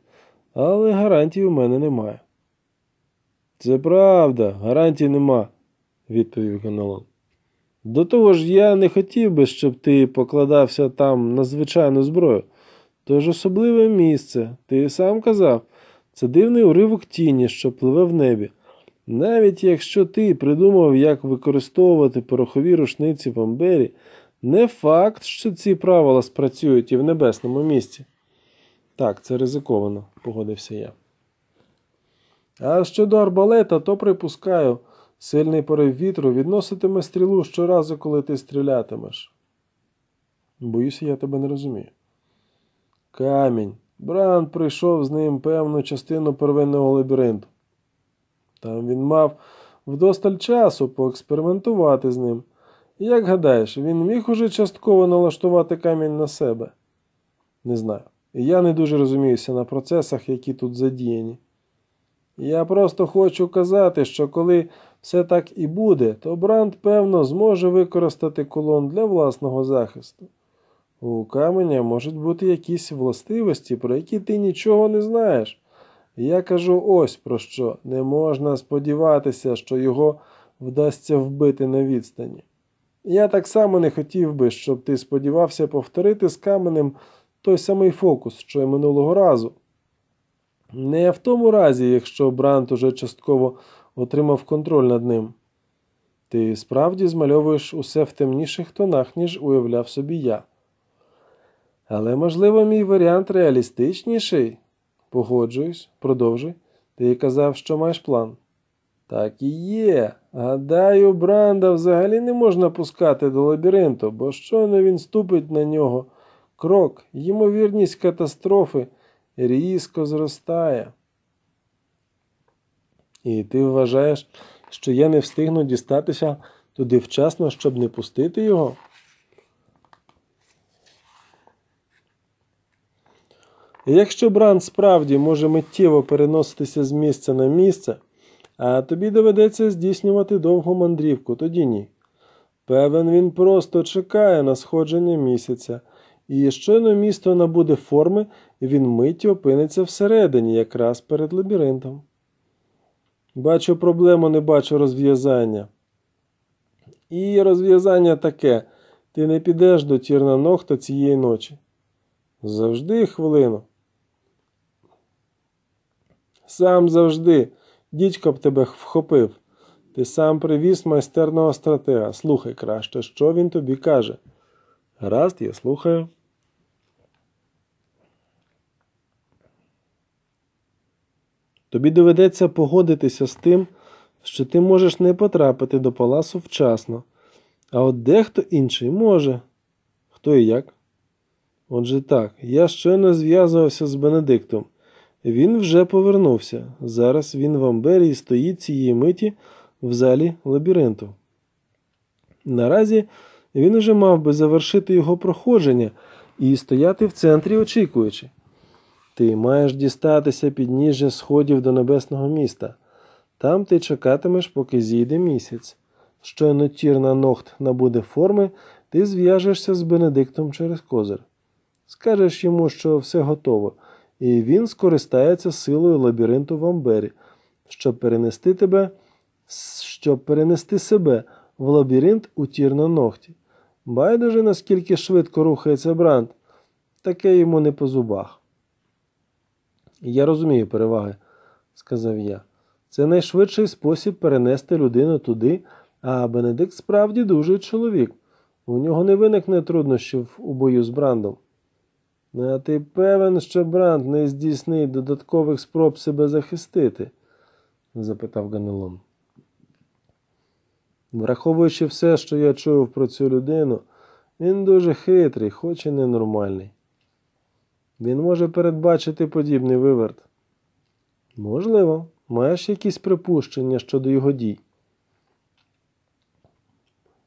але гарантій у мене немає. Це правда, гарантій нема, відповів генолог. До того ж, я не хотів би, щоб ти покладався там на звичайну зброю. Тож особливе місце, ти сам казав, це дивний уривок тіні, що пливе в небі. Навіть якщо ти придумав, як використовувати порохові рушниці в Амбері, не факт, що ці правила спрацюють і в небесному місці. Так, це ризиковано, погодився я. А щодо арбалета, то припускаю. Сильний порив вітру відноситиме стрілу щоразу, коли ти стрілятимеш. Боюся, я тебе не розумію. Камінь. Бран прийшов з ним певну частину первинного лабіринту. Там він мав вдосталь часу поекспериментувати з ним. Як гадаєш, він міг уже частково налаштувати камінь на себе? Не знаю. Я не дуже розуміюся на процесах, які тут задіяні. Я просто хочу казати, що коли все так і буде, то Бранд, певно, зможе використати колон для власного захисту. У каменя можуть бути якісь властивості, про які ти нічого не знаєш. Я кажу ось про що не можна сподіватися, що його вдасться вбити на відстані. Я так само не хотів би, щоб ти сподівався повторити з каменем той самий фокус, що й минулого разу. Не в тому разі, якщо Брант уже частково отримав контроль над ним. Ти справді змальовуєш усе в темніших тонах, ніж уявляв собі я. Але, можливо, мій варіант реалістичніший. Погоджуюсь, продовжуй. Ти казав, що маєш план. Так і є. Гадаю, Бранда взагалі не можна пускати до лабіринту, бо щойно він ступить на нього. Крок, ймовірність катастрофи різко зростає. І ти вважаєш, що я не встигну дістатися туди вчасно, щоб не пустити його? Якщо бранд справді може миттєво переноситися з місця на місце, а тобі доведеться здійснювати довгу мандрівку, тоді ні. Певен, він просто чекає на сходження місяця, і щойно місто набуде форми, він миттю опиниться всередині, якраз перед лабіринтом. Бачу проблему, не бачу розв'язання. І розв'язання таке. Ти не підеш до Тірнанохта цієї ночі. Завжди хвилину. Сам завжди. Дідько б тебе вхопив. Ти сам привіз майстерного стратега. Слухай краще, що він тобі каже. Гаразд, я слухаю. Тобі доведеться погодитися з тим, що ти можеш не потрапити до паласу вчасно, а от дехто інший може. Хто і як? Отже так, я щойно зв'язувався з Бенедиктом. Він вже повернувся. Зараз він в Амберії стоїть цієї миті в залі лабіринту. Наразі він уже мав би завершити його проходження і стояти в центрі, очікуючи. Ти маєш дістатися під ніжжя сходів до небесного міста. Там ти чекатимеш, поки зійде місяць. Щойно тір ногт набуде форми, ти зв'яжешся з Бенедиктом через козир. Скажеш йому, що все готово, і він скористається силою лабіринту в Амбері, щоб перенести тебе, щоб перенести себе в лабіринт у тірно ногті. Байдуже, наскільки швидко рухається бранд, таке йому не по зубах. Я розумію переваги, сказав я. Це найшвидший спосіб перенести людину туди, а Бенедикт справді дуже чоловік. У нього не виникне труднощів у бою з брандом. А ти певен, що бранд не здійснить додаткових спроб себе захистити? запитав Ганелон. Враховуючи все, що я чув про цю людину, він дуже хитрий, хоч і ненормальний. Він може передбачити подібний виверт. Можливо, маєш якісь припущення щодо його дій.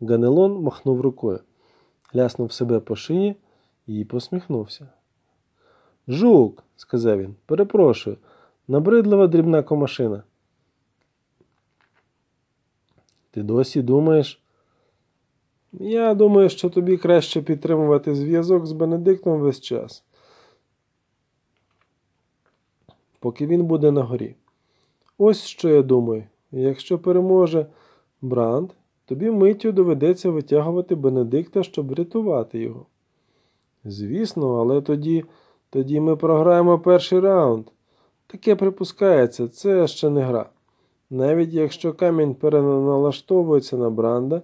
Ганелон махнув рукою, ляснув себе по шиї і посміхнувся. Жук, сказав він, перепрошую, набридлива дрібна комашина. Ти досі думаєш? Я думаю, що тобі краще підтримувати зв'язок з Бенедиктом весь час. поки він буде на горі. Ось що я думаю, якщо переможе Бранд, тобі миттю доведеться витягувати Бенедикта, щоб врятувати його. Звісно, але тоді, тоді ми програємо перший раунд. Таке припускається, це ще не гра. Навіть якщо камінь переналаштовується на Бранда,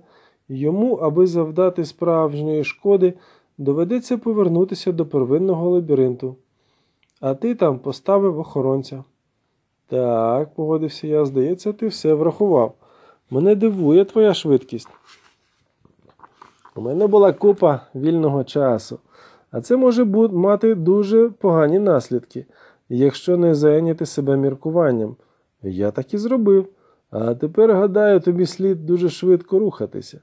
йому, аби завдати справжньої шкоди, доведеться повернутися до первинного лабіринту а ти там поставив охоронця. Так, погодився я, здається, ти все врахував. Мене дивує твоя швидкість. У мене була купа вільного часу, а це може мати дуже погані наслідки, якщо не зайняти себе міркуванням. Я так і зробив. А тепер, гадаю, тобі слід дуже швидко рухатися.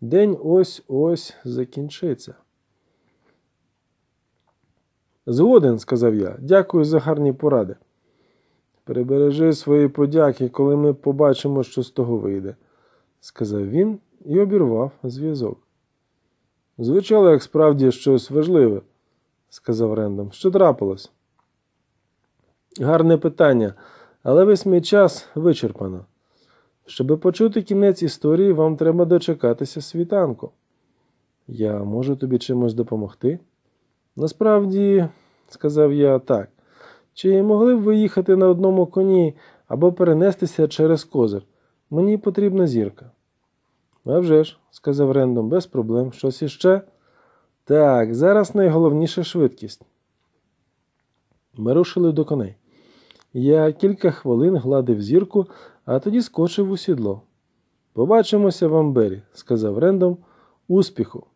День ось ось закінчиться. Згоден, сказав я, дякую за гарні поради. Перебережи свої подяки, коли ми побачимо, що з того вийде, сказав він і обірвав зв'язок. Звучало, як справді щось важливе, сказав Рендом. Що трапилось? Гарне питання, але весь мій час вичерпано. Щоб почути кінець історії, вам треба дочекатися світанку. Я можу тобі чимось допомогти? Насправді, сказав я так, чи могли б ви їхати на одному коні або перенестися через козир? Мені потрібна зірка. «А вже ж», – сказав Рендом, без проблем. Щось іще. Так, зараз найголовніша швидкість. Ми рушили до коней. Я кілька хвилин гладив зірку, а тоді скочив у сідло. Побачимося в Амбері, сказав Рендом. Успіху.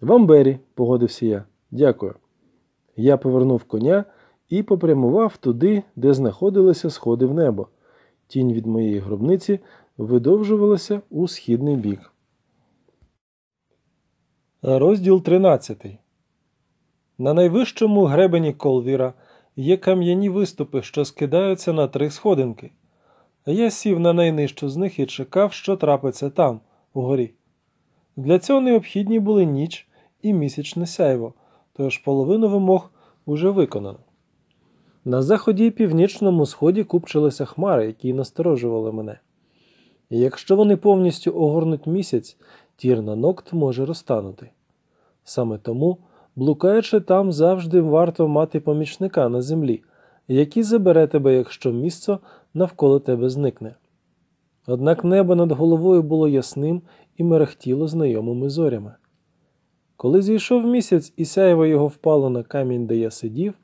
В Амбері, погодився я. Дякую. Я повернув коня і попрямував туди, де знаходилися сходи в небо. Тінь від моєї гробниці видовжувалася у східний бік. Розділ 13. На найвищому гребені колвіра є кам'яні виступи, що скидаються на три сходинки. Я сів на найнижчу з них і чекав, що трапиться там, угорі. Для цього необхідні були ніч і місячне сяйво тож половину вимог уже виконано. На заході і північному сході купчилися хмари, які насторожували мене. І якщо вони повністю огорнуть місяць, тір на нокт може розтанути. Саме тому, блукаючи там завжди варто мати помічника на землі, який забере тебе, якщо місце навколо тебе зникне. Однак небо над головою було ясним і мерехтіло знайомими зорями. Коли зійшов місяць і сяйво його впало на камінь, де я сидів,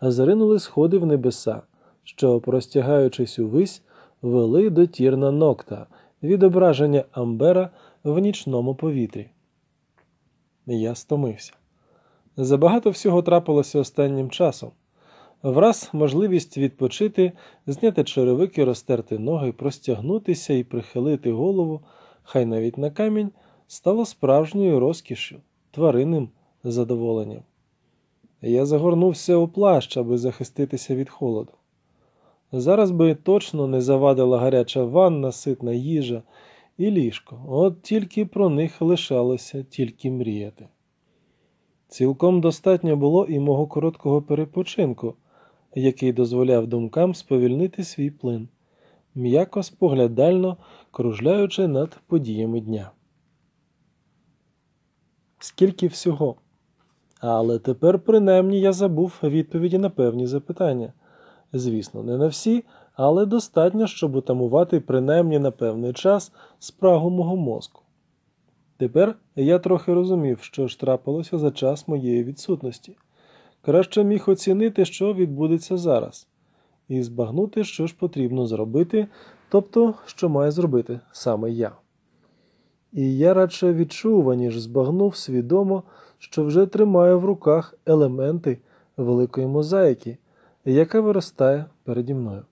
а заринули сходи в небеса, що, простягаючись увись, вели до тірна нокта, відображення Амбера в нічному повітрі. Я стомився. Забагато всього трапилося останнім часом. Враз можливість відпочити, зняти черевики, розтерти ноги, простягнутися і прихилити голову, хай навіть на камінь, стало справжньою розкішю тваринним задоволенням. Я загорнувся у плащ, аби захиститися від холоду. Зараз би точно не завадила гаряча ванна, ситна їжа і ліжко, от тільки про них лишалося тільки мріяти. Цілком достатньо було і мого короткого перепочинку, який дозволяв думкам сповільнити свій плин, м'яко споглядально кружляючи над подіями дня скільки всього. Але тепер, принаймні, я забув відповіді на певні запитання. Звісно, не на всі, але достатньо, щоб утамувати принаймні на певний час спрагу мого мозку. Тепер я трохи розумів, що ж трапилося за час моєї відсутності. Краще міг оцінити, що відбудеться зараз, і збагнути, що ж потрібно зробити, тобто, що має зробити саме я і я радше відчув, аніж збагнув свідомо, що вже тримаю в руках елементи великої мозаїки, яка виростає переді мною.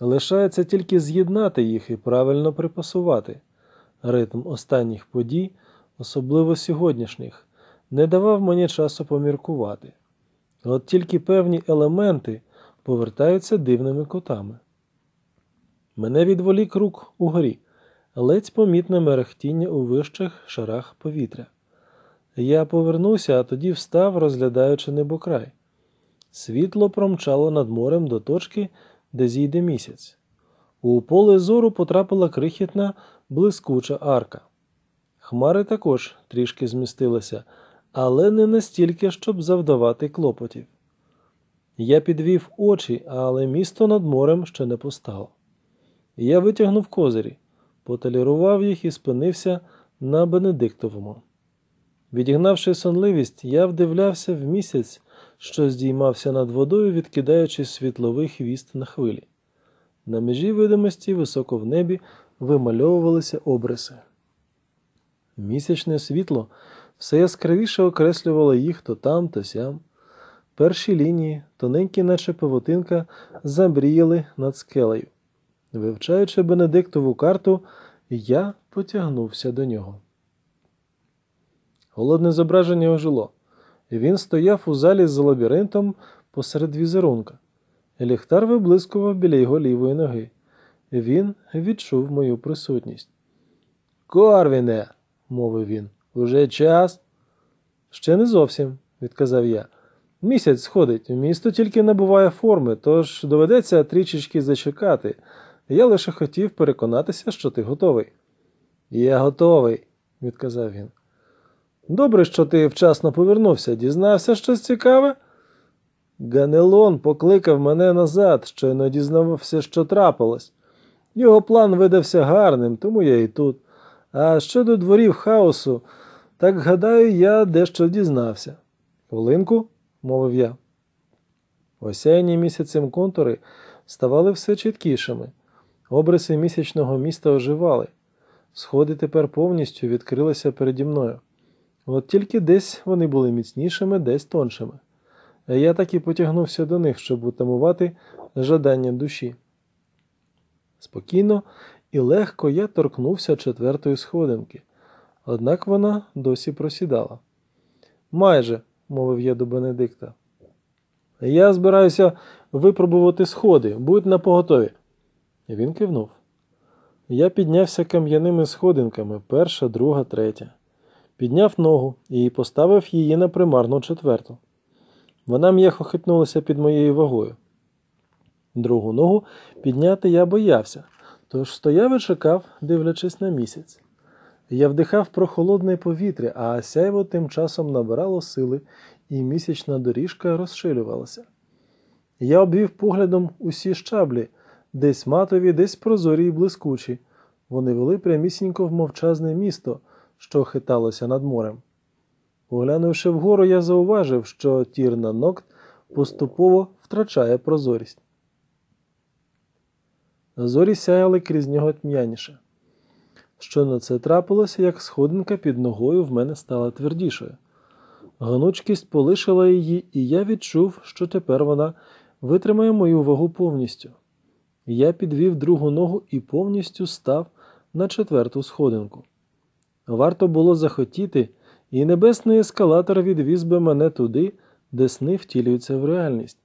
Лишається тільки з'єднати їх і правильно припасувати. Ритм останніх подій, особливо сьогоднішніх, не давав мені часу поміркувати. От тільки певні елементи повертаються дивними котами. Мене відволік рук угорі ледь помітне мерехтіння у вищих шарах повітря. Я повернувся, а тоді встав, розглядаючи небокрай. Світло промчало над морем до точки, де зійде місяць. У поле зору потрапила крихітна, блискуча арка. Хмари також трішки змістилися, але не настільки, щоб завдавати клопотів. Я підвів очі, але місто над морем ще не постало. Я витягнув козирі поталірував їх і спинився на Бенедиктовому. Відігнавши сонливість, я вдивлявся в місяць, що здіймався над водою, відкидаючи світловий хвіст на хвилі. На межі видимості високо в небі вимальовувалися обриси. Місячне світло все яскравіше окреслювало їх то там, то сям. Перші лінії, тоненькі, наче павутинка, забріяли над скелею. Вивчаючи Бенедиктову карту, я потягнувся до нього. Голодне зображення ожило. Він стояв у залі з лабіринтом посеред візерунка. Ліхтар виблискував біля його лівої ноги. Він відчув мою присутність. Корвіне, мовив він, уже час. Ще не зовсім, відказав я. Місяць сходить, місто тільки набуває форми, тож доведеться трішечки зачекати. Я лише хотів переконатися, що ти готовий. Я готовий, відказав він. Добре, що ти вчасно повернувся, дізнався щось цікаве? Ганелон покликав мене назад, щойно дізнавався, що трапилось. Його план видався гарним, тому я і тут. А щодо дворів хаосу, так гадаю, я дещо дізнався. Хвилинку, мовив я. Осяйні місяцем контури ставали все чіткішими. Обриси місячного міста оживали. Сходи тепер повністю відкрилися переді мною. От тільки десь вони були міцнішими, десь тоншими. Я так і потягнувся до них, щоб утамувати жадання душі. Спокійно і легко я торкнувся четвертої сходинки, однак вона досі просідала. Майже, мовив я до Бенедикта. Я збираюся випробувати сходи, будь напоготові. Він кивнув. Я піднявся кам'яними сходинками перша, друга, третя. Підняв ногу і поставив її на примарну четверту. Вона м'яко хитнулася під моєю вагою. Другу ногу підняти я боявся, тож стояв і чекав, дивлячись на місяць. Я вдихав прохолодне повітря, а сяйво тим часом набирало сили, і місячна доріжка розширювалася. Я обвів поглядом усі щаблі десь матові, десь прозорі й блискучі. Вони вели прямісінько в мовчазне місто, що хиталося над морем. Поглянувши вгору, я зауважив, що тірна нокт поступово втрачає прозорість. Зорі сяяли крізь нього тьмяніше. Що на це трапилося, як сходинка під ногою в мене стала твердішою. Гнучкість полишила її, і я відчув, що тепер вона витримає мою вагу повністю. Я підвів другу ногу і повністю став на четверту сходинку. Варто було захотіти, і небесний ескалатор відвіз би мене туди, де сни втілюються в реальність,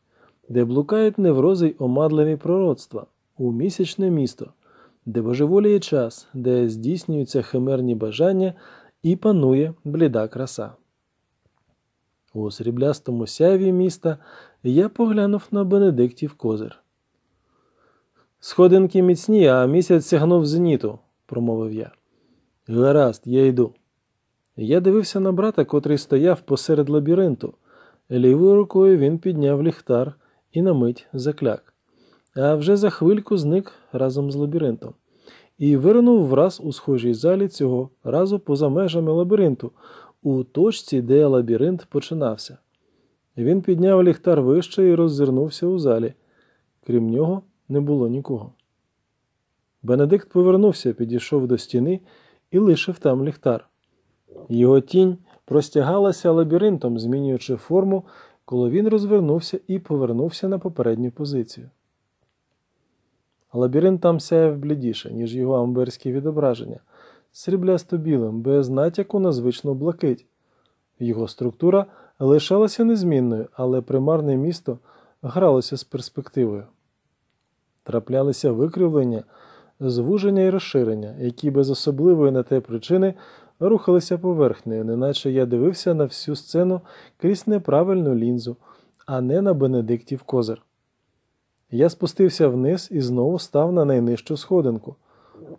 де блукають неврози й омадливі пророцтва, у місячне місто, де божеволіє час, де здійснюються химерні бажання і панує бліда краса. У сріблястому сяйві міста я поглянув на Бенедиктів козир. Сходинки міцні, а місяць сягнув зеніту, промовив я. Гаразд, я йду. Я дивився на брата, котрий стояв посеред лабіринту. Лівою рукою він підняв ліхтар і на мить закляк, а вже за хвильку зник разом з лабіринтом. І вирнув враз у схожій залі цього разу поза межами лабіринту, у точці, де лабіринт починався. Він підняв ліхтар вище і роззирнувся у залі. Крім нього не було нікого. Бенедикт повернувся, підійшов до стіни і лишив там ліхтар. Його тінь простягалася лабіринтом, змінюючи форму, коли він розвернувся і повернувся на попередню позицію. Лабіринт там сяяв блідіше, ніж його амберські відображення, сріблясто білим, без натяку на звичну блакить. Його структура лишалася незмінною, але примарне місто гралося з перспективою траплялися викривлення, звуження і розширення, які без особливої на те причини рухалися поверхнею, неначе я дивився на всю сцену крізь неправильну лінзу, а не на Бенедиктів козир. Я спустився вниз і знову став на найнижчу сходинку,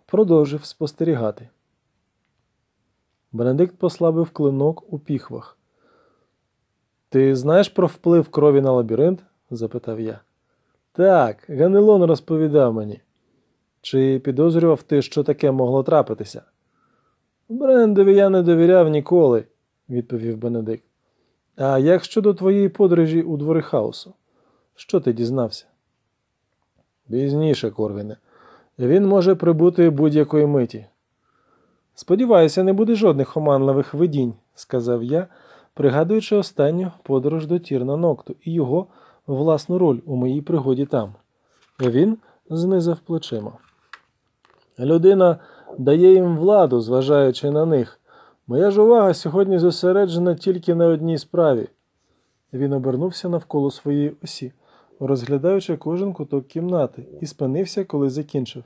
продовжив спостерігати. Бенедикт послабив клинок у піхвах. Ти знаєш про вплив крові на лабіринт? запитав я. Так, Ганелон розповідав мені. Чи підозрював ти, що таке могло трапитися? Брендові я не довіряв ніколи, відповів Бенедикт. А як щодо твоєї подорожі у двори хаосу? Що ти дізнався? Пізніше, Корвіне. Він може прибути будь-якої миті. Сподіваюся, не буде жодних оманливих видінь, сказав я, пригадуючи останню подорож до Тірна Нокту і його власну роль у моїй пригоді там. Він знизав плечима. Людина дає їм владу, зважаючи на них. Моя ж увага сьогодні зосереджена тільки на одній справі. Він обернувся навколо своєї осі, розглядаючи кожен куток кімнати, і спинився, коли закінчив.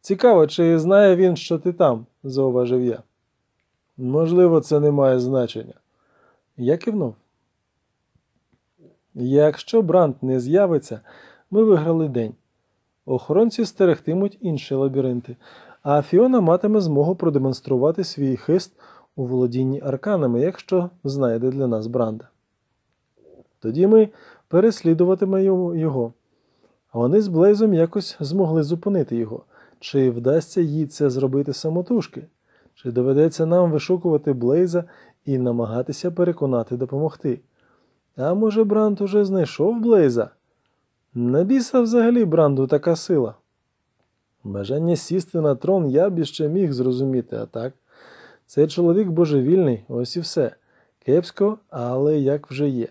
Цікаво, чи знає він, що ти там, зауважив я. Можливо, це не має значення. Я кивнув. Якщо Брант не з'явиться, ми виграли день. Охоронці стерегтимуть інші лабіринти, а Фіона матиме змогу продемонструвати свій хист у володінні арканами, якщо знайде для нас бранда. Тоді ми переслідуватимемо його. А вони з Блейзом якось змогли зупинити його. Чи вдасться їй це зробити самотужки? Чи доведеться нам вишукувати Блейза і намагатися переконати допомогти? А може, Бранд уже знайшов Блейза? На біса взагалі Бранду така сила. Бажання сісти на трон я б іще міг зрозуміти, а так. Цей чоловік божевільний, ось і все. Кепсько, але як вже є.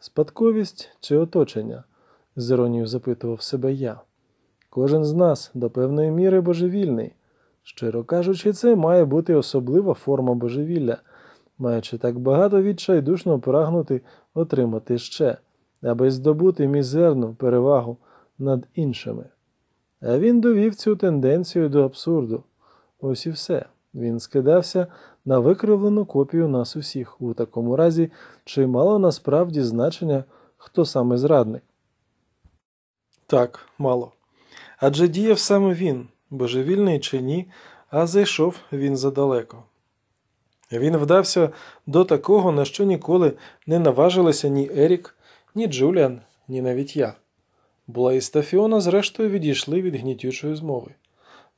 Спадковість чи оточення? з іронією запитував себе я. Кожен з нас до певної міри божевільний. Щиро кажучи, це має бути особлива форма божевілля маючи так багато відчайдушно прагнути отримати ще, аби здобути мізерну перевагу над іншими. А він довів цю тенденцію до абсурду. Ось і все. Він скидався на викривлену копію нас усіх, у такому разі, чи мало насправді значення, хто саме зрадник. Так, мало. Адже діяв саме він, божевільний чи ні, а зайшов він задалеко. Він вдався до такого, на що ніколи не наважилися ні Ерік, ні Джуліан, ні навіть я. Блейс та Фіона, зрештою, відійшли від гнітючої змови.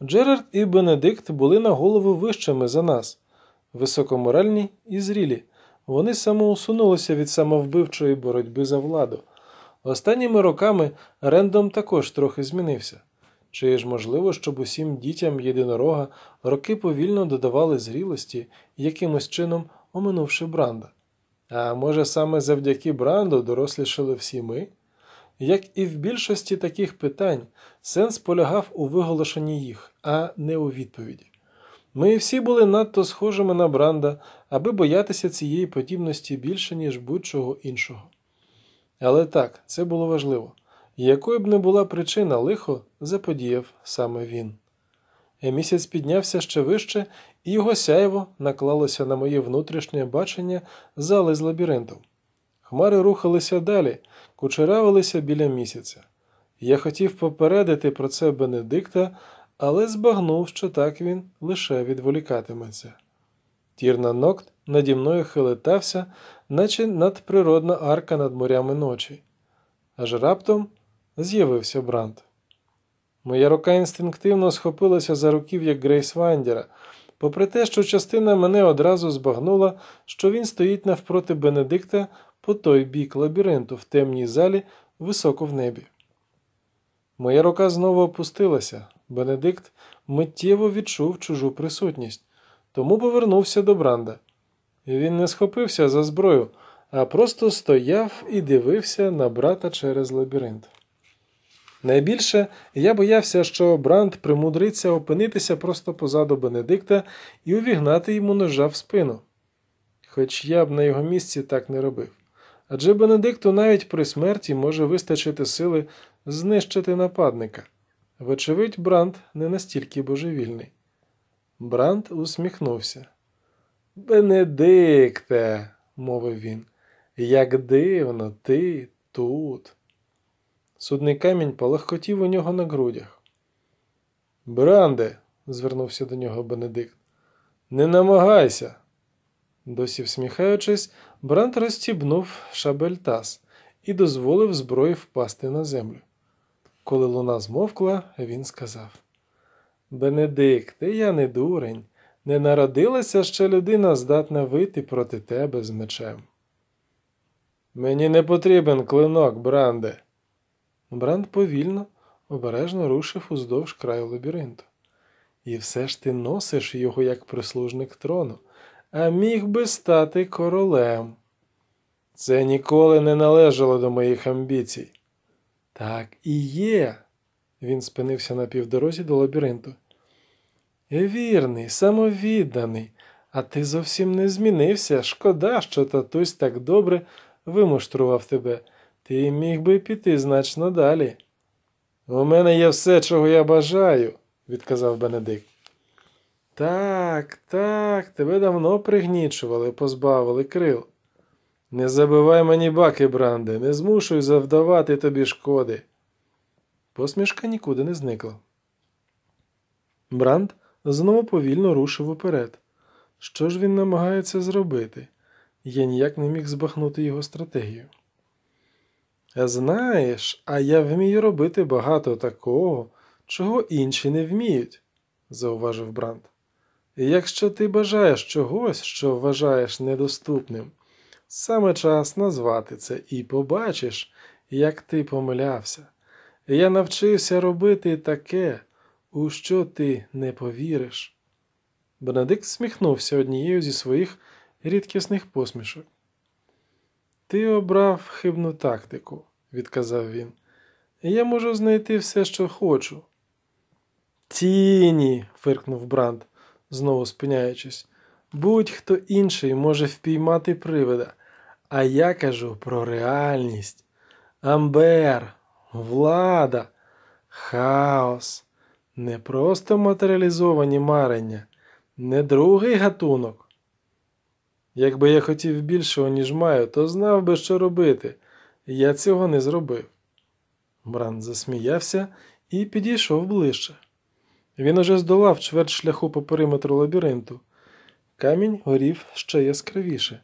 Джерард і Бенедикт були на голову вищими за нас, високоморальні і зрілі. Вони самоусунулися від самовбивчої боротьби за владу. Останніми роками Рендом також трохи змінився. Чи ж можливо, щоб усім дітям єдинорога роки повільно додавали зрілості, якимось чином оминувши бранда? А може саме завдяки бранду дорослішили всі ми? Як і в більшості таких питань, сенс полягав у виголошенні їх, а не у відповіді. Ми всі були надто схожими на бранда, аби боятися цієї подібності більше, ніж будь-чого іншого. Але так, це було важливо якою б не була причина лихо, заподіяв саме він. Е, місяць піднявся ще вище, і його сяйво наклалося на моє внутрішнє бачення зали з лабіринтом. Хмари рухалися далі, кучеравилися біля місяця. Я хотів попередити про це Бенедикта, але збагнув, що так він лише відволікатиметься. Тірна нокт наді мною хилитався, наче надприродна арка над морями ночі. Аж раптом з'явився бранд. Моя рука інстинктивно схопилася за руків як Грейс Вандера, попри те, що частина мене одразу збагнула, що він стоїть навпроти Бенедикта по той бік лабіринту в темній залі високо в небі. Моя рука знову опустилася. Бенедикт миттєво відчув чужу присутність, тому повернувся до Бранда. Він не схопився за зброю, а просто стояв і дивився на брата через лабіринт. Найбільше я боявся, що Бранд примудриться опинитися просто позаду Бенедикта і увігнати йому ножа в спину. Хоч я б на його місці так не робив. Адже Бенедикту навіть при смерті може вистачити сили знищити нападника. Вочевидь, Бранд не настільки божевільний. Бранд усміхнувся. Бенедикте, мовив він, як дивно ти тут. Судний камінь полагкотів у нього на грудях. Бранде, звернувся до нього Бенедикт, не намагайся. Досі всміхаючись, Бранд розстібнув шабельтас і дозволив зброї впасти на землю. Коли луна змовкла, він сказав: Бенедикте, я не дурень, не народилася ще людина, здатна вити проти тебе з мечем. Мені не потрібен клинок, Бранде. Бранд повільно, обережно рушив уздовж краю лабіринту. І все ж ти носиш його як прислужник трону, а міг би стати королем. Це ніколи не належало до моїх амбіцій. Так і є. Він спинився на півдорозі до лабіринту. Вірний, самовідданий, а ти зовсім не змінився. Шкода, що татусь так добре вимуштрував тебе. Ти міг би піти значно далі. У мене є все, чого я бажаю, відказав Бенедикт. Так, так, тебе давно пригнічували, позбавили крил. Не забивай мені баки, Бранде, не змушуй завдавати тобі шкоди. Посмішка нікуди не зникла. Бранд знову повільно рушив уперед. Що ж він намагається зробити? Я ніяк не міг збахнути його стратегію. Знаєш, а я вмію робити багато такого, чого інші не вміють, зауважив Бранд. Якщо ти бажаєш чогось, що вважаєш недоступним, саме час назвати це і побачиш, як ти помилявся. Я навчився робити таке, у що ти не повіриш. Бенедикт сміхнувся однією зі своїх рідкісних посмішок. Ти обрав хибну тактику, відказав він. Я можу знайти все, що хочу. Тіні, фиркнув Бранд, знову спиняючись. Будь-хто інший може впіймати привида, а я кажу про реальність. Амбер, влада, хаос, не просто матеріалізовані марення, не другий гатунок, Якби я хотів більшого, ніж маю, то знав би, що робити. Я цього не зробив. Бранд засміявся і підійшов ближче. Він уже здолав чверть шляху по периметру лабіринту. Камінь горів ще яскравіше.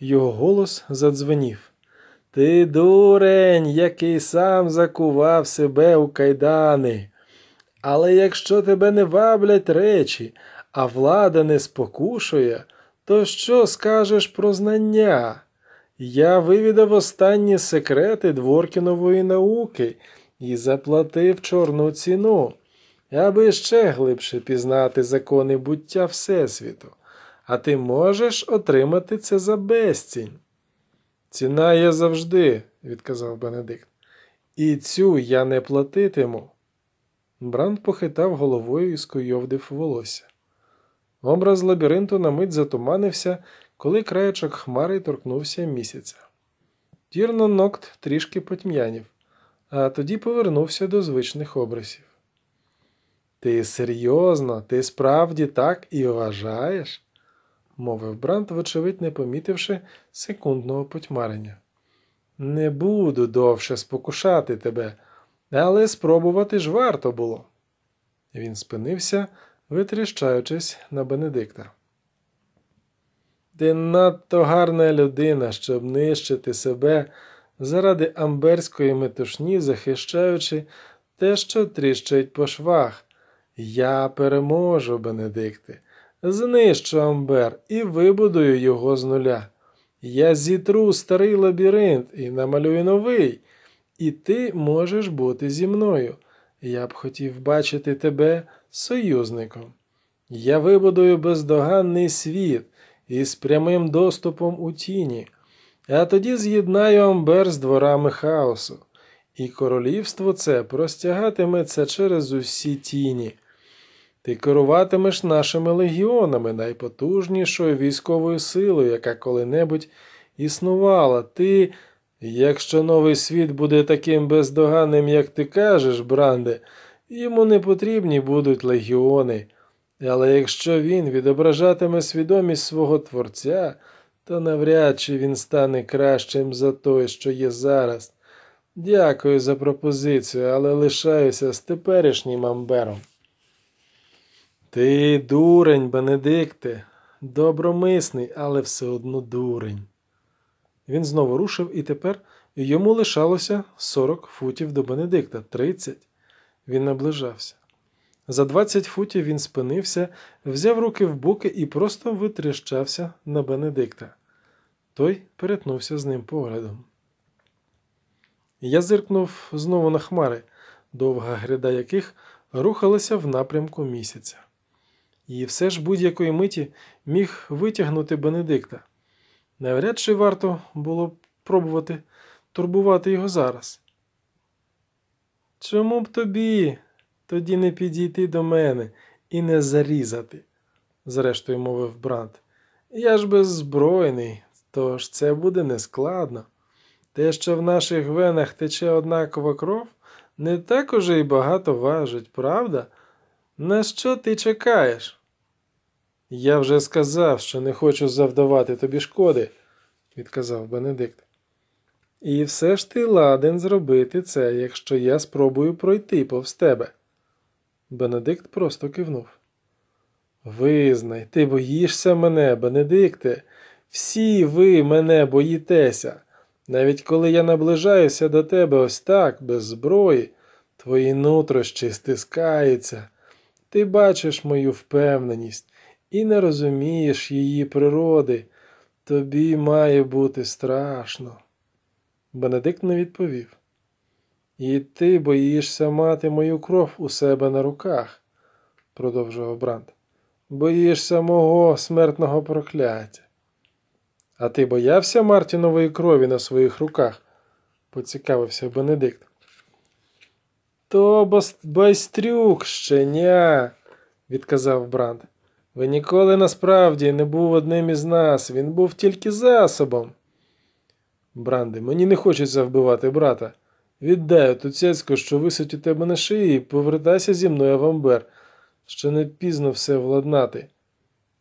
Його голос задзвенів. Ти дурень, який сам закував себе у кайдани. Але якщо тебе не ваблять речі, а влада не спокушує. То що скажеш про знання? Я вивідав останні секрети Дворкінової науки і заплатив чорну ціну, аби ще глибше пізнати закони буття Всесвіту, а ти можеш отримати це за безцінь. Ціна є завжди, відказав Бенедикт. І цю я не платитиму. Бранд похитав головою і скойовдив волосся. Образ лабіринту на мить затуманився, коли краєчок хмари торкнувся місяця. Тірно нокт трішки потьмянів, а тоді повернувся до звичних образів. Ти серйозно, ти справді так і вважаєш? мовив Брант, вочевидь, не помітивши секундного потьмарення. Не буду довше спокушати тебе, але спробувати ж варто було. Він спинився витріщаючись на Бенедикта. Ти надто гарна людина, щоб нищити себе заради амберської метушні, захищаючи те, що тріщить по швах. Я переможу, Бенедикти, знищу амбер і вибудую його з нуля. Я зітру старий лабіринт і намалюю новий, і ти можеш бути зі мною. Я б хотів бачити тебе союзником. Я вибудую бездоганний світ із прямим доступом у тіні, а тоді з'єднаю амбер з дворами хаосу, і королівство це простягатиметься через усі тіні. Ти керуватимеш нашими легіонами, найпотужнішою військовою силою, яка коли-небудь існувала. Ти, якщо новий світ буде таким бездоганним, як ти кажеш, Бранде. Йому не потрібні будуть легіони, але якщо він відображатиме свідомість свого Творця, то навряд чи він стане кращим за той, що є зараз. Дякую за пропозицію, але лишаюся з теперішнім амбером. Ти дурень, Бенедикте, добромисний, але все одно дурень. Він знову рушив і тепер йому лишалося 40 футів до Бенедикта, 30. Він наближався. За 20 футів він спинився, взяв руки в боки і просто витріщався на Бенедикта. Той перетнувся з ним поглядом. Я зиркнув знову на хмари, довга гряда яких рухалася в напрямку місяця. І все ж будь-якої миті міг витягнути Бенедикта. Навряд чи варто було пробувати турбувати його зараз. Чому б тобі тоді не підійти до мене і не зарізати? зрештою мовив брат. Я ж беззбройний, тож це буде нескладно. Те, що в наших венах тече однакова кров, не так уже й багато важить, правда? На що ти чекаєш? Я вже сказав, що не хочу завдавати тобі шкоди, відказав Бенедикт. І все ж ти ладен зробити це, якщо я спробую пройти повз тебе. Бенедикт просто кивнув. Визнай, ти боїшся мене, Бенедикте. Всі ви мене боїтеся. Навіть коли я наближаюся до тебе ось так, без зброї, твої нутрощі стискаються. Ти бачиш мою впевненість і не розумієш її природи. Тобі має бути страшно. Бенедикт не відповів. І ти боїшся мати мою кров у себе на руках, продовжував Бранд. Боїшся мого смертного прокляття. А ти боявся Мартінової крові на своїх руках? поцікавився Бенедикт. То байстрюк, щеня, відказав Бранд. Ви ніколи насправді не був одним із нас, він був тільки засобом. Бранди, мені не хочеться вбивати брата. Віддаю, оту цяцьку, що висить у тебе на шиї, і повертайся зі мною в Амбер, Ще не пізно все владнати.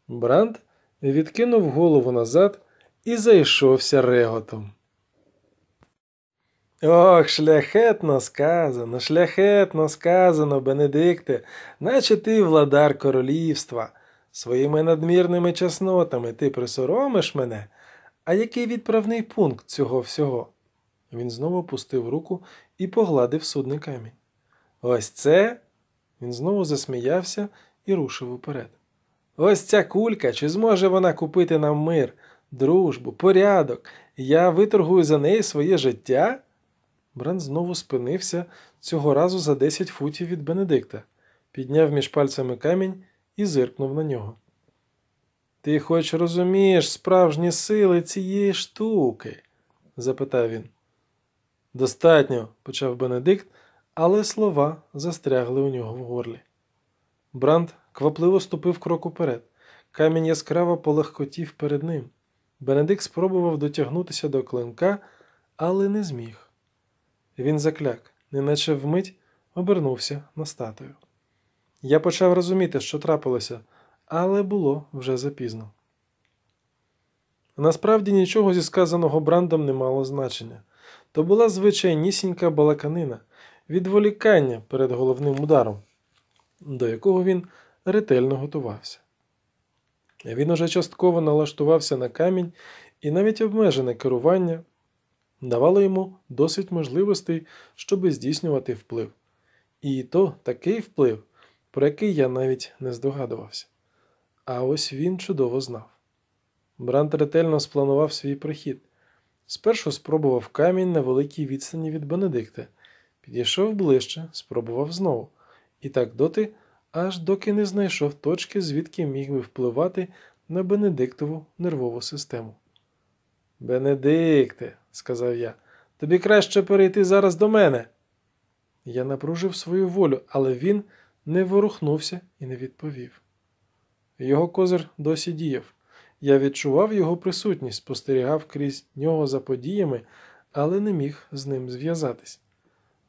Бранд відкинув голову назад і зайшовся реготом. Ох, шляхетно сказано, шляхетно сказано, Бенедикте, наче ти владар королівства. Своїми надмірними чеснотами ти присоромиш мене. А який відправний пункт цього всього? Він знову пустив руку і погладив судний камінь. Ось це. Він знову засміявся і рушив уперед. Ось ця кулька, чи зможе вона купити нам мир, дружбу, порядок? Я виторгую за неї своє життя? Брент знову спинився цього разу за 10 футів від Бенедикта, підняв між пальцями камінь і зиркнув на нього. Ти хоч розумієш справжні сили цієї штуки? запитав він. Достатньо, почав Бенедикт, але слова застрягли у нього в горлі. Бранд квапливо ступив крок уперед. Камінь яскраво полегкотів перед ним. Бенедикт спробував дотягнутися до клинка, але не зміг. Він закляк, неначе вмить обернувся на статую. Я почав розуміти, що трапилося але було вже запізно. Насправді нічого зі сказаного брандом не мало значення. То була звичайнісінька балаканина, відволікання перед головним ударом, до якого він ретельно готувався. Він уже частково налаштувався на камінь, і навіть обмежене керування давало йому досить можливостей, щоби здійснювати вплив. І то такий вплив, про який я навіть не здогадувався. А ось він чудово знав. Брант ретельно спланував свій прихід. Спершу спробував камінь на великій відстані від Бенедикта, підійшов ближче, спробував знову, і так доти, аж доки не знайшов точки, звідки міг би впливати на Бенедиктову нервову систему. Бенедикте, сказав я, тобі краще перейти зараз до мене. Я напружив свою волю, але він не ворухнувся і не відповів. Його козир досі діяв. Я відчував його присутність, спостерігав крізь нього за подіями, але не міг з ним зв'язатись.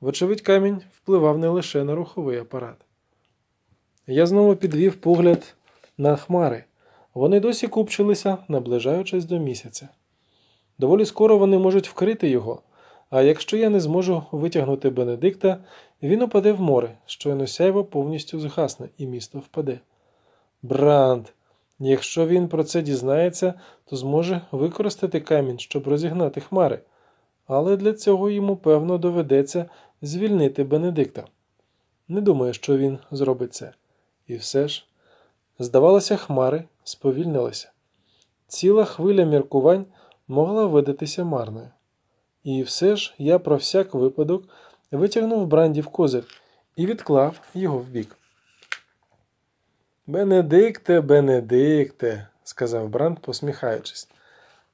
Вочевидь, камінь впливав не лише на руховий апарат. Я знову підвів погляд на хмари. Вони досі купчилися, наближаючись до місяця. Доволі скоро вони можуть вкрити його, а якщо я не зможу витягнути Бенедикта, він упаде в море, щойно сяйво повністю згасне, і місто впаде. Бранд. Якщо він про це дізнається, то зможе використати камінь, щоб розігнати хмари, але для цього йому певно доведеться звільнити Бенедикта. Не думаю, що він зробить це. І все ж, здавалося, хмари сповільнилися. Ціла хвиля міркувань могла видатися марною. І все ж я про всяк випадок витягнув бранді в козир і відклав його вбік. Бенедикте, Бенедикте, сказав Бранд, посміхаючись.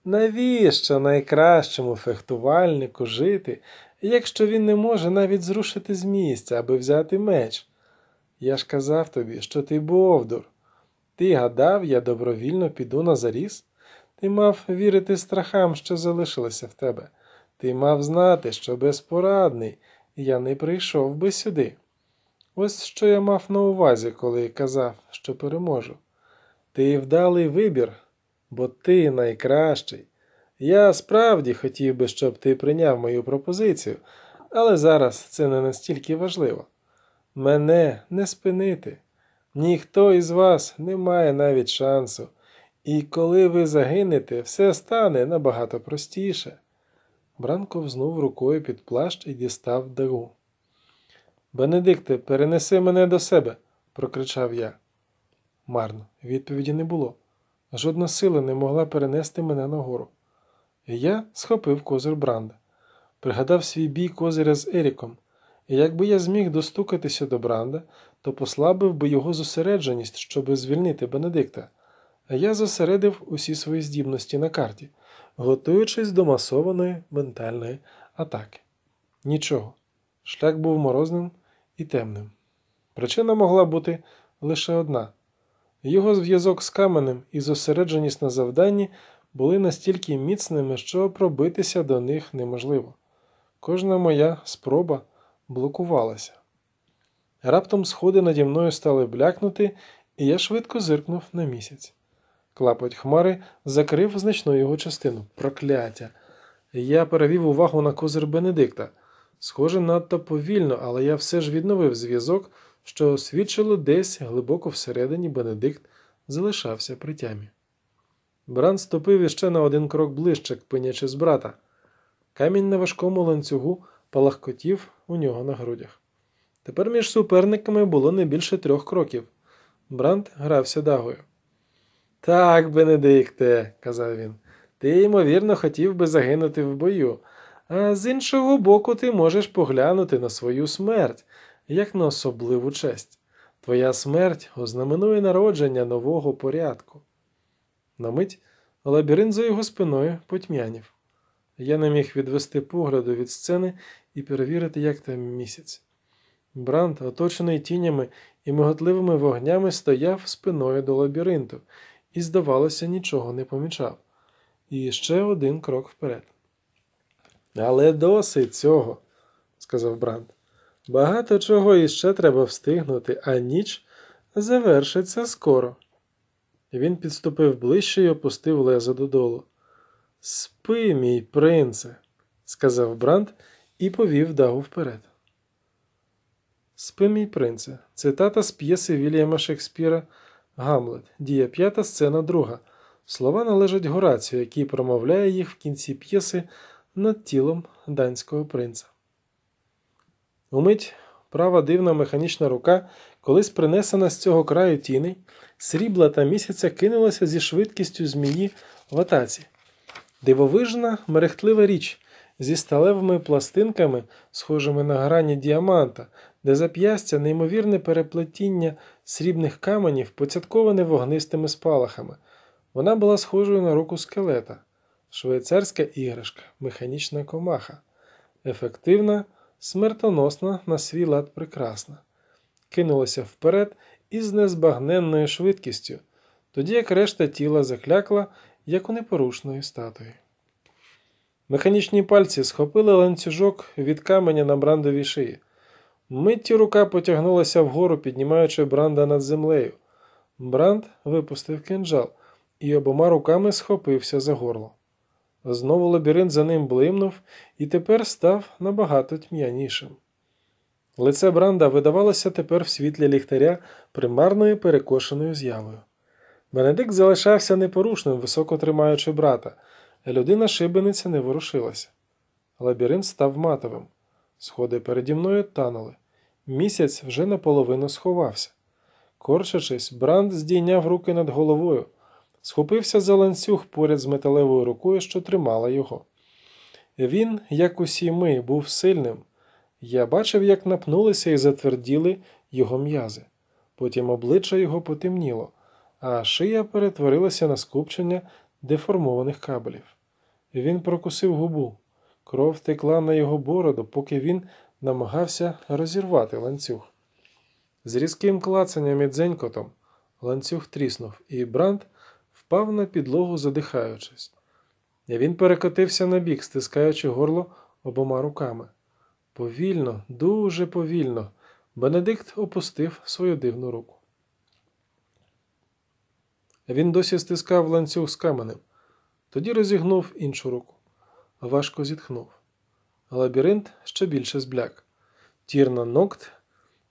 Навіщо найкращому фехтувальнику жити, якщо він не може навіть зрушити з місця, аби взяти меч? Я ж казав тобі, що ти Бовдур. Ти гадав, я добровільно піду на заріз? Ти мав вірити страхам, що залишилося в тебе. Ти мав знати, що безпорадний, я не прийшов би сюди. Ось що я мав на увазі, коли казав, що переможу. Ти вдалий вибір, бо ти найкращий. Я справді хотів би, щоб ти прийняв мою пропозицію, але зараз це не настільки важливо. Мене не спинити. Ніхто із вас не має навіть шансу, і коли ви загинете, все стане набагато простіше. Бранков знув рукою під плащ і дістав дагу. Бенедикте, перенеси мене до себе, прокричав я. Марно, відповіді не було. Жодна сила не могла перенести мене нагору. І я схопив козир Бранда, пригадав свій бій козиря з Еріком, і якби я зміг достукатися до Бранда, то послабив би його зосередженість, щоби звільнити Бенедикта. А я зосередив усі свої здібності на карті, готуючись до масованої ментальної атаки. Нічого. Шлях був морозним і темним. Причина могла бути лише одна його зв'язок з каменем і зосередженість на завданні були настільки міцними, що пробитися до них неможливо. Кожна моя спроба блокувалася. Раптом сходи наді мною стали блякнути, і я швидко зиркнув на місяць. Клапоть хмари закрив значну його частину прокляття. Я перевів увагу на козир Бенедикта схоже надто повільно, але я все ж відновив зв'язок, що свідчило десь глибоко всередині Бенедикт залишався при тямі. Бран ступив іще на один крок ближче, пинячи з брата. Камінь на важкому ланцюгу палахкотів у нього на грудях. Тепер між суперниками було не більше трьох кроків. Брант грався дагою. Так, Бенедикте, казав він, ти ймовірно хотів би загинути в бою а з іншого боку, ти можеш поглянути на свою смерть, як на особливу честь. Твоя смерть ознаменує народження нового порядку. На мить лабіринт за його спиною потьмянів. Я не міг відвести погляду від сцени і перевірити, як там місяць. Бранд, оточений тінями і миготливими вогнями, стояв спиною до лабіринту і, здавалося, нічого не помічав. І ще один крок вперед. Але досить цього, сказав Бранд. Багато чого іще треба встигнути, а ніч завершиться скоро. Він підступив ближче і опустив лезо додолу. Спи, мій принце, сказав Бранд і повів дагу вперед. Спи, мій принце. Цитата з п'єси Вільяма Шекспіра Гамлет, дія п'ята, сцена друга. Слова належать Горацію, який промовляє їх в кінці п'єси над тілом данського принца. Умить права дивна механічна рука, колись принесена з цього краю тіни, срібла та місяця кинулася зі швидкістю змії в атаці. Дивовижна, мерехтлива річ зі сталевими пластинками, схожими на грані діаманта, де зап'ястя неймовірне переплетіння срібних каменів поцятковане вогнистими спалахами. Вона була схожою на руку скелета швейцарська іграшка, механічна комаха, ефективна, смертоносна на свій лад прекрасна, кинулася вперед із незбагненною швидкістю, тоді як решта тіла заклякла, як у непорушної статуї. Механічні пальці схопили ланцюжок від каменя на брандовій шиї. Миттю рука потягнулася вгору, піднімаючи бранда над землею. Бранд випустив кинджал і обома руками схопився за горло. Знову лабіринт за ним блимнув і тепер став набагато тьмянішим. Лице Бранда видавалося тепер в світлі ліхтаря примарною перекошеною з'явою. Бенедикт залишався непорушним, високо тримаючи брата, людина шибениця не ворушилася. Лабіринт став матовим. Сходи переді мною танули. Місяць вже наполовину сховався. Корчачись, Бранд здійняв руки над головою схопився за ланцюг поряд з металевою рукою, що тримала його. Він, як усі ми, був сильним. Я бачив, як напнулися і затверділи його м'язи. Потім обличчя його потемніло, а шия перетворилася на скупчення деформованих кабелів. Він прокусив губу. Кров текла на його бороду, поки він намагався розірвати ланцюг. З різким клацанням і дзенькотом ланцюг тріснув, і Бранд впав на підлогу, задихаючись. Він перекотився на бік, стискаючи горло обома руками. Повільно, дуже повільно, Бенедикт опустив свою дивну руку. Він досі стискав ланцюг з каменем, тоді розігнув іншу руку. Важко зітхнув. Лабіринт ще більше збляк. Тір нокт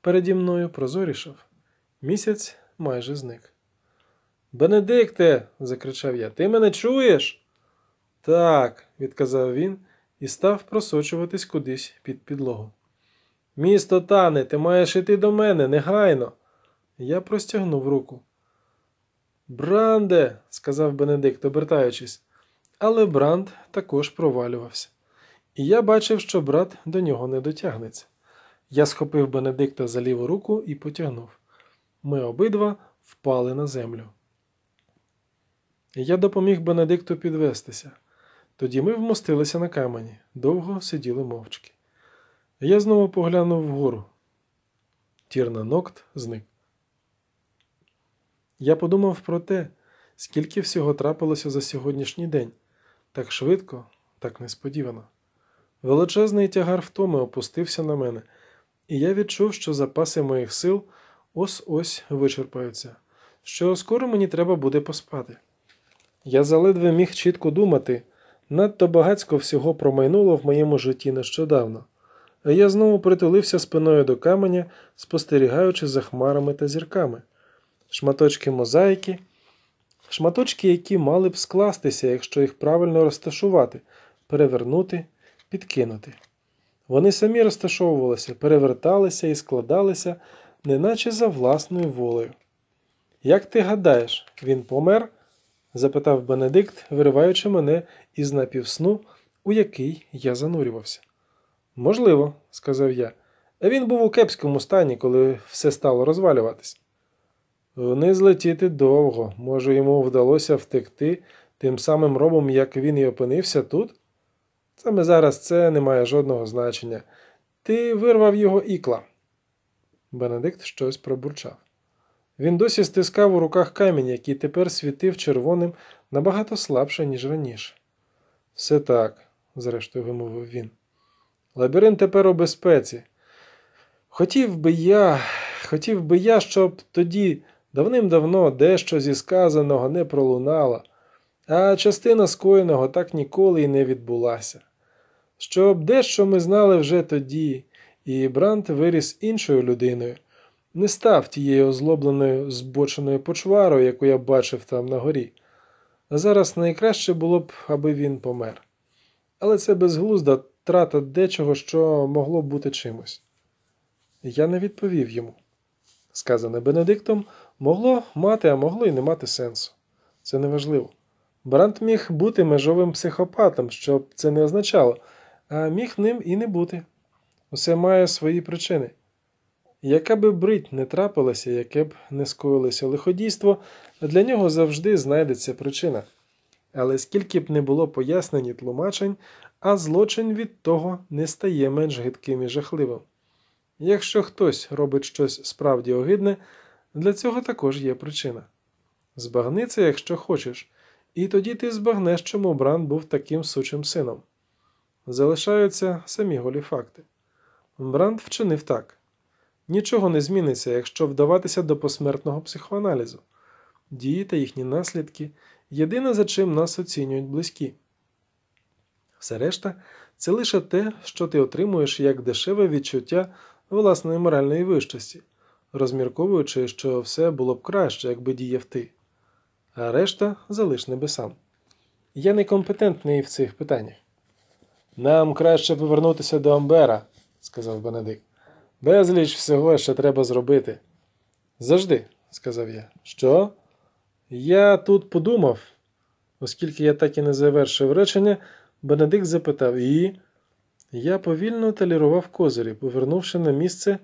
переді мною прозорішав. Місяць майже зник. Бенедикте, закричав я, ти мене чуєш? Так, відказав він і став просочуватись кудись під підлогу. Місто тане, ти маєш іти до мене негайно. Я простягнув руку. Бранде, сказав Бенедикт, обертаючись, але Бранд також провалювався, і я бачив, що брат до нього не дотягнеться. Я схопив Бенедикта за ліву руку і потягнув. Ми обидва впали на землю. Я допоміг Бенедикту підвестися. Тоді ми вмостилися на камені, довго сиділи мовчки. Я знову поглянув вгору. Тірна нокт зник. Я подумав про те, скільки всього трапилося за сьогоднішній день, так швидко, так несподівано. Величезний тягар втоми опустився на мене, і я відчув, що запаси моїх сил ось ось вичерпаються, що скоро мені треба буде поспати. Я заледве міг чітко думати, надто багацько всього промайнуло в моєму житті нещодавно, а я знову притулився спиною до каменя, спостерігаючи за хмарами та зірками, шматочки мозаїки, шматочки, які мали б скластися, якщо їх правильно розташувати, перевернути, підкинути. Вони самі розташовувалися, переверталися і складалися, неначе за власною волею. Як ти гадаєш, він помер? запитав Бенедикт, вириваючи мене із напівсну, у який я занурювався. Можливо, сказав я. Він був у кепському стані, коли все стало розвалюватись. Вниз летіти довго, може, йому вдалося втекти тим самим робом, як він і опинився тут? Саме зараз це не має жодного значення. Ти вирвав його ікла. Бенедикт щось пробурчав. Він досі стискав у руках камінь, який тепер світив червоним набагато слабше, ніж раніше. Все так, зрештою вимовив він. Лабіринт тепер у безпеці. Хотів би я, хотів би я, щоб тоді давним-давно дещо зі сказаного не пролунало, а частина скоєного так ніколи і не відбулася. Щоб дещо ми знали вже тоді, і Брант виріс іншою людиною не став тією озлобленою збоченою почварою, яку я бачив там на горі. А зараз найкраще було б, аби він помер. Але це безглузда трата дечого, що могло б бути чимось. Я не відповів йому. Сказане Бенедиктом, могло мати, а могло і не мати сенсу. Це неважливо. Брант міг бути межовим психопатом, що б це не означало, а міг ним і не бути. Усе має свої причини. Яка би брить не трапилася, яке б не скоїлося лиходійство, для нього завжди знайдеться причина. Але скільки б не було пояснень і тлумачень, а злочин від того не стає менш гидким і жахливим. Якщо хтось робить щось справді огидне, для цього також є причина. Збагни це, якщо хочеш, і тоді ти збагнеш, чому Бран був таким сучим сином. Залишаються самі голі факти. Бранд вчинив так. Нічого не зміниться, якщо вдаватися до посмертного психоаналізу. Дії та їхні наслідки єдине, за чим нас оцінюють близькі. Все решта це лише те, що ти отримуєш як дешеве відчуття власної моральної вищості, розмірковуючи, що все було б краще, якби діяв ти, а решта залиш небесам. Я некомпетентний в цих питаннях. Нам краще повернутися до Амбера, сказав Бенедикт. Безліч всього ще треба зробити. Завжди, сказав я. Що? Я тут подумав, оскільки я так і не завершив речення, Бенедикт запитав і я повільно талірував козирі, повернувши на місце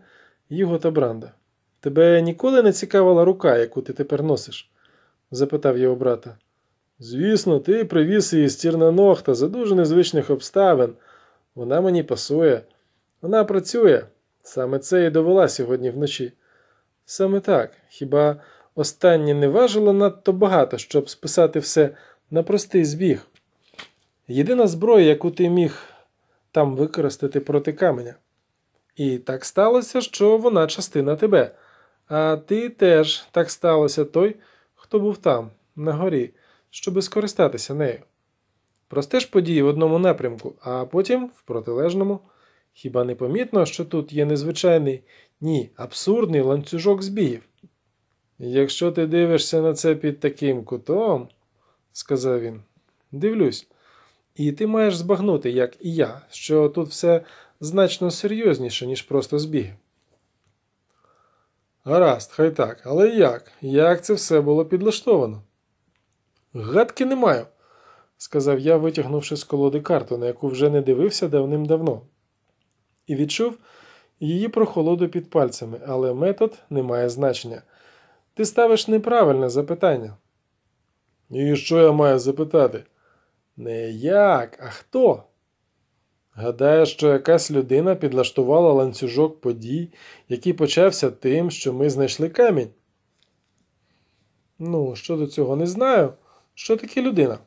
його та бранда. Тебе ніколи не цікавила рука, яку ти тепер носиш? запитав його брата. Звісно, ти привіз її з Тірнанохта за дуже незвичних обставин. Вона мені пасує. Вона працює. Саме це і довела сьогодні вночі. Саме так, хіба останнє не важило надто багато, щоб списати все на простий збіг. Єдина зброя, яку ти міг там використати проти каменя. І так сталося, що вона частина тебе, а ти теж так сталося той, хто був там, на горі, щоби скористатися нею. Простеж події в одному напрямку, а потім в протилежному. Хіба не помітно, що тут є незвичайний, ні, абсурдний ланцюжок збігів. Якщо ти дивишся на це під таким кутом, сказав він, дивлюсь, і ти маєш збагнути, як і я, що тут все значно серйозніше, ніж просто збіги. Гаразд, хай так, але як? Як це все було підлаштовано? Гадки не маю, сказав я, витягнувши з колоди карту, на яку вже не дивився давним-давно і відчув її прохолоду під пальцями, але метод не має значення. Ти ставиш неправильне запитання. І що я маю запитати? Не як, а хто? Гадає, що якась людина підлаштувала ланцюжок подій, який почався тим, що ми знайшли камінь. Ну, щодо цього не знаю, що таке людина.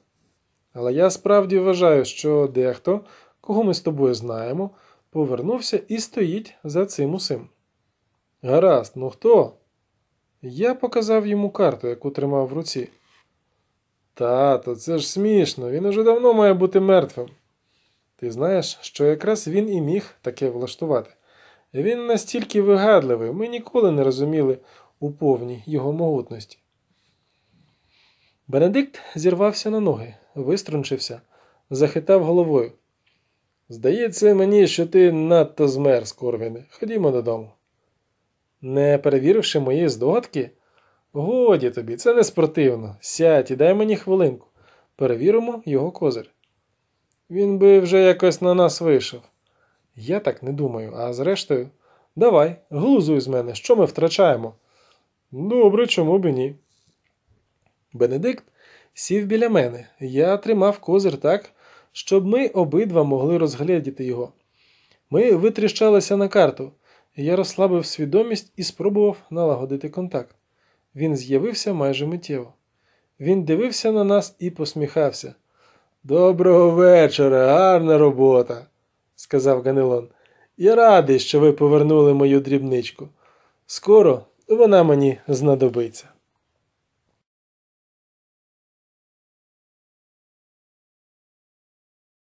Але я справді вважаю, що дехто, кого ми з тобою знаємо, повернувся і стоїть за цим усим. Гаразд, ну хто? Я показав йому карту, яку тримав в руці. Тато, це ж смішно, він уже давно має бути мертвим. Ти знаєш, що якраз він і міг таке влаштувати. Він настільки вигадливий, ми ніколи не розуміли у повній його могутності. Бенедикт зірвався на ноги, виструнчився, захитав головою. Здається мені, що ти надто змерз, Скорвіне. Ходімо додому. Не перевіривши мої здогадки, годі тобі, це не спортивно. Сядь і дай мені хвилинку. Перевіримо його козир. Він би вже якось на нас вийшов. Я так не думаю, а зрештою, давай, глузуй з мене, що ми втрачаємо. Добре, чому б ні. Бенедикт сів біля мене. Я тримав козир так, щоб ми обидва могли розгледіти його. Ми витріщалися на карту, я розслабив свідомість і спробував налагодити контакт. Він з'явився майже миттєво. Він дивився на нас і посміхався. Доброго вечора, гарна робота, сказав Ганелон. Я радий, що ви повернули мою дрібничку. Скоро вона мені знадобиться.